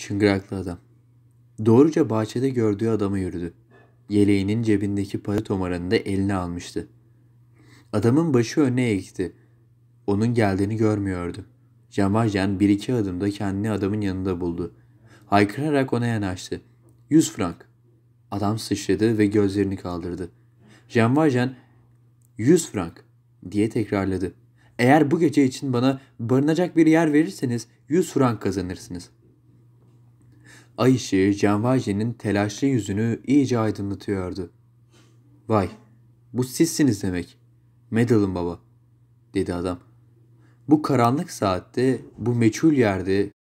Çıngıraklı adam. Doğruca bahçede gördüğü adama yürüdü. Yeleğinin cebindeki para tomaranını da eline almıştı. Adamın başı öne eğikti. Onun geldiğini görmüyordu. Camajan bir iki adımda kendini adamın yanında buldu. Haykırarak ona yanaştı. Yüz frank. Adam sıçradı ve gözlerini kaldırdı. Canvajan yüz frank diye tekrarladı. Eğer bu gece için bana barınacak bir yer verirseniz yüz frank kazanırsınız.'' Ay ışığı Canvaje'nin telaşlı yüzünü iyice aydınlatıyordu. Vay, bu sizsiniz demek. Medalın baba, dedi adam. Bu karanlık saatte, bu meçhul yerde,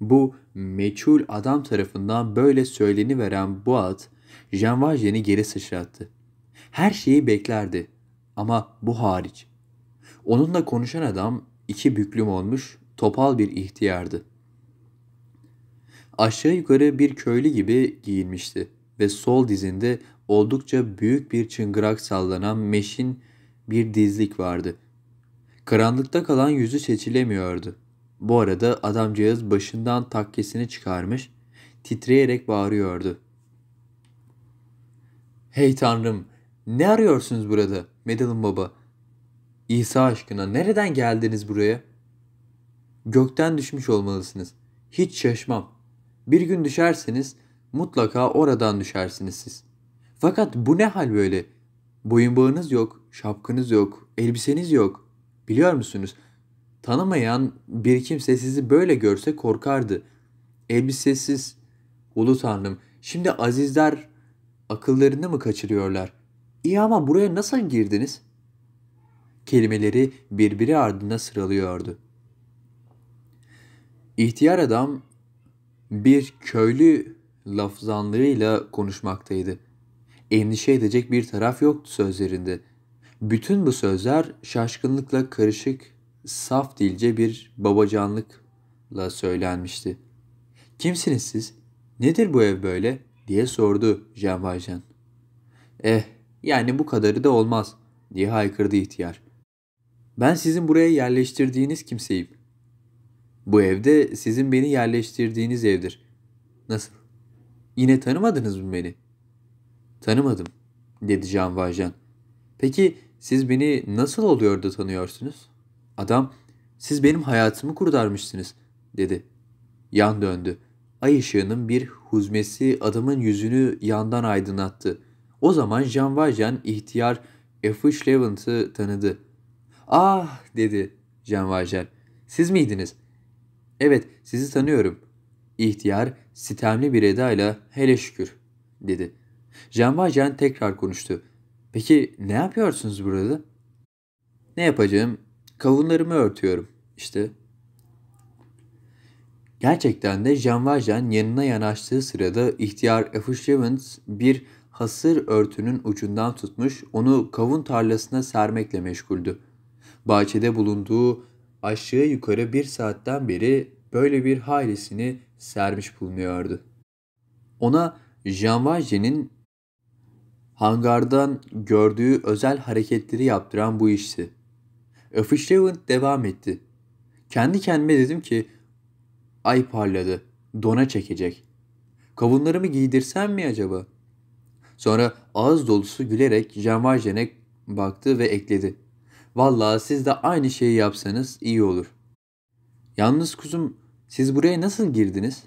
bu meçhul adam tarafından böyle söyleni veren bu ad, Canvaje'ni geri sıçrattı. Her şeyi beklerdi ama bu hariç. Onunla konuşan adam iki büklüm olmuş, topal bir ihtiyardı.'' aşağı yukarı bir köylü gibi giyinmişti ve sol dizinde oldukça büyük bir çıngırak sallanan meşin bir dizlik vardı. Karanlıkta kalan yüzü seçilemiyordu. Bu arada adamcağız başından takkesini çıkarmış, titreyerek bağırıyordu. ''Hey tanrım, ne arıyorsunuz burada Medalın baba? İsa aşkına nereden geldiniz buraya?'' Gökten düşmüş olmalısınız. Hiç şaşmam. Bir gün düşerseniz mutlaka oradan düşersiniz siz. Fakat bu ne hal böyle? Boyun bağınız yok, şapkınız yok, elbiseniz yok. Biliyor musunuz? Tanımayan bir kimse sizi böyle görse korkardı. Elbisesiz. Ulu tanrım. Şimdi azizler akıllarını mı kaçırıyorlar? İyi ama buraya nasıl girdiniz? Kelimeleri birbiri ardına sıralıyordu. İhtiyar adam bir köylü lafzanlığıyla konuşmaktaydı. Endişe edecek bir taraf yoktu sözlerinde. Bütün bu sözler şaşkınlıkla karışık, saf dilce bir babacanlıkla söylenmişti. ''Kimsiniz siz? Nedir bu ev böyle?'' diye sordu Jean Valjean. ''Eh, yani bu kadarı da olmaz.'' diye haykırdı ihtiyar. ''Ben sizin buraya yerleştirdiğiniz kimseyim. Bu evde sizin beni yerleştirdiğiniz evdir. Nasıl? Yine tanımadınız mı beni? Tanımadım, dedi Jean Valjean. Peki siz beni nasıl oluyor da tanıyorsunuz? Adam, siz benim hayatımı kurtarmışsınız, dedi. Yan döndü. Ay ışığının bir huzmesi adamın yüzünü yandan aydınlattı. O zaman Jean Valjean ihtiyar F.H. Levent'ı tanıdı. Ah dedi Jean Valjean. Siz miydiniz? Evet sizi tanıyorum. İhtiyar sitemli bir edayla hele şükür dedi. Jean Valjean tekrar konuştu. Peki ne yapıyorsunuz burada? Ne yapacağım? Kavunlarımı örtüyorum işte. Gerçekten de Jean Valjean yanına yanaştığı sırada ihtiyar Effuchevins bir hasır örtünün ucundan tutmuş onu kavun tarlasına sermekle meşguldü. Bahçede bulunduğu aşağı yukarı bir saatten beri böyle bir hailesini sermiş bulunuyordu. Ona Jean Valjean'in hangardan gördüğü özel hareketleri yaptıran bu işti. Öfüşlevent devam etti. Kendi kendime dedim ki ay parladı dona çekecek. Kavunlarımı giydirsem mi acaba? Sonra ağız dolusu gülerek Jean Valjean'e baktı ve ekledi. Vallahi siz de aynı şeyi yapsanız iyi olur. Yalnız kuzum siz buraya nasıl girdiniz?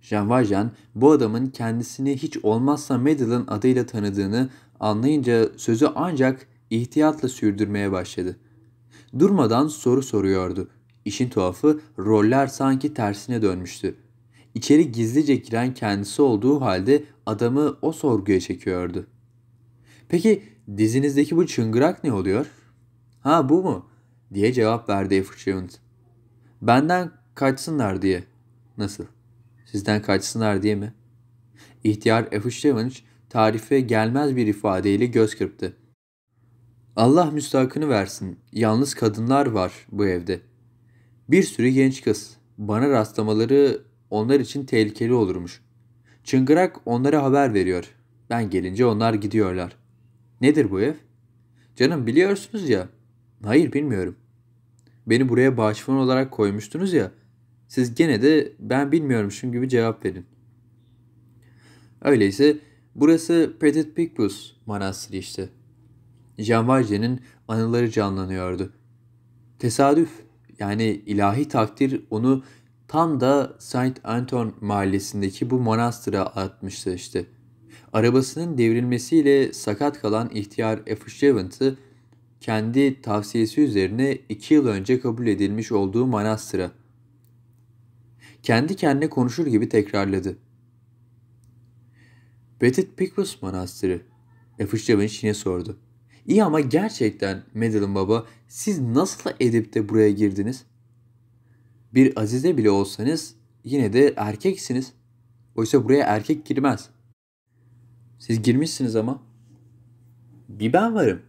Jean Valjean bu adamın kendisini hiç olmazsa Madeline adıyla tanıdığını anlayınca sözü ancak ihtiyatla sürdürmeye başladı. Durmadan soru soruyordu. İşin tuhafı roller sanki tersine dönmüştü. İçeri gizlice giren kendisi olduğu halde adamı o sorguya çekiyordu. Peki dizinizdeki bu çıngırak ne oluyor?'' Ha bu mu? diye cevap verdi Efficient. Benden kaçsınlar diye. Nasıl? Sizden kaçsınlar diye mi? İhtiyar Efficient tarife gelmez bir ifadeyle göz kırptı. Allah müstakını versin. Yalnız kadınlar var bu evde. Bir sürü genç kız. Bana rastlamaları onlar için tehlikeli olurmuş. Çıngırak onlara haber veriyor. Ben gelince onlar gidiyorlar. Nedir bu ev? Canım biliyorsunuz ya Hayır bilmiyorum. Beni buraya bağışfon olarak koymuştunuz ya. Siz gene de ben bilmiyormuşum gibi cevap verin. Öyleyse burası Petit Picpus manastırı işte. Jean Valjean'in anıları canlanıyordu. Tesadüf yani ilahi takdir onu tam da Saint Anton mahallesindeki bu manastıra atmıştı işte. Arabasının devrilmesiyle sakat kalan ihtiyar F. Jevent'ı kendi tavsiyesi üzerine iki yıl önce kabul edilmiş olduğu manastıra. Kendi kendine konuşur gibi tekrarladı. Petit Picpus Manastırı. Efışçab'ın Çin'e sordu. İyi ama gerçekten Medellin Baba siz nasıl edip de buraya girdiniz? Bir azize bile olsanız yine de erkeksiniz. Oysa buraya erkek girmez. Siz girmişsiniz ama. Bir ben varım.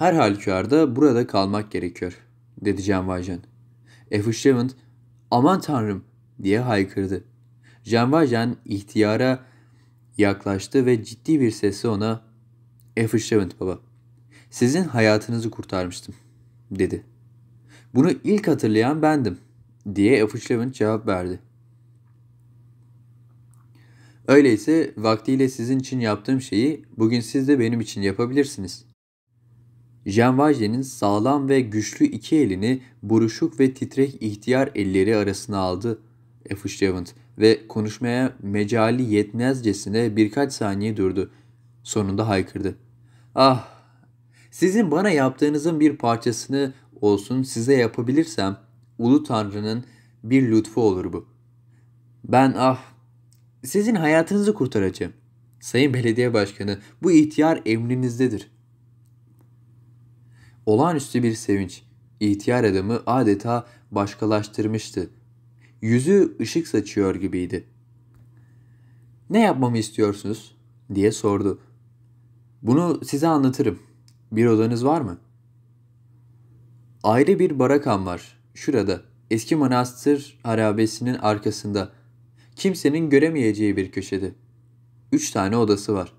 Her halükarda burada kalmak gerekiyor, dedi Can Valjean. F. aman tanrım diye haykırdı. Can Valjean ihtiyara yaklaştı ve ciddi bir sesle ona F. baba, sizin hayatınızı kurtarmıştım, dedi. Bunu ilk hatırlayan bendim, diye F. cevap verdi. Öyleyse vaktiyle sizin için yaptığım şeyi bugün siz de benim için yapabilirsiniz.'' Jean sağlam ve güçlü iki elini buruşuk ve titrek ihtiyar elleri arasına aldı Efuşyavant ve konuşmaya mecali yetmezcesine birkaç saniye durdu. Sonunda haykırdı. Ah! Sizin bana yaptığınızın bir parçasını olsun size yapabilirsem Ulu Tanrı'nın bir lütfu olur bu. Ben ah! Sizin hayatınızı kurtaracağım. Sayın Belediye Başkanı bu ihtiyar emrinizdedir.'' Olağanüstü bir sevinç ihtiyar adamı adeta başkalaştırmıştı. Yüzü ışık saçıyor gibiydi. Ne yapmamı istiyorsunuz? diye sordu. Bunu size anlatırım. Bir odanız var mı? Ayrı bir barakam var. Şurada. Eski manastır harabesinin arkasında. Kimsenin göremeyeceği bir köşede. Üç tane odası var.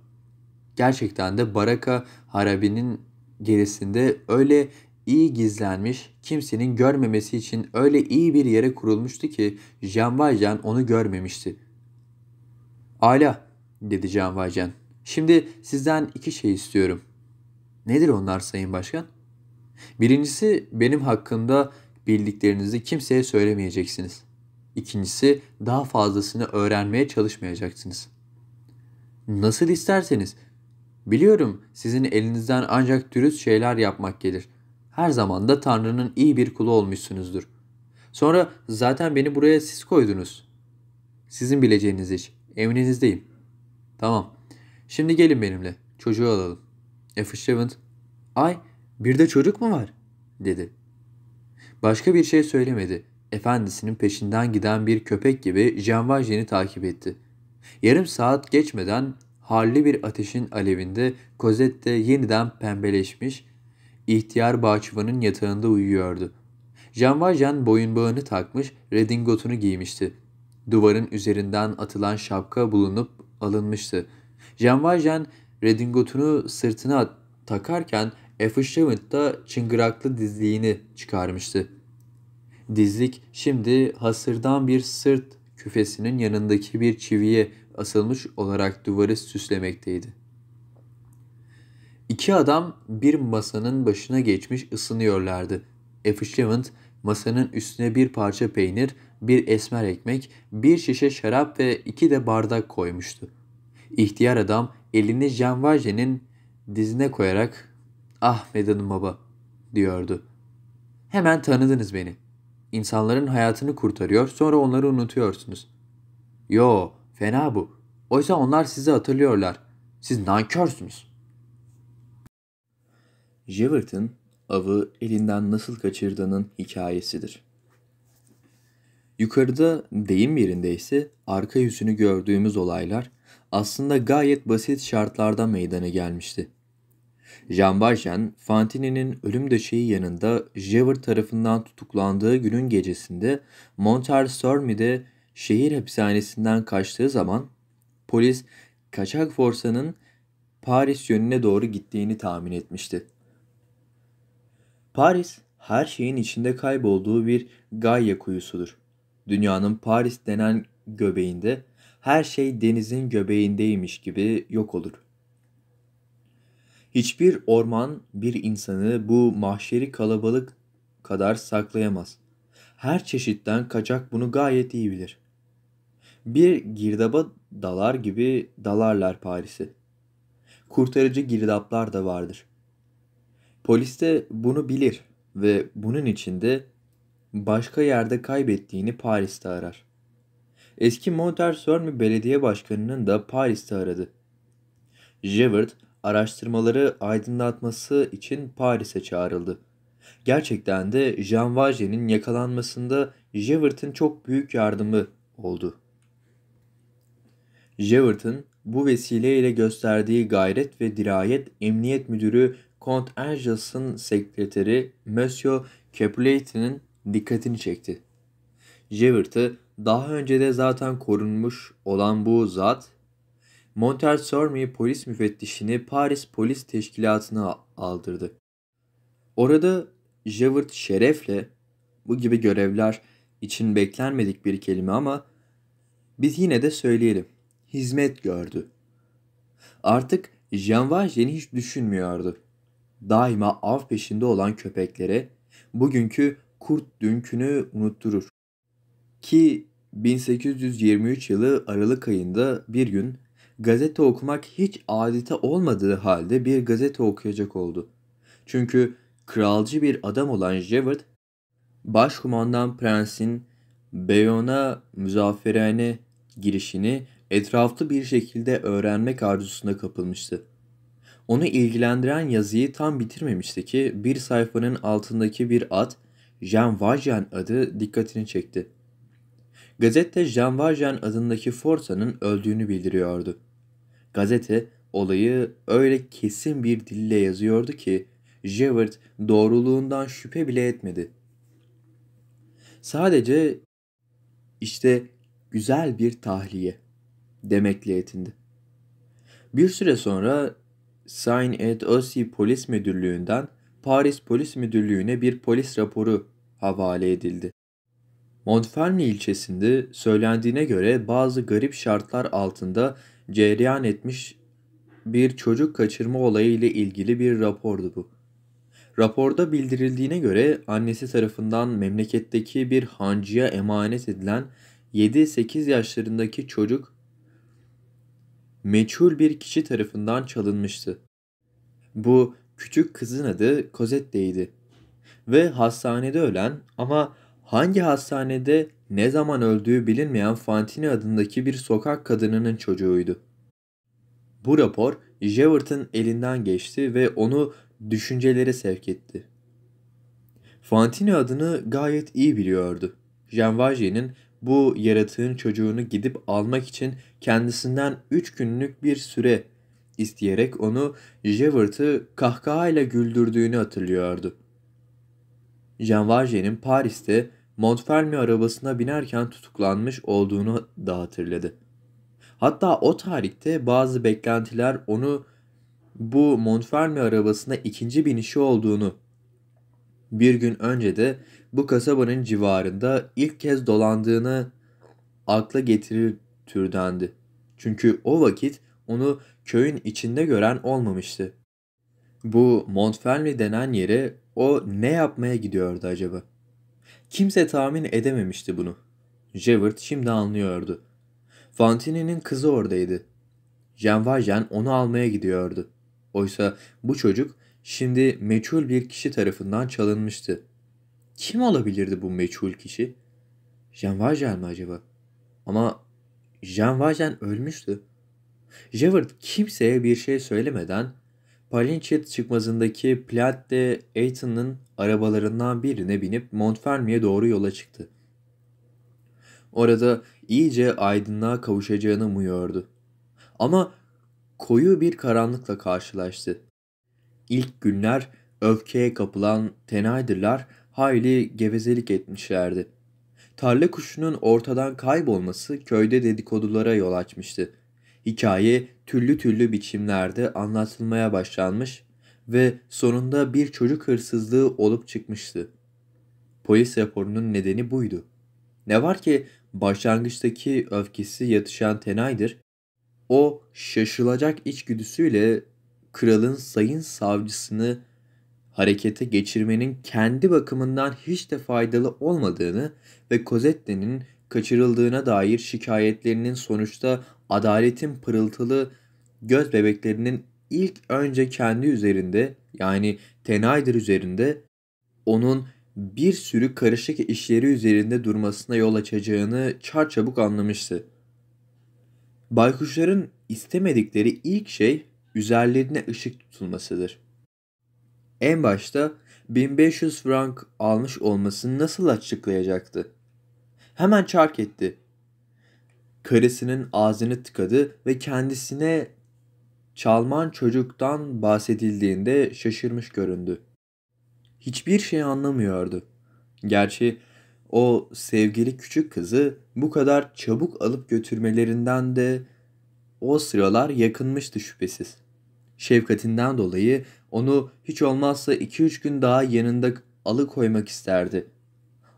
Gerçekten de baraka harabinin gerisinde öyle iyi gizlenmiş, kimsenin görmemesi için öyle iyi bir yere kurulmuştu ki Jean Valjean onu görmemişti. Ala, dedi Jean Valjean. Şimdi sizden iki şey istiyorum. Nedir onlar Sayın Başkan? Birincisi benim hakkında bildiklerinizi kimseye söylemeyeceksiniz. İkincisi daha fazlasını öğrenmeye çalışmayacaksınız. Nasıl isterseniz.'' Biliyorum sizin elinizden ancak dürüst şeyler yapmak gelir. Her zaman da Tanrı'nın iyi bir kulu olmuşsunuzdur. Sonra zaten beni buraya siz koydunuz. Sizin bileceğiniz iş. Emrinizdeyim. Tamam. Şimdi gelin benimle. Çocuğu alalım. Efficient. Ay bir de çocuk mu var? dedi. Başka bir şey söylemedi. Efendisinin peşinden giden bir köpek gibi Jean takip etti. Yarım saat geçmeden harli bir ateşin alevinde Cosette de yeniden pembeleşmiş, ihtiyar bahçıvanın yatağında uyuyordu. Jean Valjean boyun bağını takmış, redingotunu giymişti. Duvarın üzerinden atılan şapka bulunup alınmıştı. Jean Valjean redingotunu sırtına takarken Efficient da çıngıraklı dizliğini çıkarmıştı. Dizlik şimdi hasırdan bir sırt küfesinin yanındaki bir çiviye asılmış olarak duvarı süslemekteydi. İki adam bir masanın başına geçmiş ısınıyorlardı. Efficient masanın üstüne bir parça peynir, bir esmer ekmek, bir şişe şarap ve iki de bardak koymuştu. İhtiyar adam elini Jean dizine koyarak ''Ah Medan'ım baba'' diyordu. ''Hemen tanıdınız beni. İnsanların hayatını kurtarıyor sonra onları unutuyorsunuz.'' ''Yo, Fena bu. Oysa onlar sizi hatırlıyorlar. Siz nankörsünüz. Jevert'ın avı elinden nasıl kaçırdığının hikayesidir. Yukarıda deyim yerindeyse arka yüzünü gördüğümüz olaylar aslında gayet basit şartlarda meydana gelmişti. Jean Valjean, Fantini'nin ölüm döşeği yanında Jevert tarafından tutuklandığı günün gecesinde Montar Sormi'de şehir hapishanesinden kaçtığı zaman polis kaçak forsanın Paris yönüne doğru gittiğini tahmin etmişti. Paris her şeyin içinde kaybolduğu bir Gaia kuyusudur. Dünyanın Paris denen göbeğinde her şey denizin göbeğindeymiş gibi yok olur. Hiçbir orman bir insanı bu mahşeri kalabalık kadar saklayamaz. Her çeşitten kaçak bunu gayet iyi bilir. Bir girdaba dalar gibi dalarlar Paris'i. Kurtarıcı girdaplar da vardır. Polis de bunu bilir ve bunun içinde başka yerde kaybettiğini Paris'te arar. Eski Montersörmü Belediye Başkanı'nın da Paris'te aradı. Jevert araştırmaları aydınlatması için Paris'e çağrıldı. Gerçekten de Jean Valjean'in yakalanmasında Jevert'in çok büyük yardımı oldu. Jevert'ın bu vesileyle gösterdiği gayret ve dirayet Emniyet Müdürü Kont Angels'ın sekreteri Monsieur Capulet'in dikkatini çekti. Jevert'ı daha önce de zaten korunmuş olan bu zat, Montezormi polis müfettişini Paris Polis Teşkilatı'na aldırdı. Orada Jevert şerefle, bu gibi görevler için beklenmedik bir kelime ama biz yine de söyleyelim hizmet gördü. Artık Jean Valjean'i hiç düşünmüyordu. Daima av peşinde olan köpeklere bugünkü kurt dünkünü unutturur. Ki 1823 yılı Aralık ayında bir gün gazete okumak hiç adete olmadığı halde bir gazete okuyacak oldu. Çünkü kralcı bir adam olan Jevert, başkumandan prensin Beyon'a müzaferane girişini etraflı bir şekilde öğrenmek arzusuna kapılmıştı. Onu ilgilendiren yazıyı tam bitirmemişti ki bir sayfanın altındaki bir ad, Jean Valjean adı dikkatini çekti. Gazete Jean Valjean adındaki Forsa'nın öldüğünü bildiriyordu. Gazete olayı öyle kesin bir dille yazıyordu ki Javert doğruluğundan şüphe bile etmedi. Sadece işte güzel bir tahliye demekle yetindi. Bir süre sonra Sign et Ossi Polis Müdürlüğü'nden Paris Polis Müdürlüğü'ne bir polis raporu havale edildi. Montfermeil ilçesinde söylendiğine göre bazı garip şartlar altında cereyan etmiş bir çocuk kaçırma olayı ile ilgili bir rapordu bu. Raporda bildirildiğine göre annesi tarafından memleketteki bir hancıya emanet edilen 7-8 yaşlarındaki çocuk meçhul bir kişi tarafından çalınmıştı. Bu küçük kızın adı Cosette'ydi ve hastanede ölen ama hangi hastanede ne zaman öldüğü bilinmeyen Fantine adındaki bir sokak kadınının çocuğuydu. Bu rapor Jevert'ın elinden geçti ve onu düşüncelere sevk etti. Fantine adını gayet iyi biliyordu. Jean Valjean'in bu yaratığın çocuğunu gidip almak için kendisinden 3 günlük bir süre isteyerek onu Jevert'ı kahkahayla güldürdüğünü hatırlıyordu. Jean Valjean'in Paris'te Montfermeil arabasına binerken tutuklanmış olduğunu da hatırladı. Hatta o tarihte bazı beklentiler onu bu Montfermeil arabasına ikinci binişi olduğunu bir gün önce de bu kasabanın civarında ilk kez dolandığını akla getirir türdendi. Çünkü o vakit onu köyün içinde gören olmamıştı. Bu Montfermeil denen yere o ne yapmaya gidiyordu acaba? Kimse tahmin edememişti bunu. Jevert şimdi anlıyordu. Fantine'nin kızı oradaydı. Jean Valjean onu almaya gidiyordu. Oysa bu çocuk şimdi meçhul bir kişi tarafından çalınmıştı. Kim olabilirdi bu meçhul kişi? Jean Valjean mı acaba? Ama Jean Valjean ölmüştü. Javert kimseye bir şey söylemeden Palinçet çıkmazındaki Platte Aiton'un arabalarından birine binip Montfermeil'e doğru yola çıktı. Orada iyice aydınlığa kavuşacağını umuyordu. Ama koyu bir karanlıkla karşılaştı. İlk günler öfkeye kapılan tenaydırlar hayli gevezelik etmişlerdi. Tarla kuşunun ortadan kaybolması köyde dedikodulara yol açmıştı. Hikaye türlü türlü biçimlerde anlatılmaya başlanmış ve sonunda bir çocuk hırsızlığı olup çıkmıştı. Polis raporunun nedeni buydu. Ne var ki başlangıçtaki öfkesi yatışan Tenay'dır. O şaşılacak içgüdüsüyle kralın sayın savcısını harekete geçirmenin kendi bakımından hiç de faydalı olmadığını ve Cosette'nin kaçırıldığına dair şikayetlerinin sonuçta adaletin pırıltılı göz bebeklerinin ilk önce kendi üzerinde yani tenaydır üzerinde onun bir sürü karışık işleri üzerinde durmasına yol açacağını çarçabuk anlamıştı. Baykuşların istemedikleri ilk şey üzerlerine ışık tutulmasıdır. En başta 1500 frank almış olmasını nasıl açıklayacaktı? Hemen çark etti. Karısının ağzını tıkadı ve kendisine çalman çocuktan bahsedildiğinde şaşırmış göründü. Hiçbir şey anlamıyordu. Gerçi o sevgili küçük kızı bu kadar çabuk alıp götürmelerinden de o sıralar yakınmıştı şüphesiz. Şefkatinden dolayı onu hiç olmazsa 2-3 gün daha yanında alıkoymak isterdi.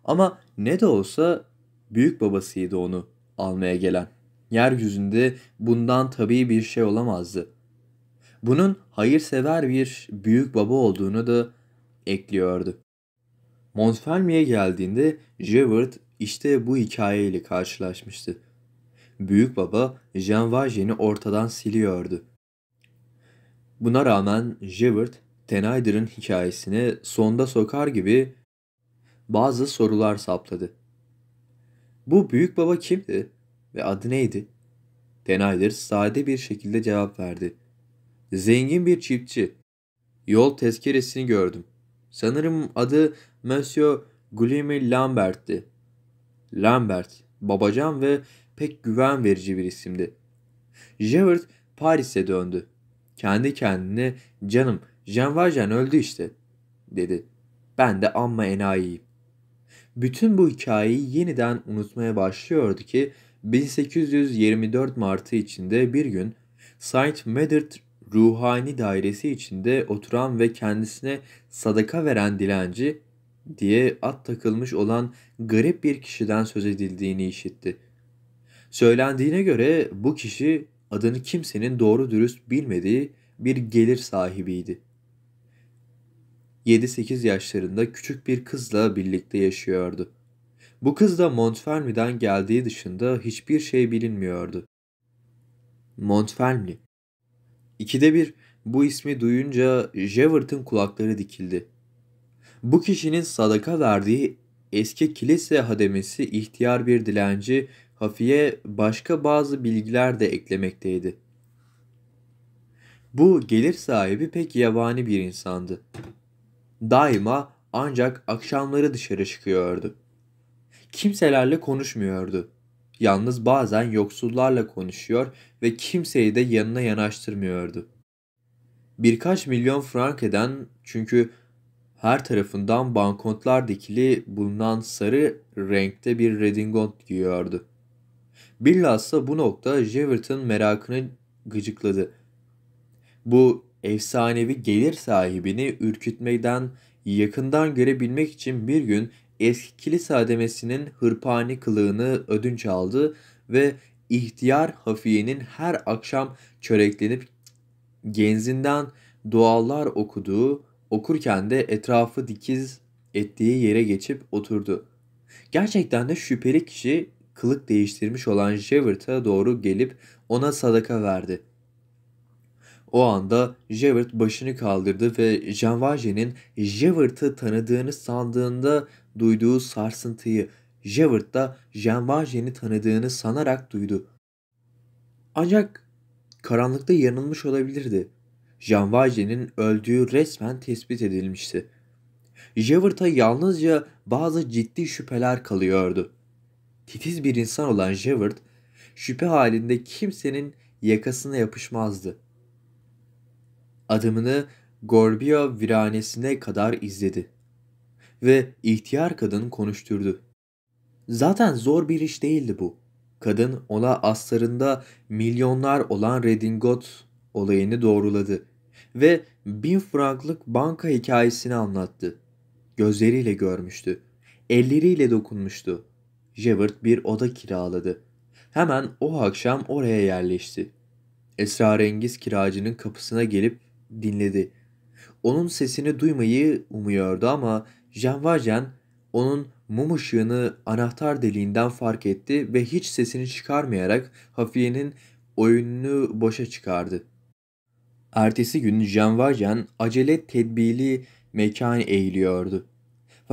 Ama ne de olsa büyük babasıydı onu almaya gelen. Yeryüzünde bundan tabii bir şey olamazdı. Bunun hayırsever bir büyük baba olduğunu da ekliyordu. Montferme'ye geldiğinde Jevert işte bu hikayeyle karşılaşmıştı. Büyük baba Jean Valjean'i ortadan siliyordu. Buna rağmen Jewett, Tenayder'ın hikayesini sonda sokar gibi bazı sorular sapladı. Bu büyük baba kimdi ve adı neydi? Tenayder sade bir şekilde cevap verdi. Zengin bir çiftçi. Yol tezkeresini gördüm. Sanırım adı Monsieur Guillaume Lambert'ti. Lambert, babacan ve pek güven verici bir isimdi. Javert Paris'e döndü. Kendi kendine canım Jean Valjean öldü işte dedi. Ben de amma enayiyim. Bütün bu hikayeyi yeniden unutmaya başlıyordu ki 1824 Mart'ı içinde bir gün Saint Medard ruhani dairesi içinde oturan ve kendisine sadaka veren dilenci diye at takılmış olan garip bir kişiden söz edildiğini işitti. Söylendiğine göre bu kişi adını kimsenin doğru dürüst bilmediği bir gelir sahibiydi. 7-8 yaşlarında küçük bir kızla birlikte yaşıyordu. Bu kız da Montfermi'den geldiği dışında hiçbir şey bilinmiyordu. Montfermi. İkide bir bu ismi duyunca Jevert'ın kulakları dikildi. Bu kişinin sadaka verdiği eski kilise hademesi ihtiyar bir dilenci hafiye başka bazı bilgiler de eklemekteydi. Bu gelir sahibi pek yabani bir insandı. Daima ancak akşamları dışarı çıkıyordu. Kimselerle konuşmuyordu. Yalnız bazen yoksullarla konuşuyor ve kimseyi de yanına yanaştırmıyordu. Birkaç milyon frank eden çünkü her tarafından bankontlar dikili bulunan sarı renkte bir redingot giyiyordu. Bilhassa bu nokta Jevert'ın merakını gıcıkladı. Bu efsanevi gelir sahibini ürkütmeden yakından görebilmek için bir gün eski kilise ademesinin hırpani kılığını ödünç aldı ve ihtiyar hafiyenin her akşam çöreklenip genzinden dualar okuduğu, okurken de etrafı dikiz ettiği yere geçip oturdu. Gerçekten de şüpheli kişi kılık değiştirmiş olan Jevert'a doğru gelip ona sadaka verdi. O anda Jevert başını kaldırdı ve Jean Valjean'in Jevert'ı tanıdığını sandığında duyduğu sarsıntıyı Jevert da Jean Valjean'i tanıdığını sanarak duydu. Ancak karanlıkta yanılmış olabilirdi. Jean Valjean'in öldüğü resmen tespit edilmişti. Jevert'a yalnızca bazı ciddi şüpheler kalıyordu titiz bir insan olan Javert, şüphe halinde kimsenin yakasına yapışmazdı. Adımını Gorbia viranesine kadar izledi ve ihtiyar kadın konuşturdu. Zaten zor bir iş değildi bu. Kadın ona aslarında milyonlar olan Redingot olayını doğruladı ve bin franklık banka hikayesini anlattı. Gözleriyle görmüştü, elleriyle dokunmuştu Jevert bir oda kiraladı. Hemen o akşam oraya yerleşti. Esrarengiz kiracının kapısına gelip dinledi. Onun sesini duymayı umuyordu ama Jenvajen onun mum ışığını anahtar deliğinden fark etti ve hiç sesini çıkarmayarak Hafiye'nin oyununu boşa çıkardı. Ertesi gün Jenvajen acele tedbili mekan eğiliyordu.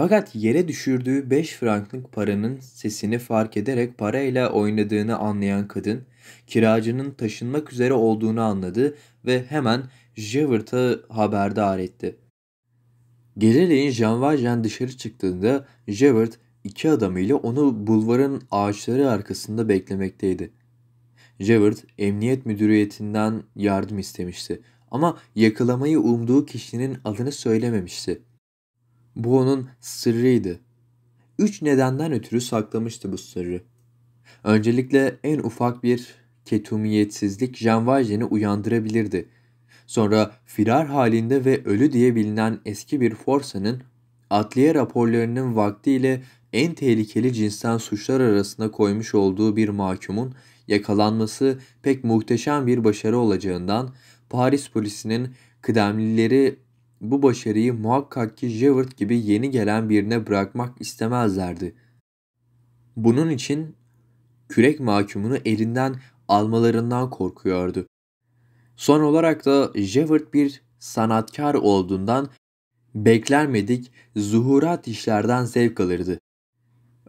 Fakat yere düşürdüğü 5 franklık paranın sesini fark ederek parayla oynadığını anlayan kadın, kiracının taşınmak üzere olduğunu anladı ve hemen Jevert'a haberdar etti. Geceleyin Jean Valjean dışarı çıktığında Jevert iki adamıyla onu bulvarın ağaçları arkasında beklemekteydi. Jevert emniyet müdüriyetinden yardım istemişti ama yakalamayı umduğu kişinin adını söylememişti. Bu onun sırrıydı. Üç nedenden ötürü saklamıştı bu sırrı. Öncelikle en ufak bir ketumiyetsizlik Jean Valjean'i uyandırabilirdi. Sonra firar halinde ve ölü diye bilinen eski bir forsanın adliye raporlarının vaktiyle en tehlikeli cinsten suçlar arasında koymuş olduğu bir mahkumun yakalanması pek muhteşem bir başarı olacağından Paris polisinin kıdemlileri bu başarıyı muhakkak ki Jevert gibi yeni gelen birine bırakmak istemezlerdi. Bunun için kürek mahkumunu elinden almalarından korkuyordu. Son olarak da Jevert bir sanatkar olduğundan beklenmedik zuhurat işlerden zevk alırdı.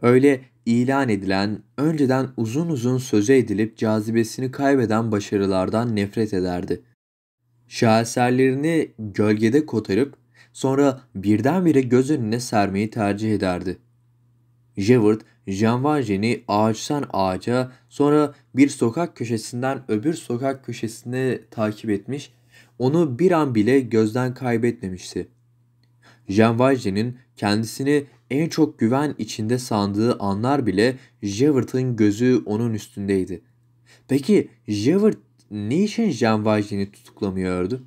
Öyle ilan edilen, önceden uzun uzun söze edilip cazibesini kaybeden başarılardan nefret ederdi.'' şaheserlerini gölgede kotarıp sonra birdenbire göz önüne sermeyi tercih ederdi. Jevert, Jean Valjean'i ağaçtan ağaca sonra bir sokak köşesinden öbür sokak köşesine takip etmiş, onu bir an bile gözden kaybetmemişti. Jean Valjean'in kendisini en çok güven içinde sandığı anlar bile Jevert'ın gözü onun üstündeydi. Peki Jevert ne için Jean Valjean'i tutuklamıyordu?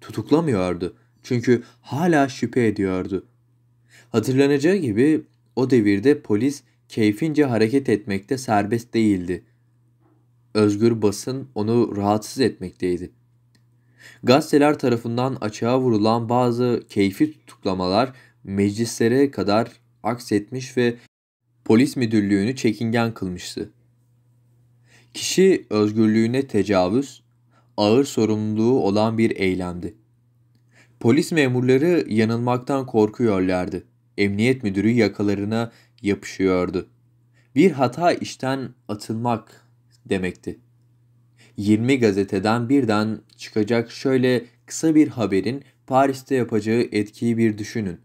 Tutuklamıyordu. Çünkü hala şüphe ediyordu. Hatırlanacağı gibi o devirde polis keyfince hareket etmekte serbest değildi. Özgür basın onu rahatsız etmekteydi. Gazeteler tarafından açığa vurulan bazı keyfi tutuklamalar meclislere kadar aksetmiş ve polis müdürlüğünü çekingen kılmıştı. Kişi özgürlüğüne tecavüz ağır sorumluluğu olan bir eylemdi. Polis memurları yanılmaktan korkuyorlardı. Emniyet müdürü yakalarına yapışıyordu. Bir hata işten atılmak demekti. 20 gazeteden birden çıkacak şöyle kısa bir haberin Paris'te yapacağı etkiyi bir düşünün.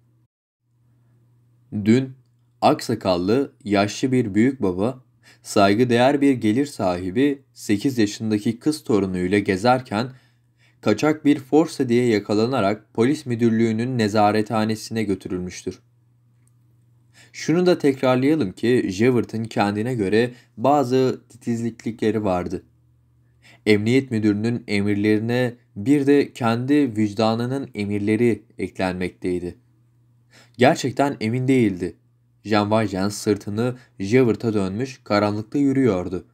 Dün aksakallı yaşlı bir büyük baba saygıdeğer bir gelir sahibi 8 yaşındaki kız torunuyla gezerken kaçak bir forsa diye yakalanarak polis müdürlüğünün nezarethanesine götürülmüştür. Şunu da tekrarlayalım ki Jevert'ın kendine göre bazı titizliklikleri vardı. Emniyet müdürünün emirlerine bir de kendi vicdanının emirleri eklenmekteydi. Gerçekten emin değildi Jean Valjean sırtını Jevert'a dönmüş karanlıkta yürüyordu.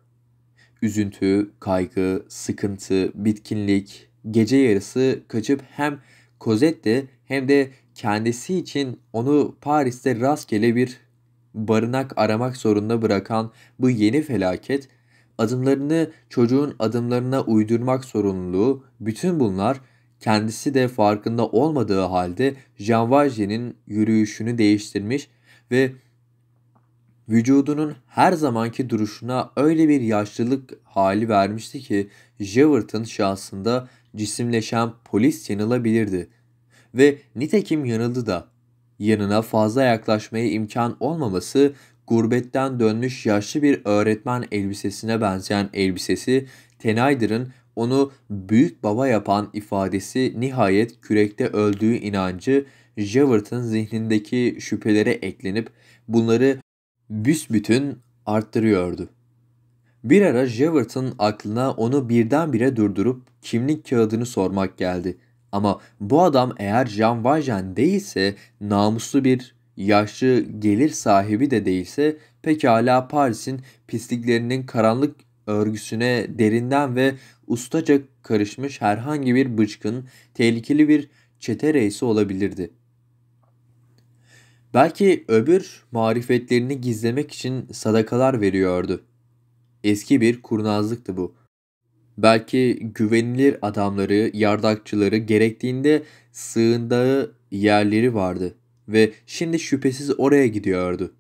Üzüntü, kaygı, sıkıntı, bitkinlik, gece yarısı kaçıp hem Cosette'de hem de kendisi için onu Paris'te rastgele bir barınak aramak zorunda bırakan bu yeni felaket, adımlarını çocuğun adımlarına uydurmak sorumluluğu, bütün bunlar kendisi de farkında olmadığı halde Jean Valjean'in yürüyüşünü değiştirmiş ve vücudunun her zamanki duruşuna öyle bir yaşlılık hali vermişti ki Jevert'ın şahsında cisimleşen polis yanılabilirdi. Ve nitekim yanıldı da. Yanına fazla yaklaşmaya imkan olmaması gurbetten dönmüş yaşlı bir öğretmen elbisesine benzeyen elbisesi Tenayder'ın onu büyük baba yapan ifadesi nihayet kürekte öldüğü inancı Jevert'ın zihnindeki şüphelere eklenip bunları büsbütün arttırıyordu. Bir ara Jevert'ın aklına onu birdenbire durdurup kimlik kağıdını sormak geldi. Ama bu adam eğer Jean Valjean değilse namuslu bir yaşlı gelir sahibi de değilse pekala Paris'in pisliklerinin karanlık örgüsüne derinden ve ustaca karışmış herhangi bir bıçkın tehlikeli bir çete reisi olabilirdi.'' Belki öbür marifetlerini gizlemek için sadakalar veriyordu. Eski bir kurnazlıktı bu. Belki güvenilir adamları, yardakçıları gerektiğinde sığındığı yerleri vardı ve şimdi şüphesiz oraya gidiyordu.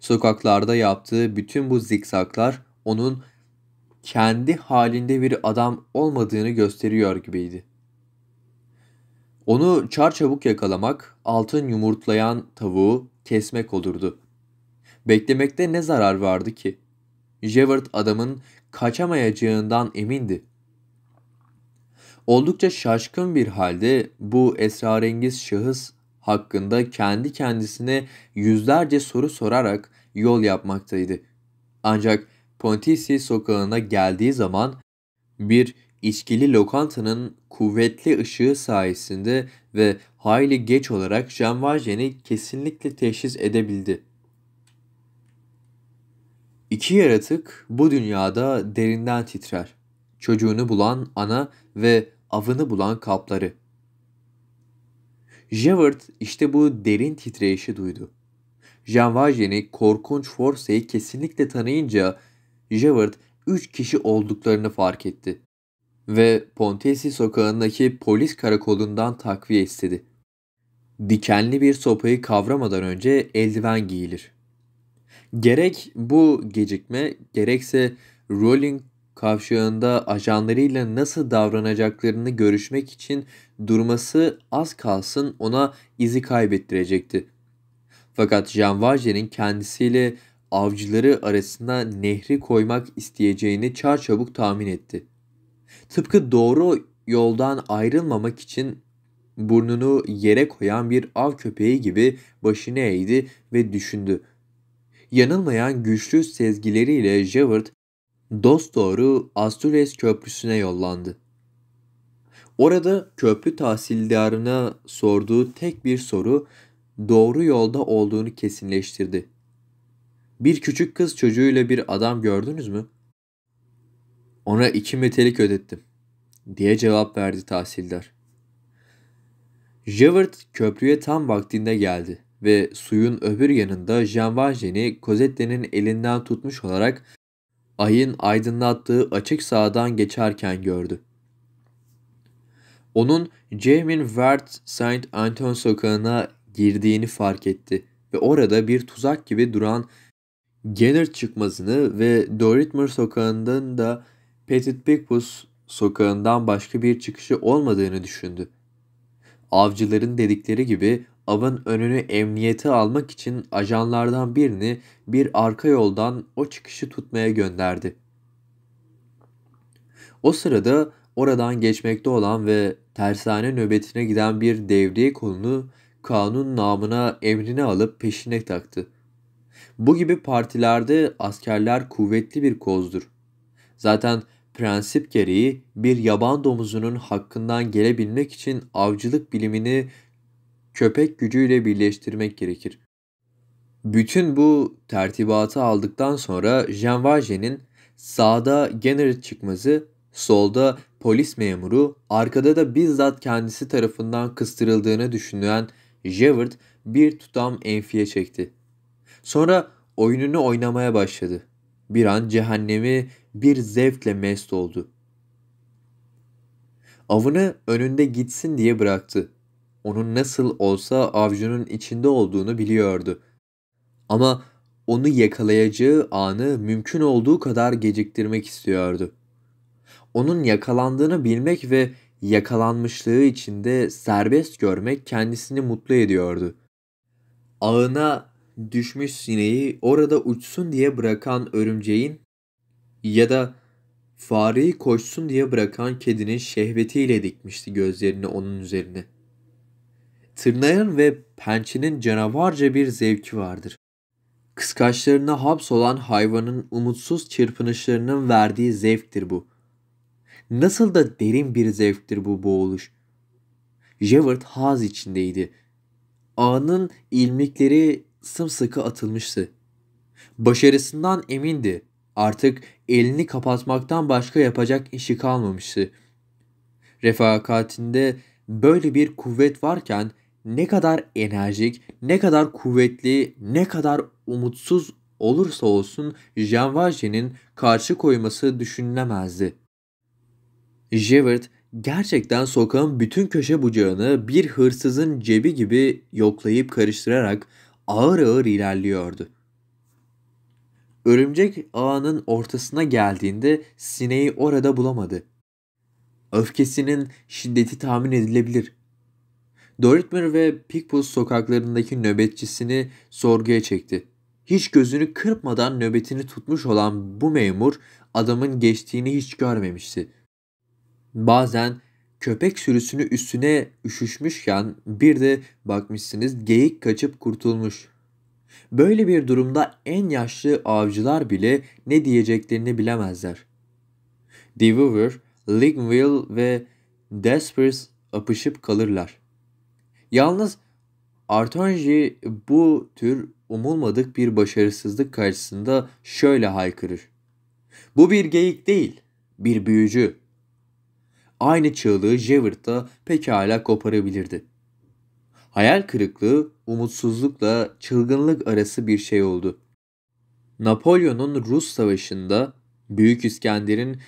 Sokaklarda yaptığı bütün bu zikzaklar onun kendi halinde bir adam olmadığını gösteriyor gibiydi. Onu çarçabuk yakalamak, altın yumurtlayan tavuğu kesmek olurdu. Beklemekte ne zarar vardı ki? Jevert adamın kaçamayacağından emindi. Oldukça şaşkın bir halde bu esrarengiz şahıs hakkında kendi kendisine yüzlerce soru sorarak yol yapmaktaydı. Ancak Pontisi sokağına geldiği zaman bir İçkili lokantanın kuvvetli ışığı sayesinde ve hayli geç olarak Jean Valjean'i kesinlikle teşhis edebildi. İki yaratık bu dünyada derinden titrer. Çocuğunu bulan ana ve avını bulan kapları. Javert işte bu derin titreyişi duydu. Jean Valjean'i korkunç Forsey'i kesinlikle tanıyınca Javert üç kişi olduklarını fark etti ve Pontesi sokağındaki polis karakolundan takviye istedi. Dikenli bir sopayı kavramadan önce eldiven giyilir. Gerek bu gecikme gerekse Rolling kavşağında ajanlarıyla nasıl davranacaklarını görüşmek için durması az kalsın ona izi kaybettirecekti. Fakat Jean Valjean'in kendisiyle avcıları arasında nehri koymak isteyeceğini çarçabuk tahmin etti.'' Tıpkı doğru yoldan ayrılmamak için burnunu yere koyan bir av köpeği gibi başını eğdi ve düşündü. Yanılmayan güçlü sezgileriyle Javert dosdoğru Asturias Köprüsü'ne yollandı. Orada köprü tahsildarına sorduğu tek bir soru doğru yolda olduğunu kesinleştirdi. Bir küçük kız çocuğuyla bir adam gördünüz mü? Ona iki metelik ödettim diye cevap verdi tahsildar. Javert köprüye tam vaktinde geldi ve suyun öbür yanında Jean Valjean'i Cosette'nin elinden tutmuş olarak ayın aydınlattığı açık sahadan geçerken gördü. Onun Jamin Vert Saint Anton sokağına girdiğini fark etti ve orada bir tuzak gibi duran Genner çıkmazını ve Doritmer sokağından da Petit Picpus sokağından başka bir çıkışı olmadığını düşündü. Avcıların dedikleri gibi avın önünü emniyete almak için ajanlardan birini bir arka yoldan o çıkışı tutmaya gönderdi. O sırada oradan geçmekte olan ve tersane nöbetine giden bir devriye kolunu kanun namına emrine alıp peşine taktı. Bu gibi partilerde askerler kuvvetli bir kozdur. Zaten prensip gereği bir yaban domuzunun hakkından gelebilmek için avcılık bilimini köpek gücüyle birleştirmek gerekir. Bütün bu tertibatı aldıktan sonra Jean Valjean'in sağda Gennard çıkması, solda polis memuru, arkada da bizzat kendisi tarafından kıstırıldığını düşünülen Javert bir tutam enfiye çekti. Sonra oyununu oynamaya başladı. Bir an cehennemi bir zevkle mest oldu. Avını önünde gitsin diye bıraktı. Onun nasıl olsa avcunun içinde olduğunu biliyordu. Ama onu yakalayacağı anı mümkün olduğu kadar geciktirmek istiyordu. Onun yakalandığını bilmek ve yakalanmışlığı içinde serbest görmek kendisini mutlu ediyordu. Ağına düşmüş sineği orada uçsun diye bırakan örümceğin ya da fareyi koşsun diye bırakan kedinin şehvetiyle dikmişti gözlerini onun üzerine. Tırnayan ve pençenin canavarca bir zevki vardır. Kıskaçlarına hapsolan hayvanın umutsuz çırpınışlarının verdiği zevktir bu. Nasıl da derin bir zevktir bu boğuluş. Jevert haz içindeydi. Ağının ilmikleri sımsıkı atılmıştı. Başarısından emindi. Artık elini kapatmaktan başka yapacak işi kalmamıştı. Refakatinde böyle bir kuvvet varken ne kadar enerjik, ne kadar kuvvetli, ne kadar umutsuz olursa olsun Jean karşı koyması düşünülemezdi. Javert gerçekten sokağın bütün köşe bucağını bir hırsızın cebi gibi yoklayıp karıştırarak ağır ağır ilerliyordu. Örümcek ağının ortasına geldiğinde sineği orada bulamadı. Öfkesinin şiddeti tahmin edilebilir. Dortmund ve Pickpool sokaklarındaki nöbetçisini sorguya çekti. Hiç gözünü kırpmadan nöbetini tutmuş olan bu memur adamın geçtiğini hiç görmemişti. Bazen köpek sürüsünü üstüne üşüşmüşken bir de bakmışsınız geyik kaçıp kurtulmuş. Böyle bir durumda en yaşlı avcılar bile ne diyeceklerini bilemezler. Devour, Ligville ve Despers apışıp kalırlar. Yalnız Artonji bu tür umulmadık bir başarısızlık karşısında şöyle haykırır. Bu bir geyik değil, bir büyücü aynı çığlığı Jevert da pekala koparabilirdi. Hayal kırıklığı, umutsuzlukla çılgınlık arası bir şey oldu. Napolyon'un Rus Savaşı'nda, Büyük İskender'in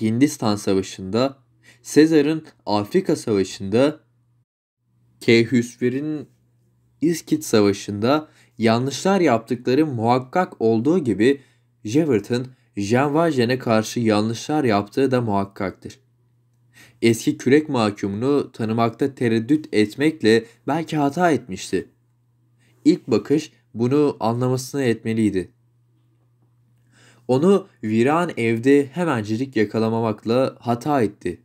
Hindistan Savaşı'nda, Sezar'ın Afrika Savaşı'nda, Keyhüsver'in İskit Savaşı'nda yanlışlar yaptıkları muhakkak olduğu gibi Jevert'ın Jean Valjean'e karşı yanlışlar yaptığı da muhakkaktır eski kürek mahkumunu tanımakta tereddüt etmekle belki hata etmişti. İlk bakış bunu anlamasına yetmeliydi. Onu viran evde hemencilik yakalamamakla hata etti.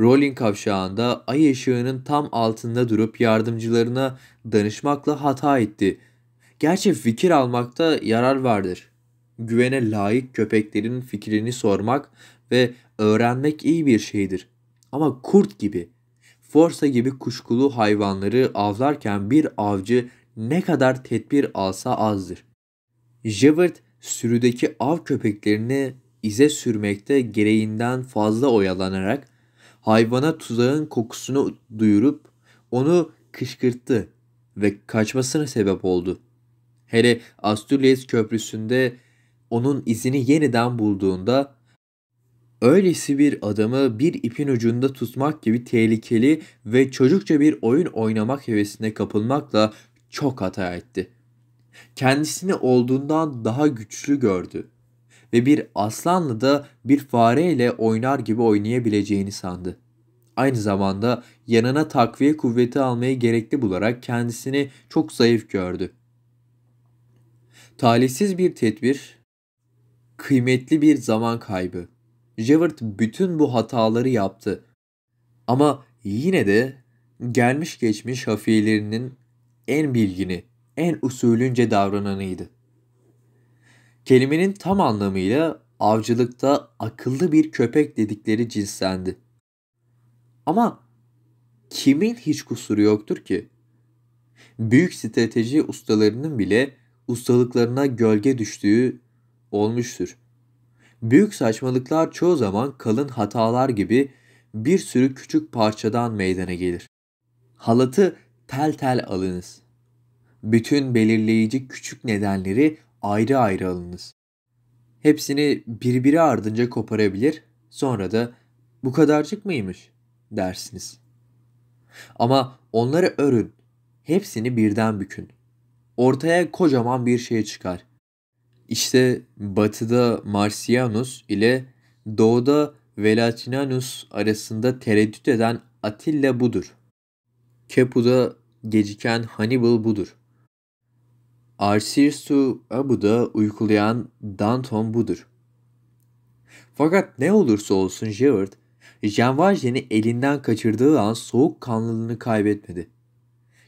Rolling kavşağında ay ışığının tam altında durup yardımcılarına danışmakla hata etti. Gerçi fikir almakta yarar vardır.'' güvene layık köpeklerin fikrini sormak ve Öğrenmek iyi bir şeydir. Ama kurt gibi, forsa gibi kuşkulu hayvanları avlarken bir avcı ne kadar tedbir alsa azdır. Jevert sürüdeki av köpeklerini ize sürmekte gereğinden fazla oyalanarak hayvana tuzağın kokusunu duyurup onu kışkırttı ve kaçmasına sebep oldu. Hele Asturias köprüsünde onun izini yeniden bulduğunda Öylesi bir adamı bir ipin ucunda tutmak gibi tehlikeli ve çocukça bir oyun oynamak hevesine kapılmakla çok hata etti. Kendisini olduğundan daha güçlü gördü ve bir aslanla da bir fareyle oynar gibi oynayabileceğini sandı. Aynı zamanda yanına takviye kuvveti almayı gerekli bularak kendisini çok zayıf gördü. Talihsiz bir tedbir, kıymetli bir zaman kaybı. Jevert bütün bu hataları yaptı. Ama yine de gelmiş geçmiş hafiyelerinin en bilgini, en usulünce davrananıydı. Kelimenin tam anlamıyla avcılıkta akıllı bir köpek dedikleri cinsendi. Ama kimin hiç kusuru yoktur ki? Büyük strateji ustalarının bile ustalıklarına gölge düştüğü olmuştur. Büyük saçmalıklar çoğu zaman kalın hatalar gibi bir sürü küçük parçadan meydana gelir. Halatı tel tel alınız. Bütün belirleyici küçük nedenleri ayrı ayrı alınız. Hepsini birbiri ardınca koparabilir, sonra da bu kadarcık mıymış dersiniz. Ama onları örün, hepsini birden bükün. Ortaya kocaman bir şey çıkar. İşte batıda Marcianus ile doğuda Velatinanus arasında tereddüt eden Atilla budur. Kepu'da geciken Hannibal budur. Arsirsu Abu'da uykulayan Danton budur. Fakat ne olursa olsun Javert, Jean elinden kaçırdığı an soğuk kanlılığını kaybetmedi.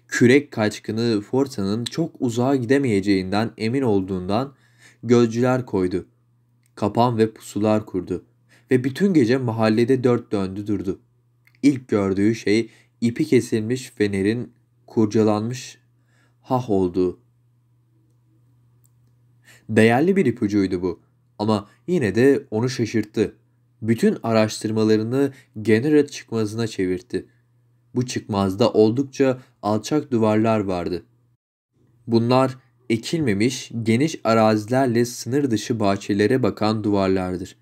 Kürek kaçkını Forta'nın çok uzağa gidemeyeceğinden emin olduğundan gözcüler koydu. Kapan ve pusular kurdu ve bütün gece mahallede dört döndü durdu. İlk gördüğü şey ipi kesilmiş fenerin kurcalanmış hah olduğu. Değerli bir ipucuydu bu ama yine de onu şaşırttı. Bütün araştırmalarını genera çıkmazına çevirtti. Bu çıkmazda oldukça alçak duvarlar vardı. Bunlar ekilmemiş geniş arazilerle sınır dışı bahçelere bakan duvarlardır.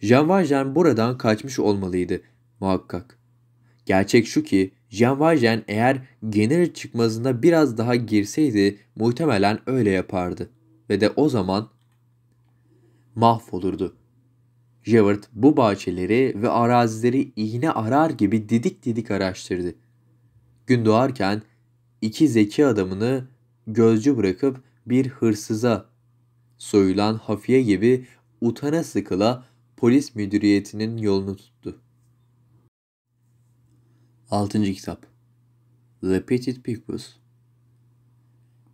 Jean Valjean buradan kaçmış olmalıydı muhakkak. Gerçek şu ki Jean Valjean eğer genel çıkmazında biraz daha girseydi muhtemelen öyle yapardı. Ve de o zaman mahvolurdu. Javert bu bahçeleri ve arazileri iğne arar gibi didik didik araştırdı. Gün doğarken iki zeki adamını gözcü bırakıp bir hırsıza soyulan hafiye gibi utana sıkıla polis müdüriyetinin yolunu tuttu. 6. Kitap The Petit Picpus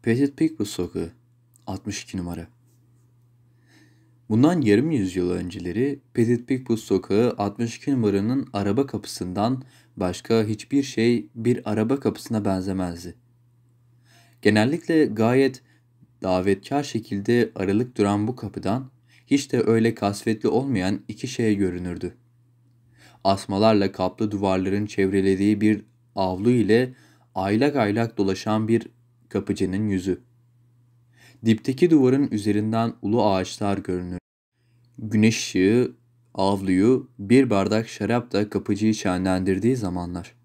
Petit Picpus Sokağı 62 numara Bundan yarım yüzyıl önceleri Petit Picpus Sokağı 62 numaranın araba kapısından başka hiçbir şey bir araba kapısına benzemezdi. Genellikle gayet davetkar şekilde aralık duran bu kapıdan hiç de öyle kasvetli olmayan iki şey görünürdü. Asmalarla kaplı duvarların çevrelediği bir avlu ile aylak aylak dolaşan bir kapıcının yüzü. Dipteki duvarın üzerinden ulu ağaçlar görünür. Güneş ışığı avluyu bir bardak şarap da kapıcıyı şenlendirdiği zamanlar.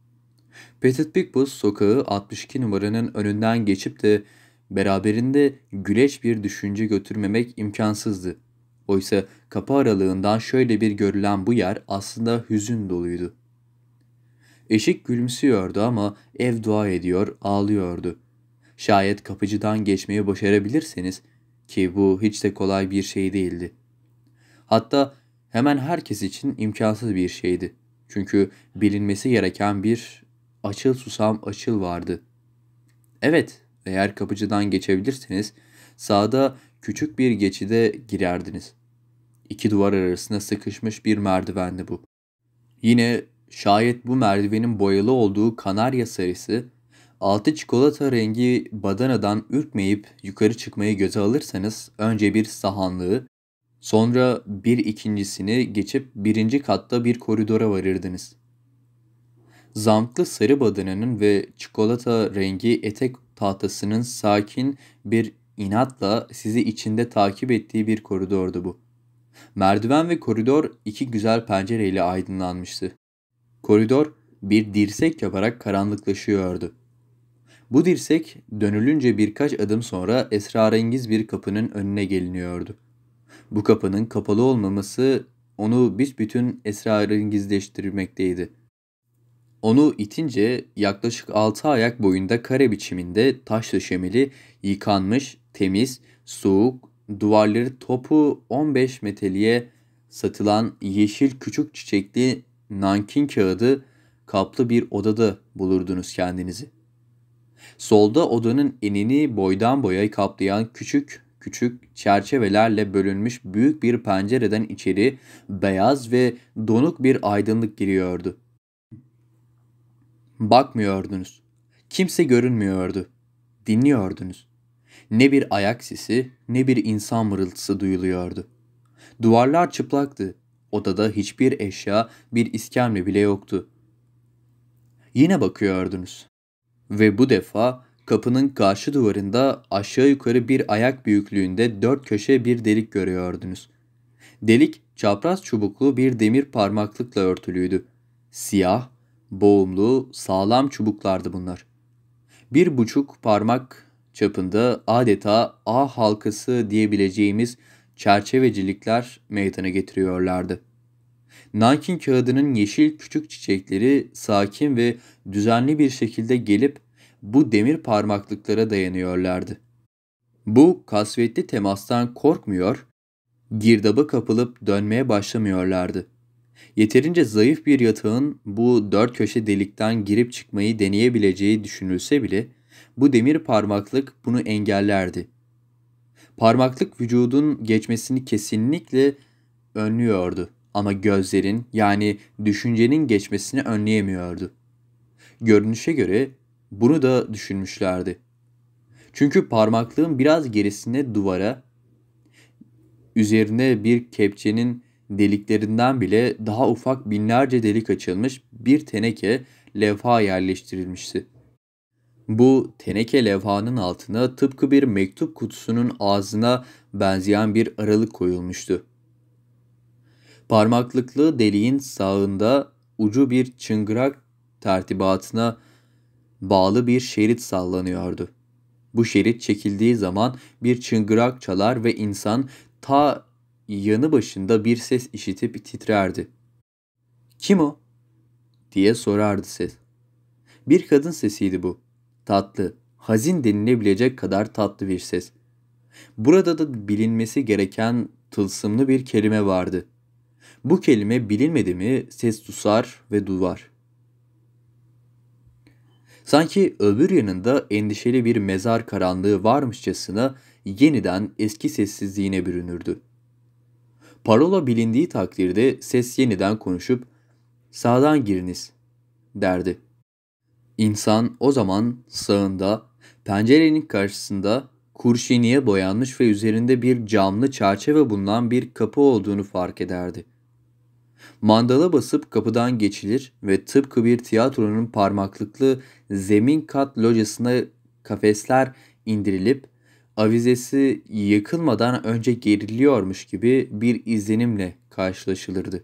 Petit Big sokağı 62 numaranın önünden geçip de beraberinde güleç bir düşünce götürmemek imkansızdı. Oysa kapı aralığından şöyle bir görülen bu yer aslında hüzün doluydu. Eşik gülümsüyordu ama ev dua ediyor, ağlıyordu. Şayet kapıcıdan geçmeyi başarabilirseniz ki bu hiç de kolay bir şey değildi. Hatta hemen herkes için imkansız bir şeydi. Çünkü bilinmesi gereken bir açıl susam açıl vardı. Evet, eğer kapıcıdan geçebilirseniz sağda küçük bir geçide girerdiniz. İki duvar arasında sıkışmış bir merdivendi bu. Yine şayet bu merdivenin boyalı olduğu kanarya sarısı, altı çikolata rengi badanadan ürkmeyip yukarı çıkmayı göze alırsanız önce bir sahanlığı, sonra bir ikincisini geçip birinci katta bir koridora varırdınız.'' Zamklı sarı badanının ve çikolata rengi etek tahtasının sakin bir inatla sizi içinde takip ettiği bir koridordu bu. Merdiven ve koridor iki güzel pencereyle aydınlanmıştı. Koridor bir dirsek yaparak karanlıklaşıyordu. Bu dirsek dönülünce birkaç adım sonra esrarengiz bir kapının önüne geliniyordu. Bu kapının kapalı olmaması onu büsbütün esrarengizleştirmekteydi.'' Onu itince yaklaşık 6 ayak boyunda kare biçiminde taş döşemeli, yıkanmış, temiz, soğuk, duvarları topu 15 meteliye satılan yeşil küçük çiçekli nankin kağıdı kaplı bir odada bulurdunuz kendinizi. Solda odanın enini boydan boya kaplayan küçük küçük çerçevelerle bölünmüş büyük bir pencereden içeri beyaz ve donuk bir aydınlık giriyordu. Bakmıyordunuz. Kimse görünmüyordu. Dinliyordunuz. Ne bir ayak sesi ne bir insan mırıltısı duyuluyordu. Duvarlar çıplaktı. Odada hiçbir eşya, bir iskemle bile yoktu. Yine bakıyordunuz. Ve bu defa kapının karşı duvarında aşağı yukarı bir ayak büyüklüğünde dört köşe bir delik görüyordunuz. Delik çapraz çubuklu bir demir parmaklıkla örtülüydü. Siyah, boğumlu, sağlam çubuklardı bunlar. Bir buçuk parmak çapında adeta A halkası diyebileceğimiz çerçevecilikler meydana getiriyorlardı. Nankin kağıdının yeşil küçük çiçekleri sakin ve düzenli bir şekilde gelip bu demir parmaklıklara dayanıyorlardı. Bu kasvetli temastan korkmuyor, girdaba kapılıp dönmeye başlamıyorlardı. Yeterince zayıf bir yatağın bu dört köşe delikten girip çıkmayı deneyebileceği düşünülse bile bu demir parmaklık bunu engellerdi. Parmaklık vücudun geçmesini kesinlikle önlüyordu ama gözlerin yani düşüncenin geçmesini önleyemiyordu. Görünüşe göre bunu da düşünmüşlerdi. Çünkü parmaklığın biraz gerisinde duvara, üzerine bir kepçenin deliklerinden bile daha ufak binlerce delik açılmış bir teneke levha yerleştirilmişti. Bu teneke levhanın altına tıpkı bir mektup kutusunun ağzına benzeyen bir aralık koyulmuştu. Parmaklıklı deliğin sağında ucu bir çıngırak tertibatına bağlı bir şerit sallanıyordu. Bu şerit çekildiği zaman bir çıngırak çalar ve insan ta yanı başında bir ses işitip titrerdi. Kim o? diye sorardı ses. Bir kadın sesiydi bu. Tatlı, hazin denilebilecek kadar tatlı bir ses. Burada da bilinmesi gereken tılsımlı bir kelime vardı. Bu kelime bilinmedi mi ses susar ve duvar. Sanki öbür yanında endişeli bir mezar karanlığı varmışçasına yeniden eski sessizliğine bürünürdü. Parola bilindiği takdirde ses yeniden konuşup sağdan giriniz derdi. İnsan o zaman sağında, pencerenin karşısında kurşiniye boyanmış ve üzerinde bir camlı çerçeve bulunan bir kapı olduğunu fark ederdi. Mandala basıp kapıdan geçilir ve tıpkı bir tiyatronun parmaklıklı zemin kat locasına kafesler indirilip avizesi yıkılmadan önce geriliyormuş gibi bir izlenimle karşılaşılırdı.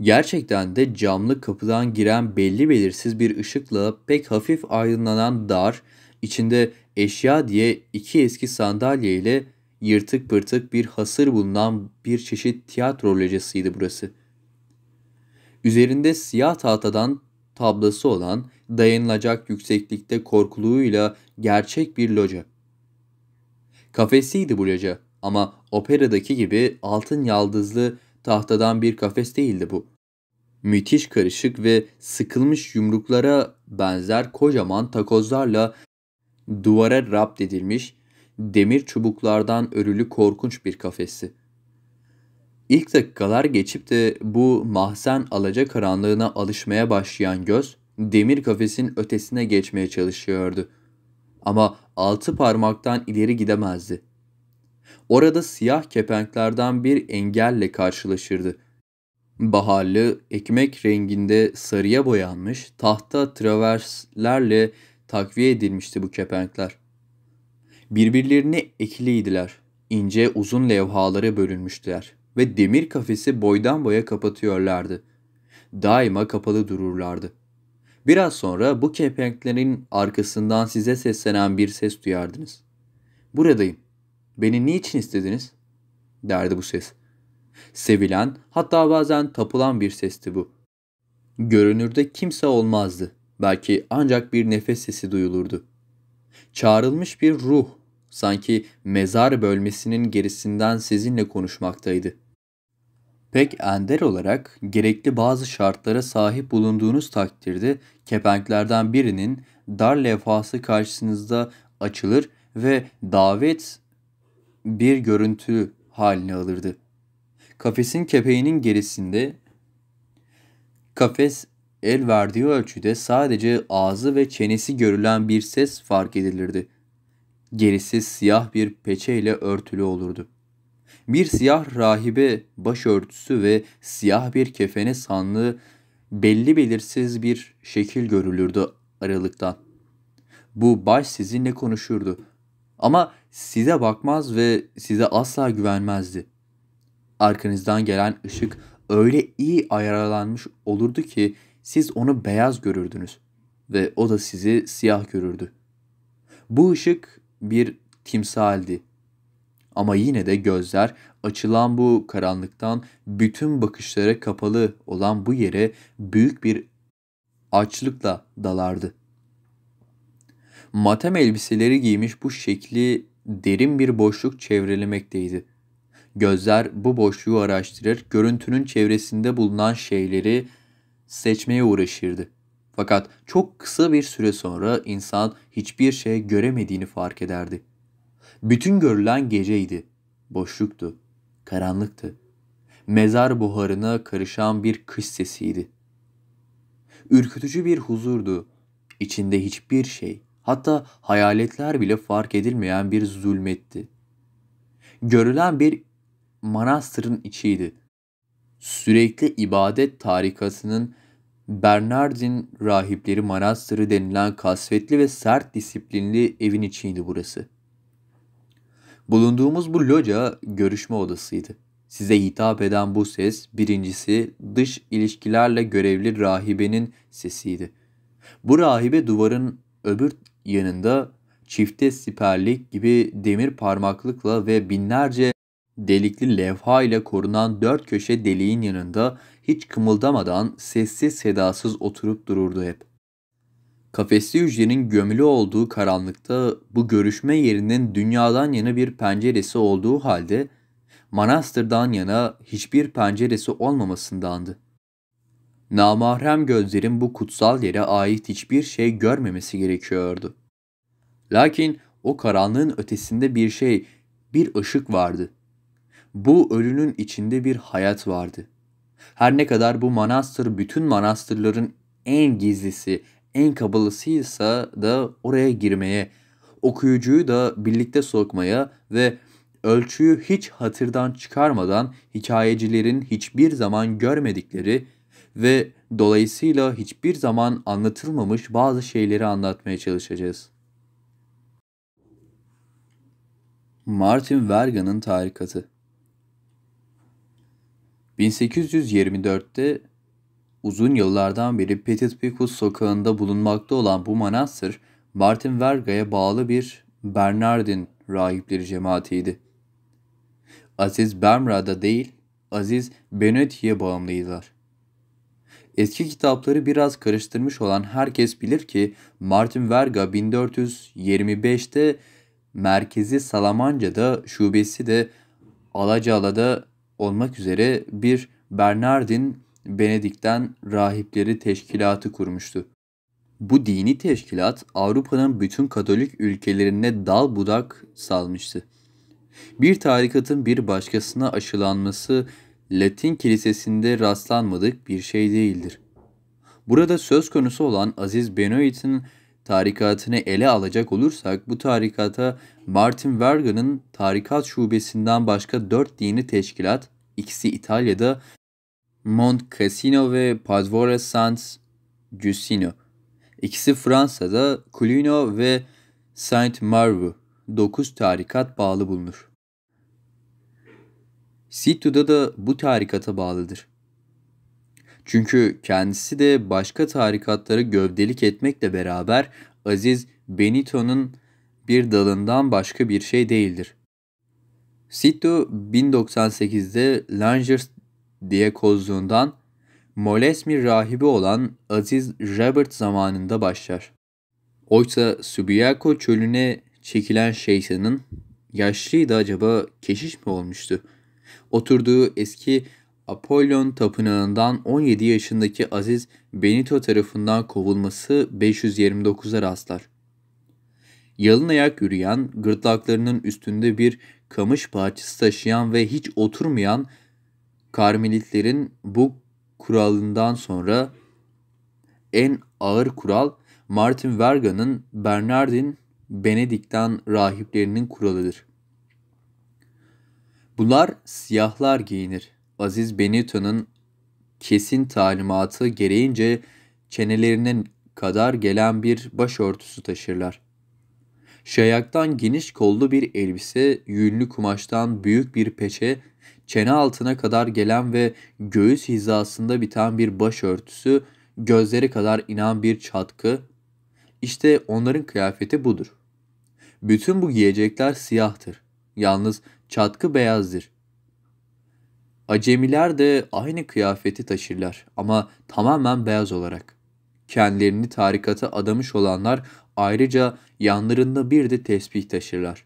Gerçekten de camlı kapıdan giren belli belirsiz bir ışıkla pek hafif aydınlanan dar, içinde eşya diye iki eski sandalye ile yırtık pırtık bir hasır bulunan bir çeşit tiyatro locasıydı burası. Üzerinde siyah tahtadan tablası olan dayanılacak yükseklikte korkuluğuyla gerçek bir loca. Kafesiydi bu loca ama operadaki gibi altın yaldızlı tahtadan bir kafes değildi bu. Müthiş karışık ve sıkılmış yumruklara benzer kocaman takozlarla duvara rapt edilmiş demir çubuklardan örülü korkunç bir kafesi. İlk dakikalar geçip de bu mahzen alaca karanlığına alışmaya başlayan göz, demir kafesin ötesine geçmeye çalışıyordu. Ama altı parmaktan ileri gidemezdi. Orada siyah kepenklerden bir engelle karşılaşırdı. Baharlı, ekmek renginde sarıya boyanmış tahta traverslerle takviye edilmişti bu kepenkler. Birbirlerine ekiliydiler. İnce uzun levhalara bölünmüştüler ve demir kafesi boydan boya kapatıyorlardı. Daima kapalı dururlardı. Biraz sonra bu kepenklerin arkasından size seslenen bir ses duyardınız. Buradayım. Beni niçin istediniz? derdi bu ses. Sevilen hatta bazen tapılan bir sesti bu. Görünürde kimse olmazdı. Belki ancak bir nefes sesi duyulurdu. Çağrılmış bir ruh sanki mezar bölmesinin gerisinden sizinle konuşmaktaydı.'' pek ender olarak gerekli bazı şartlara sahip bulunduğunuz takdirde kepenklerden birinin dar levhası karşınızda açılır ve davet bir görüntü haline alırdı. Kafesin kepeğinin gerisinde kafes el verdiği ölçüde sadece ağzı ve çenesi görülen bir ses fark edilirdi. Gerisi siyah bir peçeyle örtülü olurdu. Bir siyah rahibe başörtüsü ve siyah bir kefene sanlı belli belirsiz bir şekil görülürdü aralıktan. Bu baş sizinle konuşurdu ama size bakmaz ve size asla güvenmezdi. Arkanızdan gelen ışık öyle iyi ayarlanmış olurdu ki siz onu beyaz görürdünüz ve o da sizi siyah görürdü. Bu ışık bir timsaldi ama yine de gözler açılan bu karanlıktan bütün bakışlara kapalı olan bu yere büyük bir açlıkla dalardı. Matem elbiseleri giymiş bu şekli derin bir boşluk çevrelemekteyiz. Gözler bu boşluğu araştırır, görüntünün çevresinde bulunan şeyleri seçmeye uğraşırdı. Fakat çok kısa bir süre sonra insan hiçbir şey göremediğini fark ederdi. Bütün görülen geceydi. Boşluktu. Karanlıktı. Mezar buharına karışan bir kış sesiydi. Ürkütücü bir huzurdu. İçinde hiçbir şey, hatta hayaletler bile fark edilmeyen bir zulmetti. Görülen bir manastırın içiydi. Sürekli ibadet tarikasının Bernardin rahipleri manastırı denilen kasvetli ve sert disiplinli evin içiydi burası. Bulunduğumuz bu loca görüşme odasıydı. Size hitap eden bu ses birincisi dış ilişkilerle görevli rahibenin sesiydi. Bu rahibe duvarın öbür yanında çifte siperlik gibi demir parmaklıkla ve binlerce delikli levha ile korunan dört köşe deliğin yanında hiç kımıldamadan sessiz sedasız oturup dururdu hep. Kafesli hücrenin gömülü olduğu karanlıkta bu görüşme yerinin dünyadan yana bir penceresi olduğu halde manastırdan yana hiçbir penceresi olmamasındandı. Namahrem gözlerin bu kutsal yere ait hiçbir şey görmemesi gerekiyordu. Lakin o karanlığın ötesinde bir şey, bir ışık vardı. Bu ölünün içinde bir hayat vardı. Her ne kadar bu manastır bütün manastırların en gizlisi, en kabalısıysa da oraya girmeye, okuyucuyu da birlikte sokmaya ve ölçüyü hiç hatırdan çıkarmadan hikayecilerin hiçbir zaman görmedikleri ve dolayısıyla hiçbir zaman anlatılmamış bazı şeyleri anlatmaya çalışacağız. Martin Verga'nın tarikatı 1824'te Uzun yıllardan beri Petit Picus sokağında bulunmakta olan bu manastır, Martin Verga'ya bağlı bir Bernardin rahipleri cemaatiydi. Aziz Bermra'da değil, Aziz Benöti'ye bağımlıydılar. Eski kitapları biraz karıştırmış olan herkes bilir ki Martin Verga 1425'te merkezi Salamanca'da şubesi de Alacala'da olmak üzere bir Bernardin Benedik'ten rahipleri teşkilatı kurmuştu. Bu dini teşkilat Avrupa'nın bütün Katolik ülkelerine dal budak salmıştı. Bir tarikatın bir başkasına aşılanması Latin kilisesinde rastlanmadık bir şey değildir. Burada söz konusu olan Aziz Benoit'in tarikatını ele alacak olursak bu tarikata Martin Verga'nın tarikat şubesinden başka dört dini teşkilat, ikisi İtalya'da Mont Cassino ve Padvore Sans Giustino. İkisi Fransa'da Cluno ve Saint Marvu 9 tarikat bağlı bulunur. Situ'da da bu tarikata bağlıdır. Çünkü kendisi de başka tarikatları gövdelik etmekle beraber Aziz Benito'nun bir dalından başka bir şey değildir. Sito 1098'de Langers diye kozduğundan Molesmi rahibi olan Aziz Robert zamanında başlar. Oysa Subiaco çölüne çekilen şeytanın yaşlıydı acaba keşiş mi olmuştu? Oturduğu eski Apollon tapınağından 17 yaşındaki Aziz Benito tarafından kovulması 529'a rastlar. Yalın ayak yürüyen, gırtlaklarının üstünde bir kamış parçası taşıyan ve hiç oturmayan Karmelitlerin bu kuralından sonra en ağır kural Martin Verga'nın Bernardin Benediktan rahiplerinin kuralıdır. Bunlar siyahlar giyinir. Aziz Benito'nun kesin talimatı gereğince çenelerine kadar gelen bir başörtüsü taşırlar. Şayaktan geniş kollu bir elbise, yünlü kumaştan büyük bir peçe çene altına kadar gelen ve göğüs hizasında biten bir başörtüsü, gözleri kadar inen bir çatkı. İşte onların kıyafeti budur. Bütün bu giyecekler siyahtır. Yalnız çatkı beyazdır. Acemiler de aynı kıyafeti taşırlar ama tamamen beyaz olarak. Kendilerini tarikata adamış olanlar ayrıca yanlarında bir de tesbih taşırlar.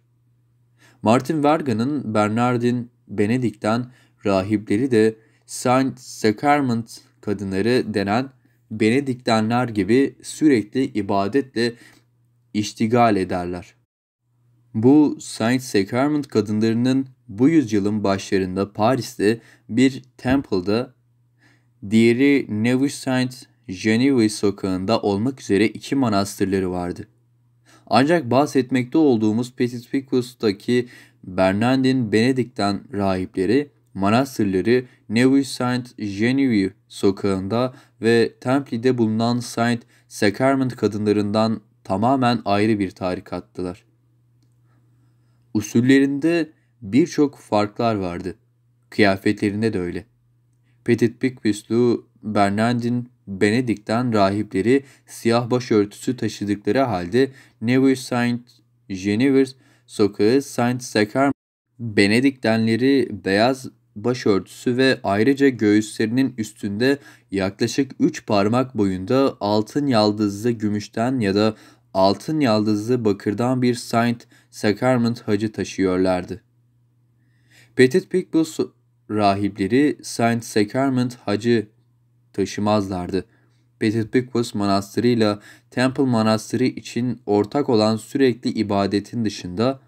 Martin Verga'nın Bernardin Benedik'ten rahipleri de Saint Sacrament kadınları denen Benediktenler gibi sürekli ibadetle iştigal ederler. Bu Saint Sacrament kadınlarının bu yüzyılın başlarında Paris'te bir temple'da, diğeri Neuville Saint Genevieve sokağında olmak üzere iki manastırları vardı. Ancak bahsetmekte olduğumuz Petitficus'taki Bernardin Benedik'ten rahipleri manastırları Neuville Saint Genevieve sokağında ve Templi'de bulunan Saint Sacrament kadınlarından tamamen ayrı bir tarikattılar. Usullerinde birçok farklar vardı. Kıyafetlerinde de öyle. Petit Picpuslu Bernardin Benedik'ten rahipleri siyah başörtüsü taşıdıkları halde Never Saint Genevieve sokağı Saint Sacrament Benediktenleri beyaz başörtüsü ve ayrıca göğüslerinin üstünde yaklaşık 3 parmak boyunda altın yaldızlı gümüşten ya da altın yaldızlı bakırdan bir Saint Sacrament hacı taşıyorlardı. Petit Picpus rahipleri Saint Sacrament hacı taşımazlardı. Petit Picpus Manastırı ile Temple Manastırı için ortak olan sürekli ibadetin dışında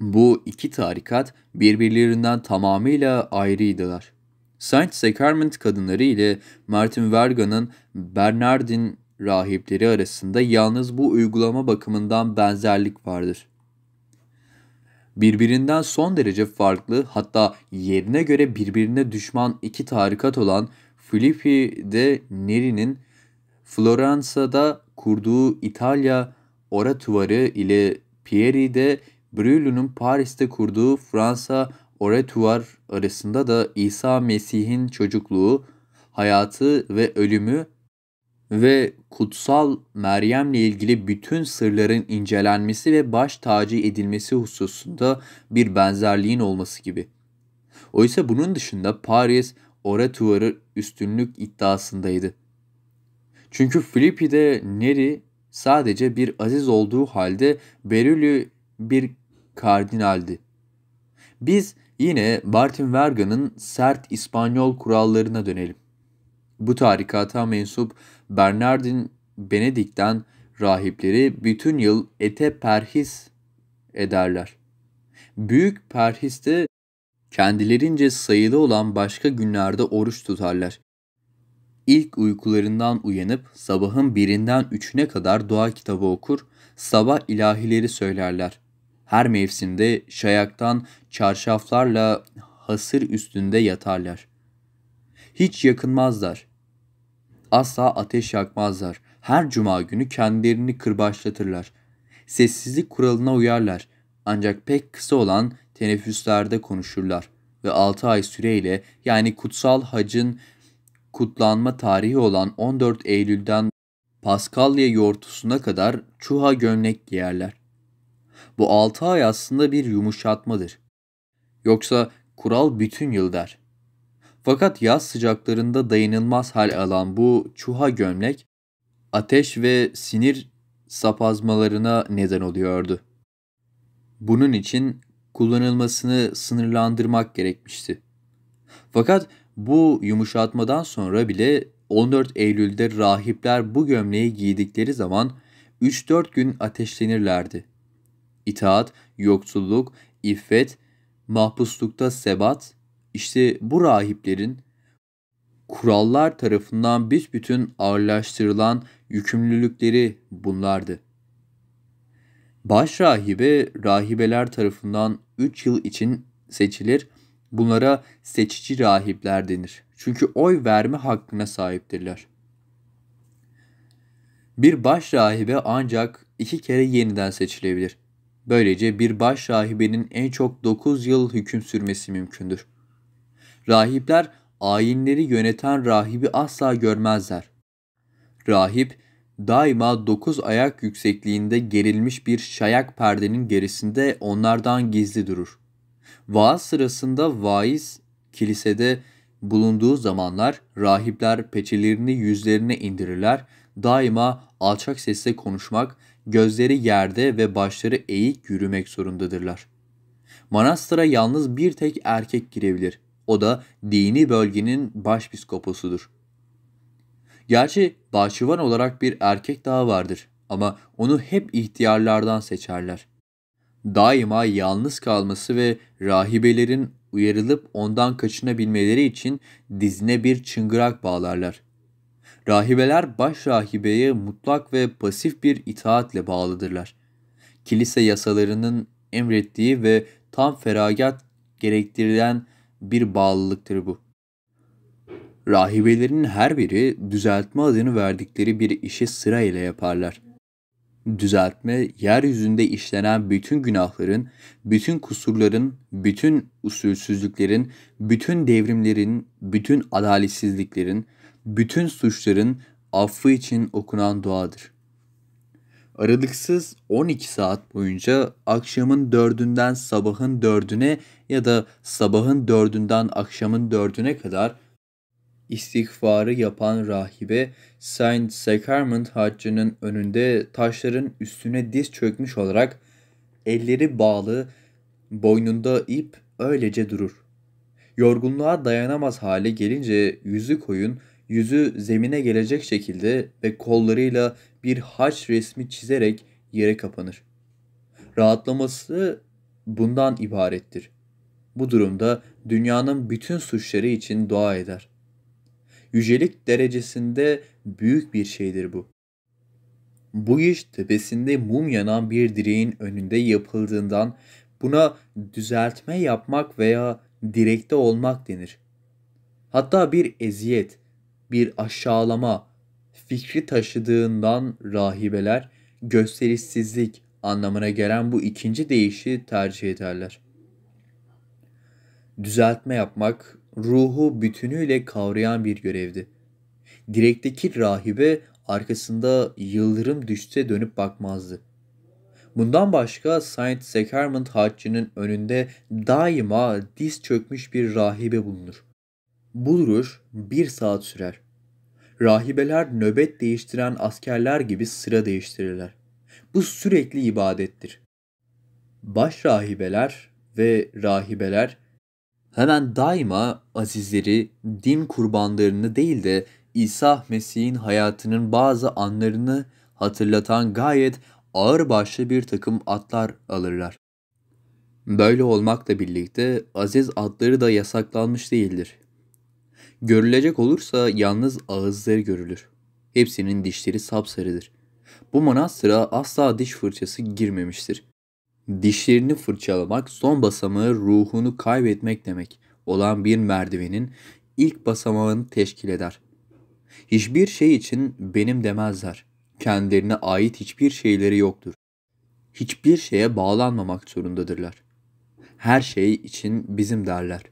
bu iki tarikat birbirlerinden tamamıyla ayrıydılar. Saint Sacrament kadınları ile Martin Verga'nın Bernardin rahipleri arasında yalnız bu uygulama bakımından benzerlik vardır. Birbirinden son derece farklı hatta yerine göre birbirine düşman iki tarikat olan Filippi'de Neri'nin Floransa'da kurduğu İtalya Oratuvarı ile Pieri'de de Paris'te kurduğu Fransa Oratuvar arasında da İsa Mesih'in çocukluğu, hayatı ve ölümü ve kutsal Meryem'le ilgili bütün sırların incelenmesi ve baş tacı edilmesi hususunda bir benzerliğin olması gibi. Oysa bunun dışında Paris, oratuarı üstünlük iddiasındaydı. Çünkü Filippi'de Neri sadece bir aziz olduğu halde Berülü bir kardinaldi. Biz yine Martin Verga'nın sert İspanyol kurallarına dönelim. Bu tarikata mensup Bernardin Benedik'ten rahipleri bütün yıl ete perhis ederler. Büyük perhiste Kendilerince sayılı olan başka günlerde oruç tutarlar. İlk uykularından uyanıp sabahın birinden üçüne kadar dua kitabı okur, sabah ilahileri söylerler. Her mevsimde şayaktan çarşaflarla hasır üstünde yatarlar. Hiç yakınmazlar. Asla ateş yakmazlar. Her cuma günü kendilerini kırbaçlatırlar. Sessizlik kuralına uyarlar. Ancak pek kısa olan teneffüslerde konuşurlar ve 6 ay süreyle yani kutsal hacın kutlanma tarihi olan 14 Eylül'den Paskalya yortusuna kadar çuha gömlek giyerler. Bu 6 ay aslında bir yumuşatmadır. Yoksa kural bütün yıl der. Fakat yaz sıcaklarında dayanılmaz hal alan bu çuha gömlek ateş ve sinir sapazmalarına neden oluyordu. Bunun için kullanılmasını sınırlandırmak gerekmişti. Fakat bu yumuşatmadan sonra bile 14 Eylül'de rahipler bu gömleği giydikleri zaman 3-4 gün ateşlenirlerdi. İtaat, yoksulluk, iffet, mahpuslukta sebat, işte bu rahiplerin kurallar tarafından bütün ağırlaştırılan yükümlülükleri bunlardı. Baş rahibe rahibeler tarafından 3 yıl için seçilir. Bunlara seçici rahipler denir. Çünkü oy verme hakkına sahiptirler. Bir baş rahibe ancak iki kere yeniden seçilebilir. Böylece bir baş rahibenin en çok 9 yıl hüküm sürmesi mümkündür. Rahipler ayinleri yöneten rahibi asla görmezler. Rahip daima 9 ayak yüksekliğinde gerilmiş bir şayak perdenin gerisinde onlardan gizli durur. Vaaz sırasında vaiz kilisede bulunduğu zamanlar rahipler peçelerini yüzlerine indirirler, daima alçak sesle konuşmak, gözleri yerde ve başları eğik yürümek zorundadırlar. Manastıra yalnız bir tek erkek girebilir. O da dini bölgenin başpiskoposudur. Gerçi bahçıvan olarak bir erkek daha vardır ama onu hep ihtiyarlardan seçerler. Daima yalnız kalması ve rahibelerin uyarılıp ondan kaçınabilmeleri için dizine bir çıngırak bağlarlar. Rahibeler baş rahibeye mutlak ve pasif bir itaatle bağlıdırlar. Kilise yasalarının emrettiği ve tam feragat gerektirilen bir bağlılıktır bu. Rahibelerinin her biri düzeltme adını verdikleri bir işi sırayla yaparlar. Düzeltme, yeryüzünde işlenen bütün günahların, bütün kusurların, bütün usulsüzlüklerin, bütün devrimlerin, bütün adaletsizliklerin, bütün suçların affı için okunan duadır. Aralıksız 12 saat boyunca akşamın dördünden sabahın dördüne ya da sabahın dördünden akşamın dördüne kadar istiğfarı yapan rahibe Saint Sacrament haccının önünde taşların üstüne diz çökmüş olarak elleri bağlı, boynunda ip öylece durur. Yorgunluğa dayanamaz hale gelince yüzü koyun, yüzü zemine gelecek şekilde ve kollarıyla bir haç resmi çizerek yere kapanır. Rahatlaması bundan ibarettir. Bu durumda dünyanın bütün suçları için dua eder yücelik derecesinde büyük bir şeydir bu. Bu iş tepesinde mum yanan bir direğin önünde yapıldığından buna düzeltme yapmak veya direkte olmak denir. Hatta bir eziyet, bir aşağılama fikri taşıdığından rahibeler gösterişsizlik anlamına gelen bu ikinci deyişi tercih ederler. Düzeltme yapmak ruhu bütünüyle kavrayan bir görevdi. Direkteki rahibe arkasında yıldırım düşse dönüp bakmazdı. Bundan başka Saint Sacrament haccının önünde daima diz çökmüş bir rahibe bulunur. Bu duruş bir saat sürer. Rahibeler nöbet değiştiren askerler gibi sıra değiştirirler. Bu sürekli ibadettir. Baş rahibeler ve rahibeler hemen daima azizleri, din kurbanlarını değil de İsa Mesih'in hayatının bazı anlarını hatırlatan gayet ağır başlı bir takım atlar alırlar. Böyle olmakla birlikte aziz atları da yasaklanmış değildir. Görülecek olursa yalnız ağızları görülür. Hepsinin dişleri sapsarıdır. Bu manastıra asla diş fırçası girmemiştir dişlerini fırçalamak son basamağı ruhunu kaybetmek demek olan bir merdivenin ilk basamağını teşkil eder. Hiçbir şey için benim demezler. Kendilerine ait hiçbir şeyleri yoktur. Hiçbir şeye bağlanmamak zorundadırlar. Her şey için bizim derler.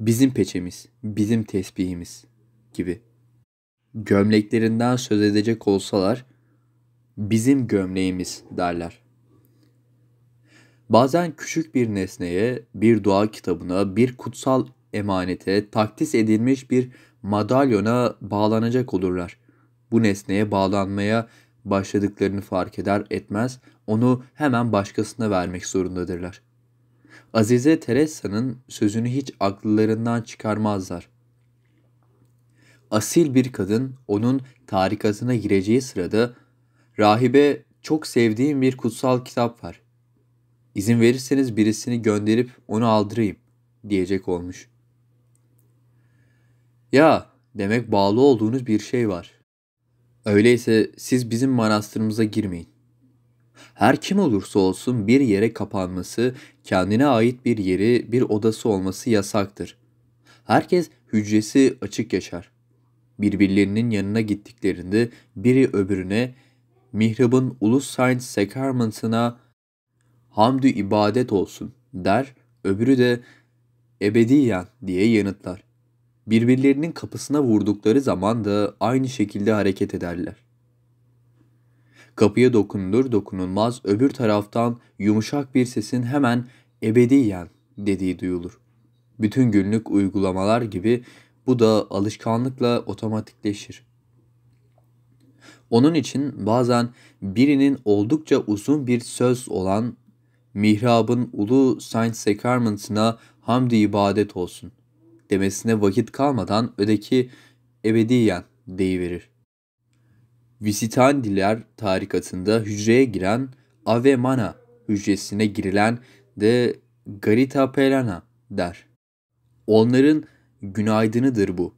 Bizim peçemiz, bizim tesbihimiz gibi. Gömleklerinden söz edecek olsalar bizim gömleğimiz derler. Bazen küçük bir nesneye, bir dua kitabına, bir kutsal emanete, takdis edilmiş bir madalyona bağlanacak olurlar. Bu nesneye bağlanmaya başladıklarını fark eder etmez onu hemen başkasına vermek zorundadırlar. Azize Teresa'nın sözünü hiç aklılarından çıkarmazlar. Asil bir kadın onun tarikatına gireceği sırada rahibe çok sevdiğim bir kutsal kitap var. İzin verirseniz birisini gönderip onu aldırayım diyecek olmuş. Ya demek bağlı olduğunuz bir şey var. Öyleyse siz bizim manastırımıza girmeyin. Her kim olursa olsun bir yere kapanması, kendine ait bir yeri, bir odası olması yasaktır. Herkes hücresi açık yaşar. Birbirlerinin yanına gittiklerinde biri öbürüne mihrabın ulus Saint Sacrament'ına hamdü ibadet olsun der, öbürü de ebediyen diye yanıtlar. Birbirlerinin kapısına vurdukları zaman da aynı şekilde hareket ederler. Kapıya dokunulur dokunulmaz öbür taraftan yumuşak bir sesin hemen ebediyen dediği duyulur. Bütün günlük uygulamalar gibi bu da alışkanlıkla otomatikleşir. Onun için bazen birinin oldukça uzun bir söz olan mihrabın ulu Saint Sacrament'ına hamdi ibadet olsun demesine vakit kalmadan ödeki ebediyen deyiverir. Visitandiler tarikatında hücreye giren Ave Mana hücresine girilen de Garita Pelana der. Onların günaydınıdır bu.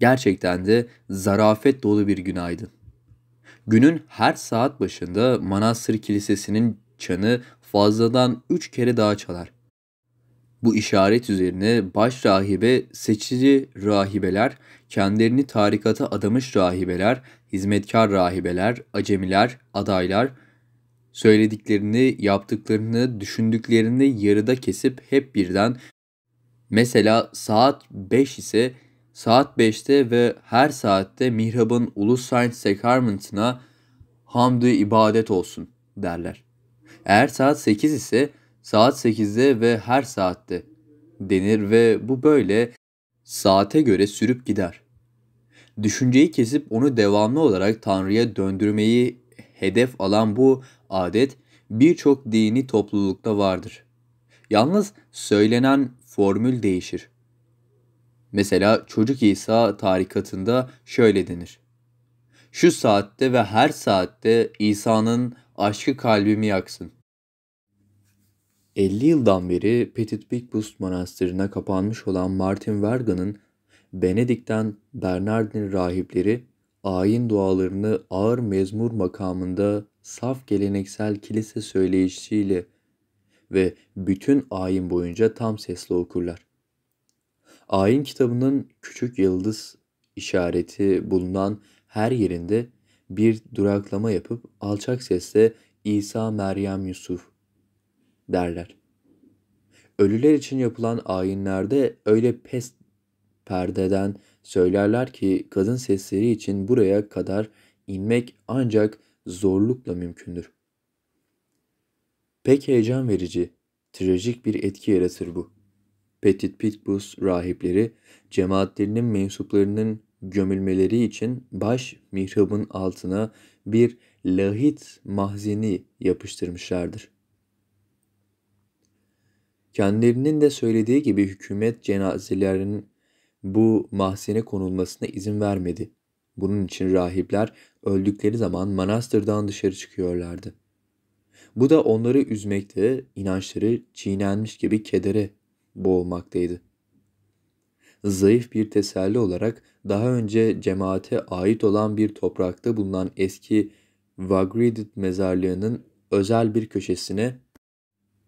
Gerçekten de zarafet dolu bir günaydın. Günün her saat başında manastır kilisesinin çanı fazladan üç kere daha çalar. Bu işaret üzerine baş rahibe seçici rahibeler, kendilerini tarikata adamış rahibeler, hizmetkar rahibeler, acemiler, adaylar, söylediklerini, yaptıklarını, düşündüklerini yarıda kesip hep birden mesela saat 5 ise saat 5'te ve her saatte mihrabın ulus saint sacrament'ına hamdü ibadet olsun derler. Eğer saat 8 ise saat 8'de ve her saatte denir ve bu böyle saate göre sürüp gider. Düşünceyi kesip onu devamlı olarak Tanrı'ya döndürmeyi hedef alan bu adet birçok dini toplulukta vardır. Yalnız söylenen formül değişir. Mesela Çocuk İsa tarikatında şöyle denir. Şu saatte ve her saatte İsa'nın aşkı kalbimi yaksın. 50 yıldan beri Petit Picpus Manastırı'na kapanmış olan Martin Verga'nın Benedik'ten Bernardin rahipleri ayin dualarını ağır mezmur makamında saf geleneksel kilise söyleyişiyle ve bütün ayin boyunca tam sesli okurlar. Ayin kitabının küçük yıldız işareti bulunan her yerinde bir duraklama yapıp alçak sesle İsa Meryem Yusuf derler. Ölüler için yapılan ayinlerde öyle pes perdeden söylerler ki kadın sesleri için buraya kadar inmek ancak zorlukla mümkündür. Pek heyecan verici, trajik bir etki yaratır bu. Petit Pitbus rahipleri cemaatlerinin mensuplarının gömülmeleri için baş mihrabın altına bir lahit mahzeni yapıştırmışlardır. Kendilerinin de söylediği gibi hükümet cenazelerinin bu mahzene konulmasına izin vermedi. Bunun için rahipler öldükleri zaman manastırdan dışarı çıkıyorlardı. Bu da onları üzmekte, inançları çiğnenmiş gibi kedere boğulmaktaydı zayıf bir teselli olarak daha önce cemaate ait olan bir toprakta bulunan eski Vagridit mezarlığının özel bir köşesine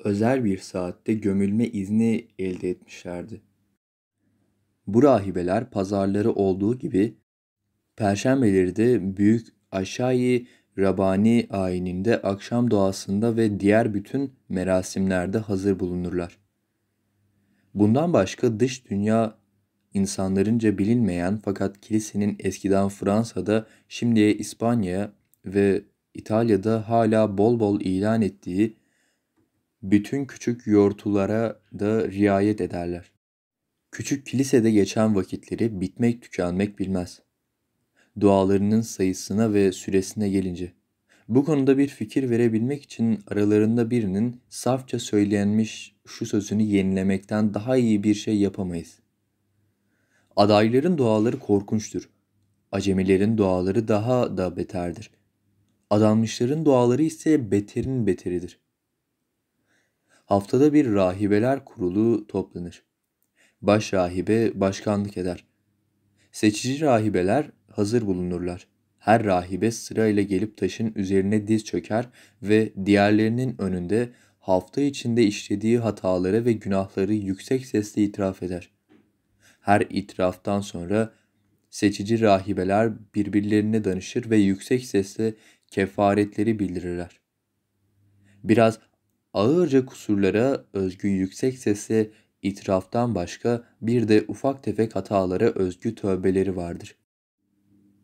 özel bir saatte gömülme izni elde etmişlerdi. Bu rahibeler pazarları olduğu gibi perşembeleri de büyük aşağı Rabani ayininde akşam doğasında ve diğer bütün merasimlerde hazır bulunurlar. Bundan başka dış dünya insanlarınca bilinmeyen fakat kilisenin eskiden Fransa'da, şimdiye İspanya ve İtalya'da hala bol bol ilan ettiği bütün küçük yortulara da riayet ederler. Küçük kilisede geçen vakitleri bitmek tükenmek bilmez. Dualarının sayısına ve süresine gelince. Bu konuda bir fikir verebilmek için aralarında birinin safça söylenmiş şu sözünü yenilemekten daha iyi bir şey yapamayız. Adayların duaları korkunçtur. Acemilerin duaları daha da beterdir. Adanmışların duaları ise beterin beteridir. Haftada bir rahibeler kurulu toplanır. Baş rahibe başkanlık eder. Seçici rahibeler hazır bulunurlar. Her rahibe sırayla gelip taşın üzerine diz çöker ve diğerlerinin önünde hafta içinde işlediği hataları ve günahları yüksek sesle itiraf eder. Her itiraftan sonra seçici rahibeler birbirlerine danışır ve yüksek sesle kefaretleri bildirirler. Biraz ağırca kusurlara özgü yüksek sesle itiraftan başka bir de ufak tefek hatalara özgü tövbeleri vardır.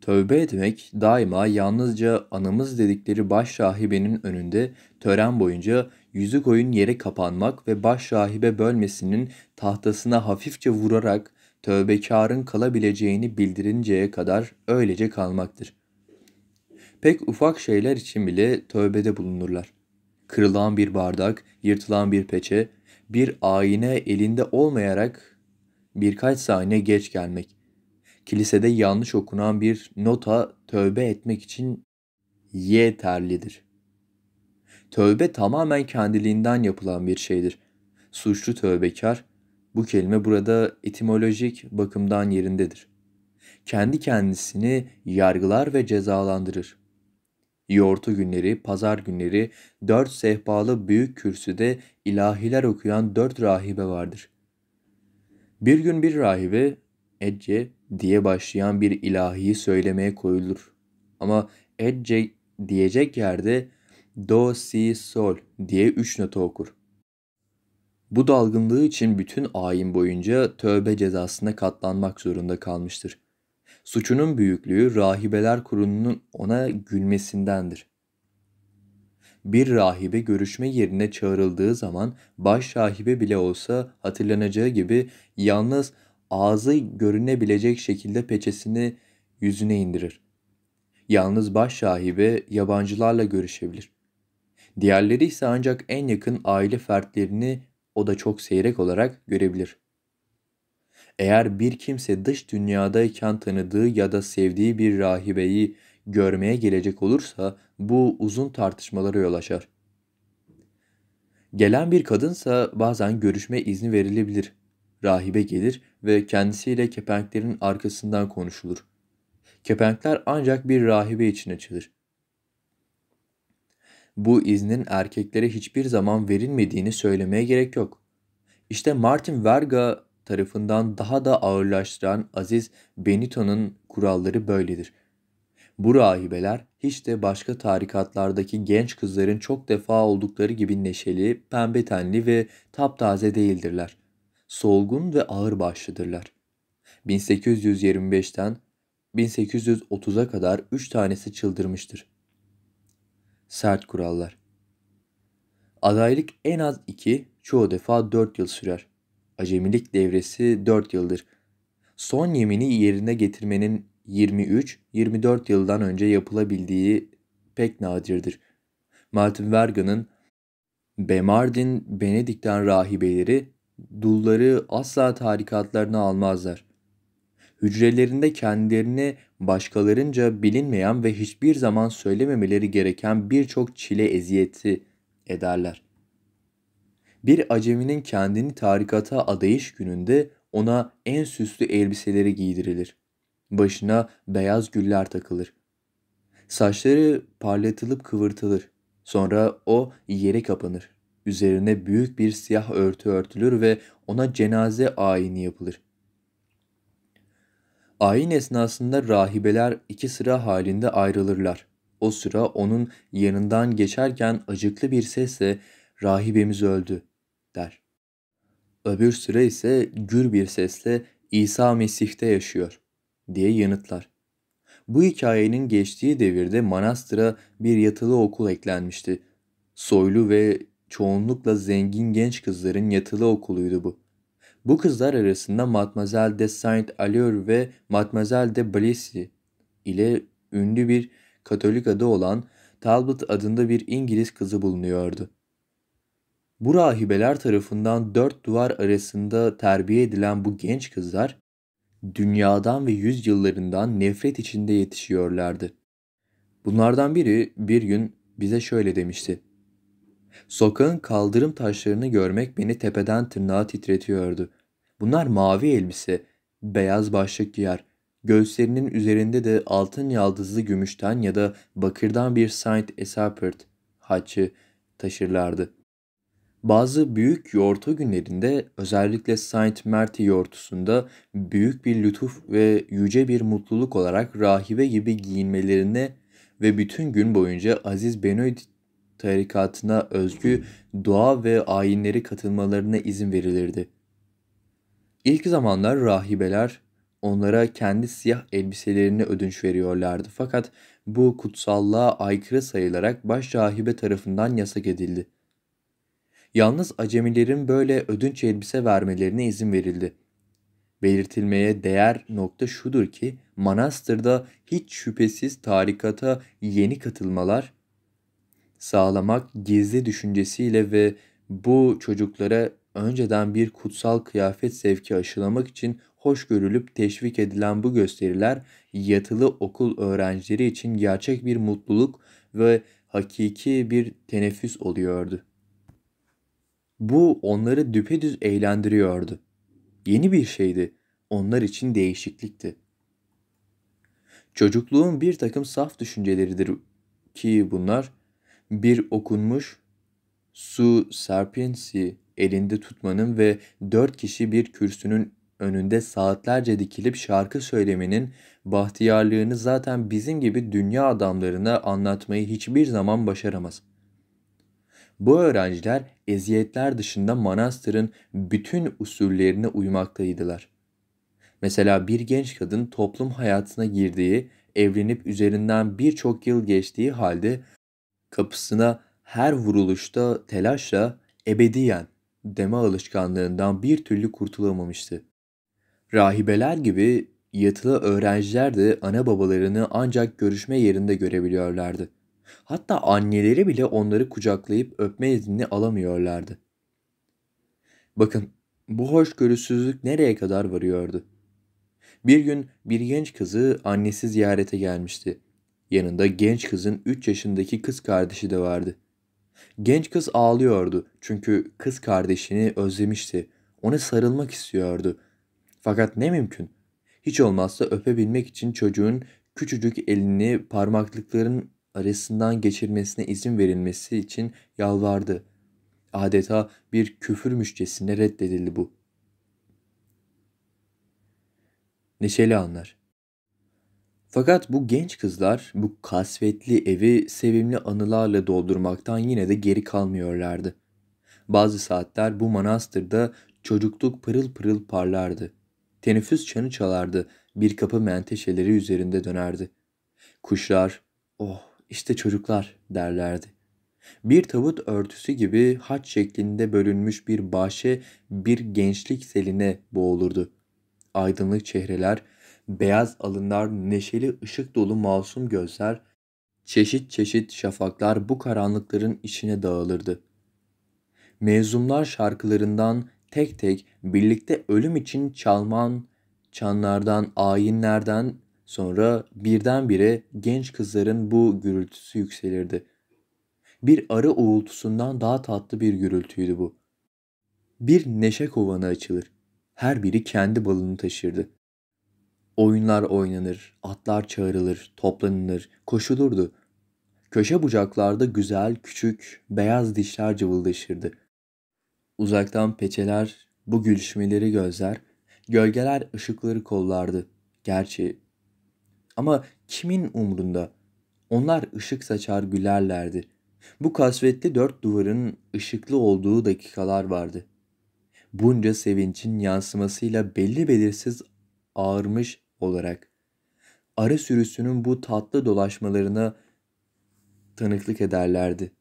Tövbe etmek daima yalnızca anımız dedikleri baş rahibenin önünde tören boyunca yüzü koyun yere kapanmak ve baş rahibe bölmesinin tahtasına hafifçe vurarak tövbekarın kalabileceğini bildirinceye kadar öylece kalmaktır. Pek ufak şeyler için bile tövbede bulunurlar. Kırılan bir bardak, yırtılan bir peçe, bir ayine elinde olmayarak birkaç saniye geç gelmek. Kilisede yanlış okunan bir nota tövbe etmek için yeterlidir. Tövbe tamamen kendiliğinden yapılan bir şeydir. Suçlu tövbekar bu kelime burada etimolojik bakımdan yerindedir. Kendi kendisini yargılar ve cezalandırır. Yortu günleri, pazar günleri dört sehpalı büyük kürsüde ilahiler okuyan dört rahibe vardır. Bir gün bir rahibe Ecce diye başlayan bir ilahiyi söylemeye koyulur. Ama Ecce diyecek yerde Do, Si, Sol diye üç nota okur. Bu dalgınlığı için bütün ayin boyunca tövbe cezasına katlanmak zorunda kalmıştır. Suçunun büyüklüğü rahibeler kurulunun ona gülmesindendir. Bir rahibe görüşme yerine çağrıldığı zaman baş rahibe bile olsa hatırlanacağı gibi yalnız ağzı görünebilecek şekilde peçesini yüzüne indirir. Yalnız baş rahibe yabancılarla görüşebilir. Diğerleri ise ancak en yakın aile fertlerini o da çok seyrek olarak görebilir. Eğer bir kimse dış dünyadayken tanıdığı ya da sevdiği bir rahibeyi görmeye gelecek olursa bu uzun tartışmalara yol açar. Gelen bir kadınsa bazen görüşme izni verilebilir. Rahibe gelir ve kendisiyle kepenklerin arkasından konuşulur. Kepenkler ancak bir rahibe için açılır bu iznin erkeklere hiçbir zaman verilmediğini söylemeye gerek yok. İşte Martin Verga tarafından daha da ağırlaştıran Aziz Benito'nun kuralları böyledir. Bu rahibeler hiç de başka tarikatlardaki genç kızların çok defa oldukları gibi neşeli, pembe tenli ve taptaze değildirler. Solgun ve ağır başlıdırlar. 1825'ten 1830'a kadar 3 tanesi çıldırmıştır. Sert kurallar. Adaylık en az 2, çoğu defa 4 yıl sürer. Acemilik devresi 4 yıldır. Son yemini yerine getirmenin 23-24 yıldan önce yapılabildiği pek nadirdir. Martin Verga'nın Bemardin Benedikten rahibeleri dulları asla tarikatlarına almazlar. Hücrelerinde kendilerini başkalarınca bilinmeyen ve hiçbir zaman söylememeleri gereken birçok çile eziyeti ederler. Bir aceminin kendini tarikata adayış gününde ona en süslü elbiseleri giydirilir. Başına beyaz güller takılır. Saçları parlatılıp kıvırtılır. Sonra o yere kapanır. Üzerine büyük bir siyah örtü örtülür ve ona cenaze ayini yapılır.'' Ayin esnasında rahibeler iki sıra halinde ayrılırlar. O sıra onun yanından geçerken acıklı bir sesle rahibemiz öldü der. Öbür sıra ise gür bir sesle İsa Mesih'te yaşıyor diye yanıtlar. Bu hikayenin geçtiği devirde manastıra bir yatılı okul eklenmişti. Soylu ve çoğunlukla zengin genç kızların yatılı okuluydu bu. Bu kızlar arasında Mademoiselle de Saint Allure ve Mademoiselle de Blessy ile ünlü bir Katolik adı olan Talbot adında bir İngiliz kızı bulunuyordu. Bu rahibeler tarafından dört duvar arasında terbiye edilen bu genç kızlar dünyadan ve yüzyıllarından nefret içinde yetişiyorlardı. Bunlardan biri bir gün bize şöyle demişti. Sokağın kaldırım taşlarını görmek beni tepeden tırnağa titretiyordu. Bunlar mavi elbise, beyaz başlık giyer. Göğüslerinin üzerinde de altın yaldızlı gümüşten ya da bakırdan bir Saint Esapert haçı taşırlardı. Bazı büyük yortu günlerinde özellikle Saint Marty yortusunda büyük bir lütuf ve yüce bir mutluluk olarak rahibe gibi giyinmelerine ve bütün gün boyunca Aziz Benoit tarikatına özgü dua ve ayinleri katılmalarına izin verilirdi. İlk zamanlar rahibeler onlara kendi siyah elbiselerini ödünç veriyorlardı fakat bu kutsallığa aykırı sayılarak baş rahibe tarafından yasak edildi. Yalnız acemilerin böyle ödünç elbise vermelerine izin verildi. Belirtilmeye değer nokta şudur ki manastırda hiç şüphesiz tarikata yeni katılmalar sağlamak gizli düşüncesiyle ve bu çocuklara önceden bir kutsal kıyafet sevki aşılamak için hoş görülüp teşvik edilen bu gösteriler yatılı okul öğrencileri için gerçek bir mutluluk ve hakiki bir teneffüs oluyordu. Bu onları düpedüz eğlendiriyordu. Yeni bir şeydi. Onlar için değişiklikti. Çocukluğun bir takım saf düşünceleridir ki bunlar bir okunmuş su serpensi elinde tutmanın ve dört kişi bir kürsünün önünde saatlerce dikilip şarkı söylemenin bahtiyarlığını zaten bizim gibi dünya adamlarına anlatmayı hiçbir zaman başaramaz. Bu öğrenciler eziyetler dışında manastırın bütün usullerine uymaktaydılar. Mesela bir genç kadın toplum hayatına girdiği, evlenip üzerinden birçok yıl geçtiği halde kapısına her vuruluşta telaşla ebediyen deme alışkanlığından bir türlü kurtulamamıştı. Rahibeler gibi yatılı öğrenciler de ana babalarını ancak görüşme yerinde görebiliyorlardı. Hatta anneleri bile onları kucaklayıp öpme izni alamıyorlardı. Bakın bu hoşgörüsüzlük nereye kadar varıyordu? Bir gün bir genç kızı annesi ziyarete gelmişti. Yanında genç kızın 3 yaşındaki kız kardeşi de vardı. Genç kız ağlıyordu çünkü kız kardeşini özlemişti. Ona sarılmak istiyordu. Fakat ne mümkün? Hiç olmazsa öpebilmek için çocuğun küçücük elini parmaklıkların arasından geçirmesine izin verilmesi için yalvardı. Adeta bir küfür küfürmüşçesine reddedildi bu. Neşeli anlar. Fakat bu genç kızlar bu kasvetli evi sevimli anılarla doldurmaktan yine de geri kalmıyorlardı. Bazı saatler bu manastırda çocukluk pırıl pırıl parlardı. Teneffüs çanı çalardı, bir kapı menteşeleri üzerinde dönerdi. Kuşlar, oh işte çocuklar derlerdi. Bir tabut örtüsü gibi haç şeklinde bölünmüş bir bahçe bir gençlik seline boğulurdu. Aydınlık çehreler beyaz alınlar, neşeli ışık dolu masum gözler, çeşit çeşit şafaklar bu karanlıkların içine dağılırdı. Mezumlar şarkılarından tek tek birlikte ölüm için çalman, çanlardan, ayinlerden sonra birdenbire genç kızların bu gürültüsü yükselirdi. Bir arı uğultusundan daha tatlı bir gürültüydü bu. Bir neşe kovanı açılır. Her biri kendi balını taşırdı. Oyunlar oynanır, atlar çağrılır, toplanılır, koşulurdu. Köşe bucaklarda güzel, küçük, beyaz dişler cıvıldaşırdı. Uzaktan peçeler, bu gülüşmeleri gözler, gölgeler ışıkları kollardı. Gerçi ama kimin umrunda? Onlar ışık saçar gülerlerdi. Bu kasvetli dört duvarın ışıklı olduğu dakikalar vardı. Bunca sevinçin yansımasıyla belli belirsiz ağırmış olarak. Arı sürüsünün bu tatlı dolaşmalarına tanıklık ederlerdi.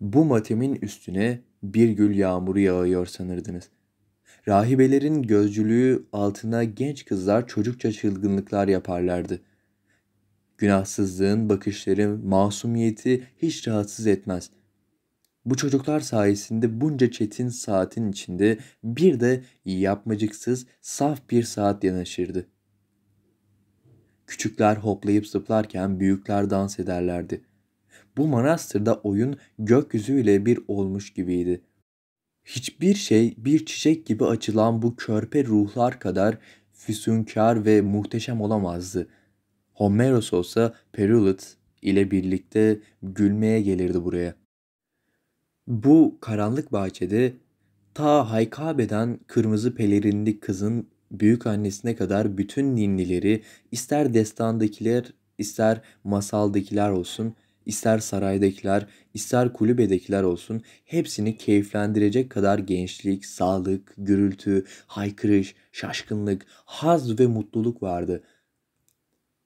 Bu matemin üstüne bir gül yağmuru yağıyor sanırdınız. Rahibelerin gözcülüğü altına genç kızlar çocukça çılgınlıklar yaparlardı. Günahsızlığın bakışları, masumiyeti hiç rahatsız etmez.'' Bu çocuklar sayesinde bunca çetin saatin içinde bir de yapmacıksız saf bir saat yanaşırdı. Küçükler hoplayıp zıplarken büyükler dans ederlerdi. Bu manastırda oyun gökyüzüyle bir olmuş gibiydi. Hiçbir şey bir çiçek gibi açılan bu körpe ruhlar kadar füsunkar ve muhteşem olamazdı. Homeros olsa Perulet ile birlikte gülmeye gelirdi buraya.'' Bu karanlık bahçede ta haykabeden kırmızı pelerinli kızın büyük annesine kadar bütün ninnileri ister destandakiler ister masaldakiler olsun ister saraydakiler ister kulübedekiler olsun hepsini keyiflendirecek kadar gençlik, sağlık, gürültü, haykırış, şaşkınlık, haz ve mutluluk vardı.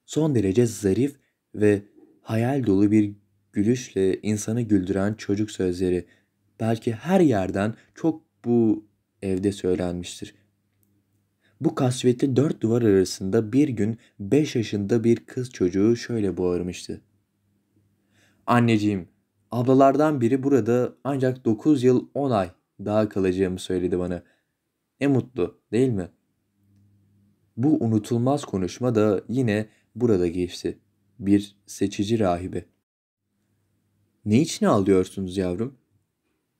Son derece zarif ve hayal dolu bir gülüşle insanı güldüren çocuk sözleri belki her yerden çok bu evde söylenmiştir. Bu kasvetli dört duvar arasında bir gün beş yaşında bir kız çocuğu şöyle bağırmıştı. Anneciğim, ablalardan biri burada ancak dokuz yıl on ay daha kalacağımı söyledi bana. Ne mutlu değil mi? Bu unutulmaz konuşma da yine burada geçti. Bir seçici rahibe. Ne içine alıyorsunuz yavrum?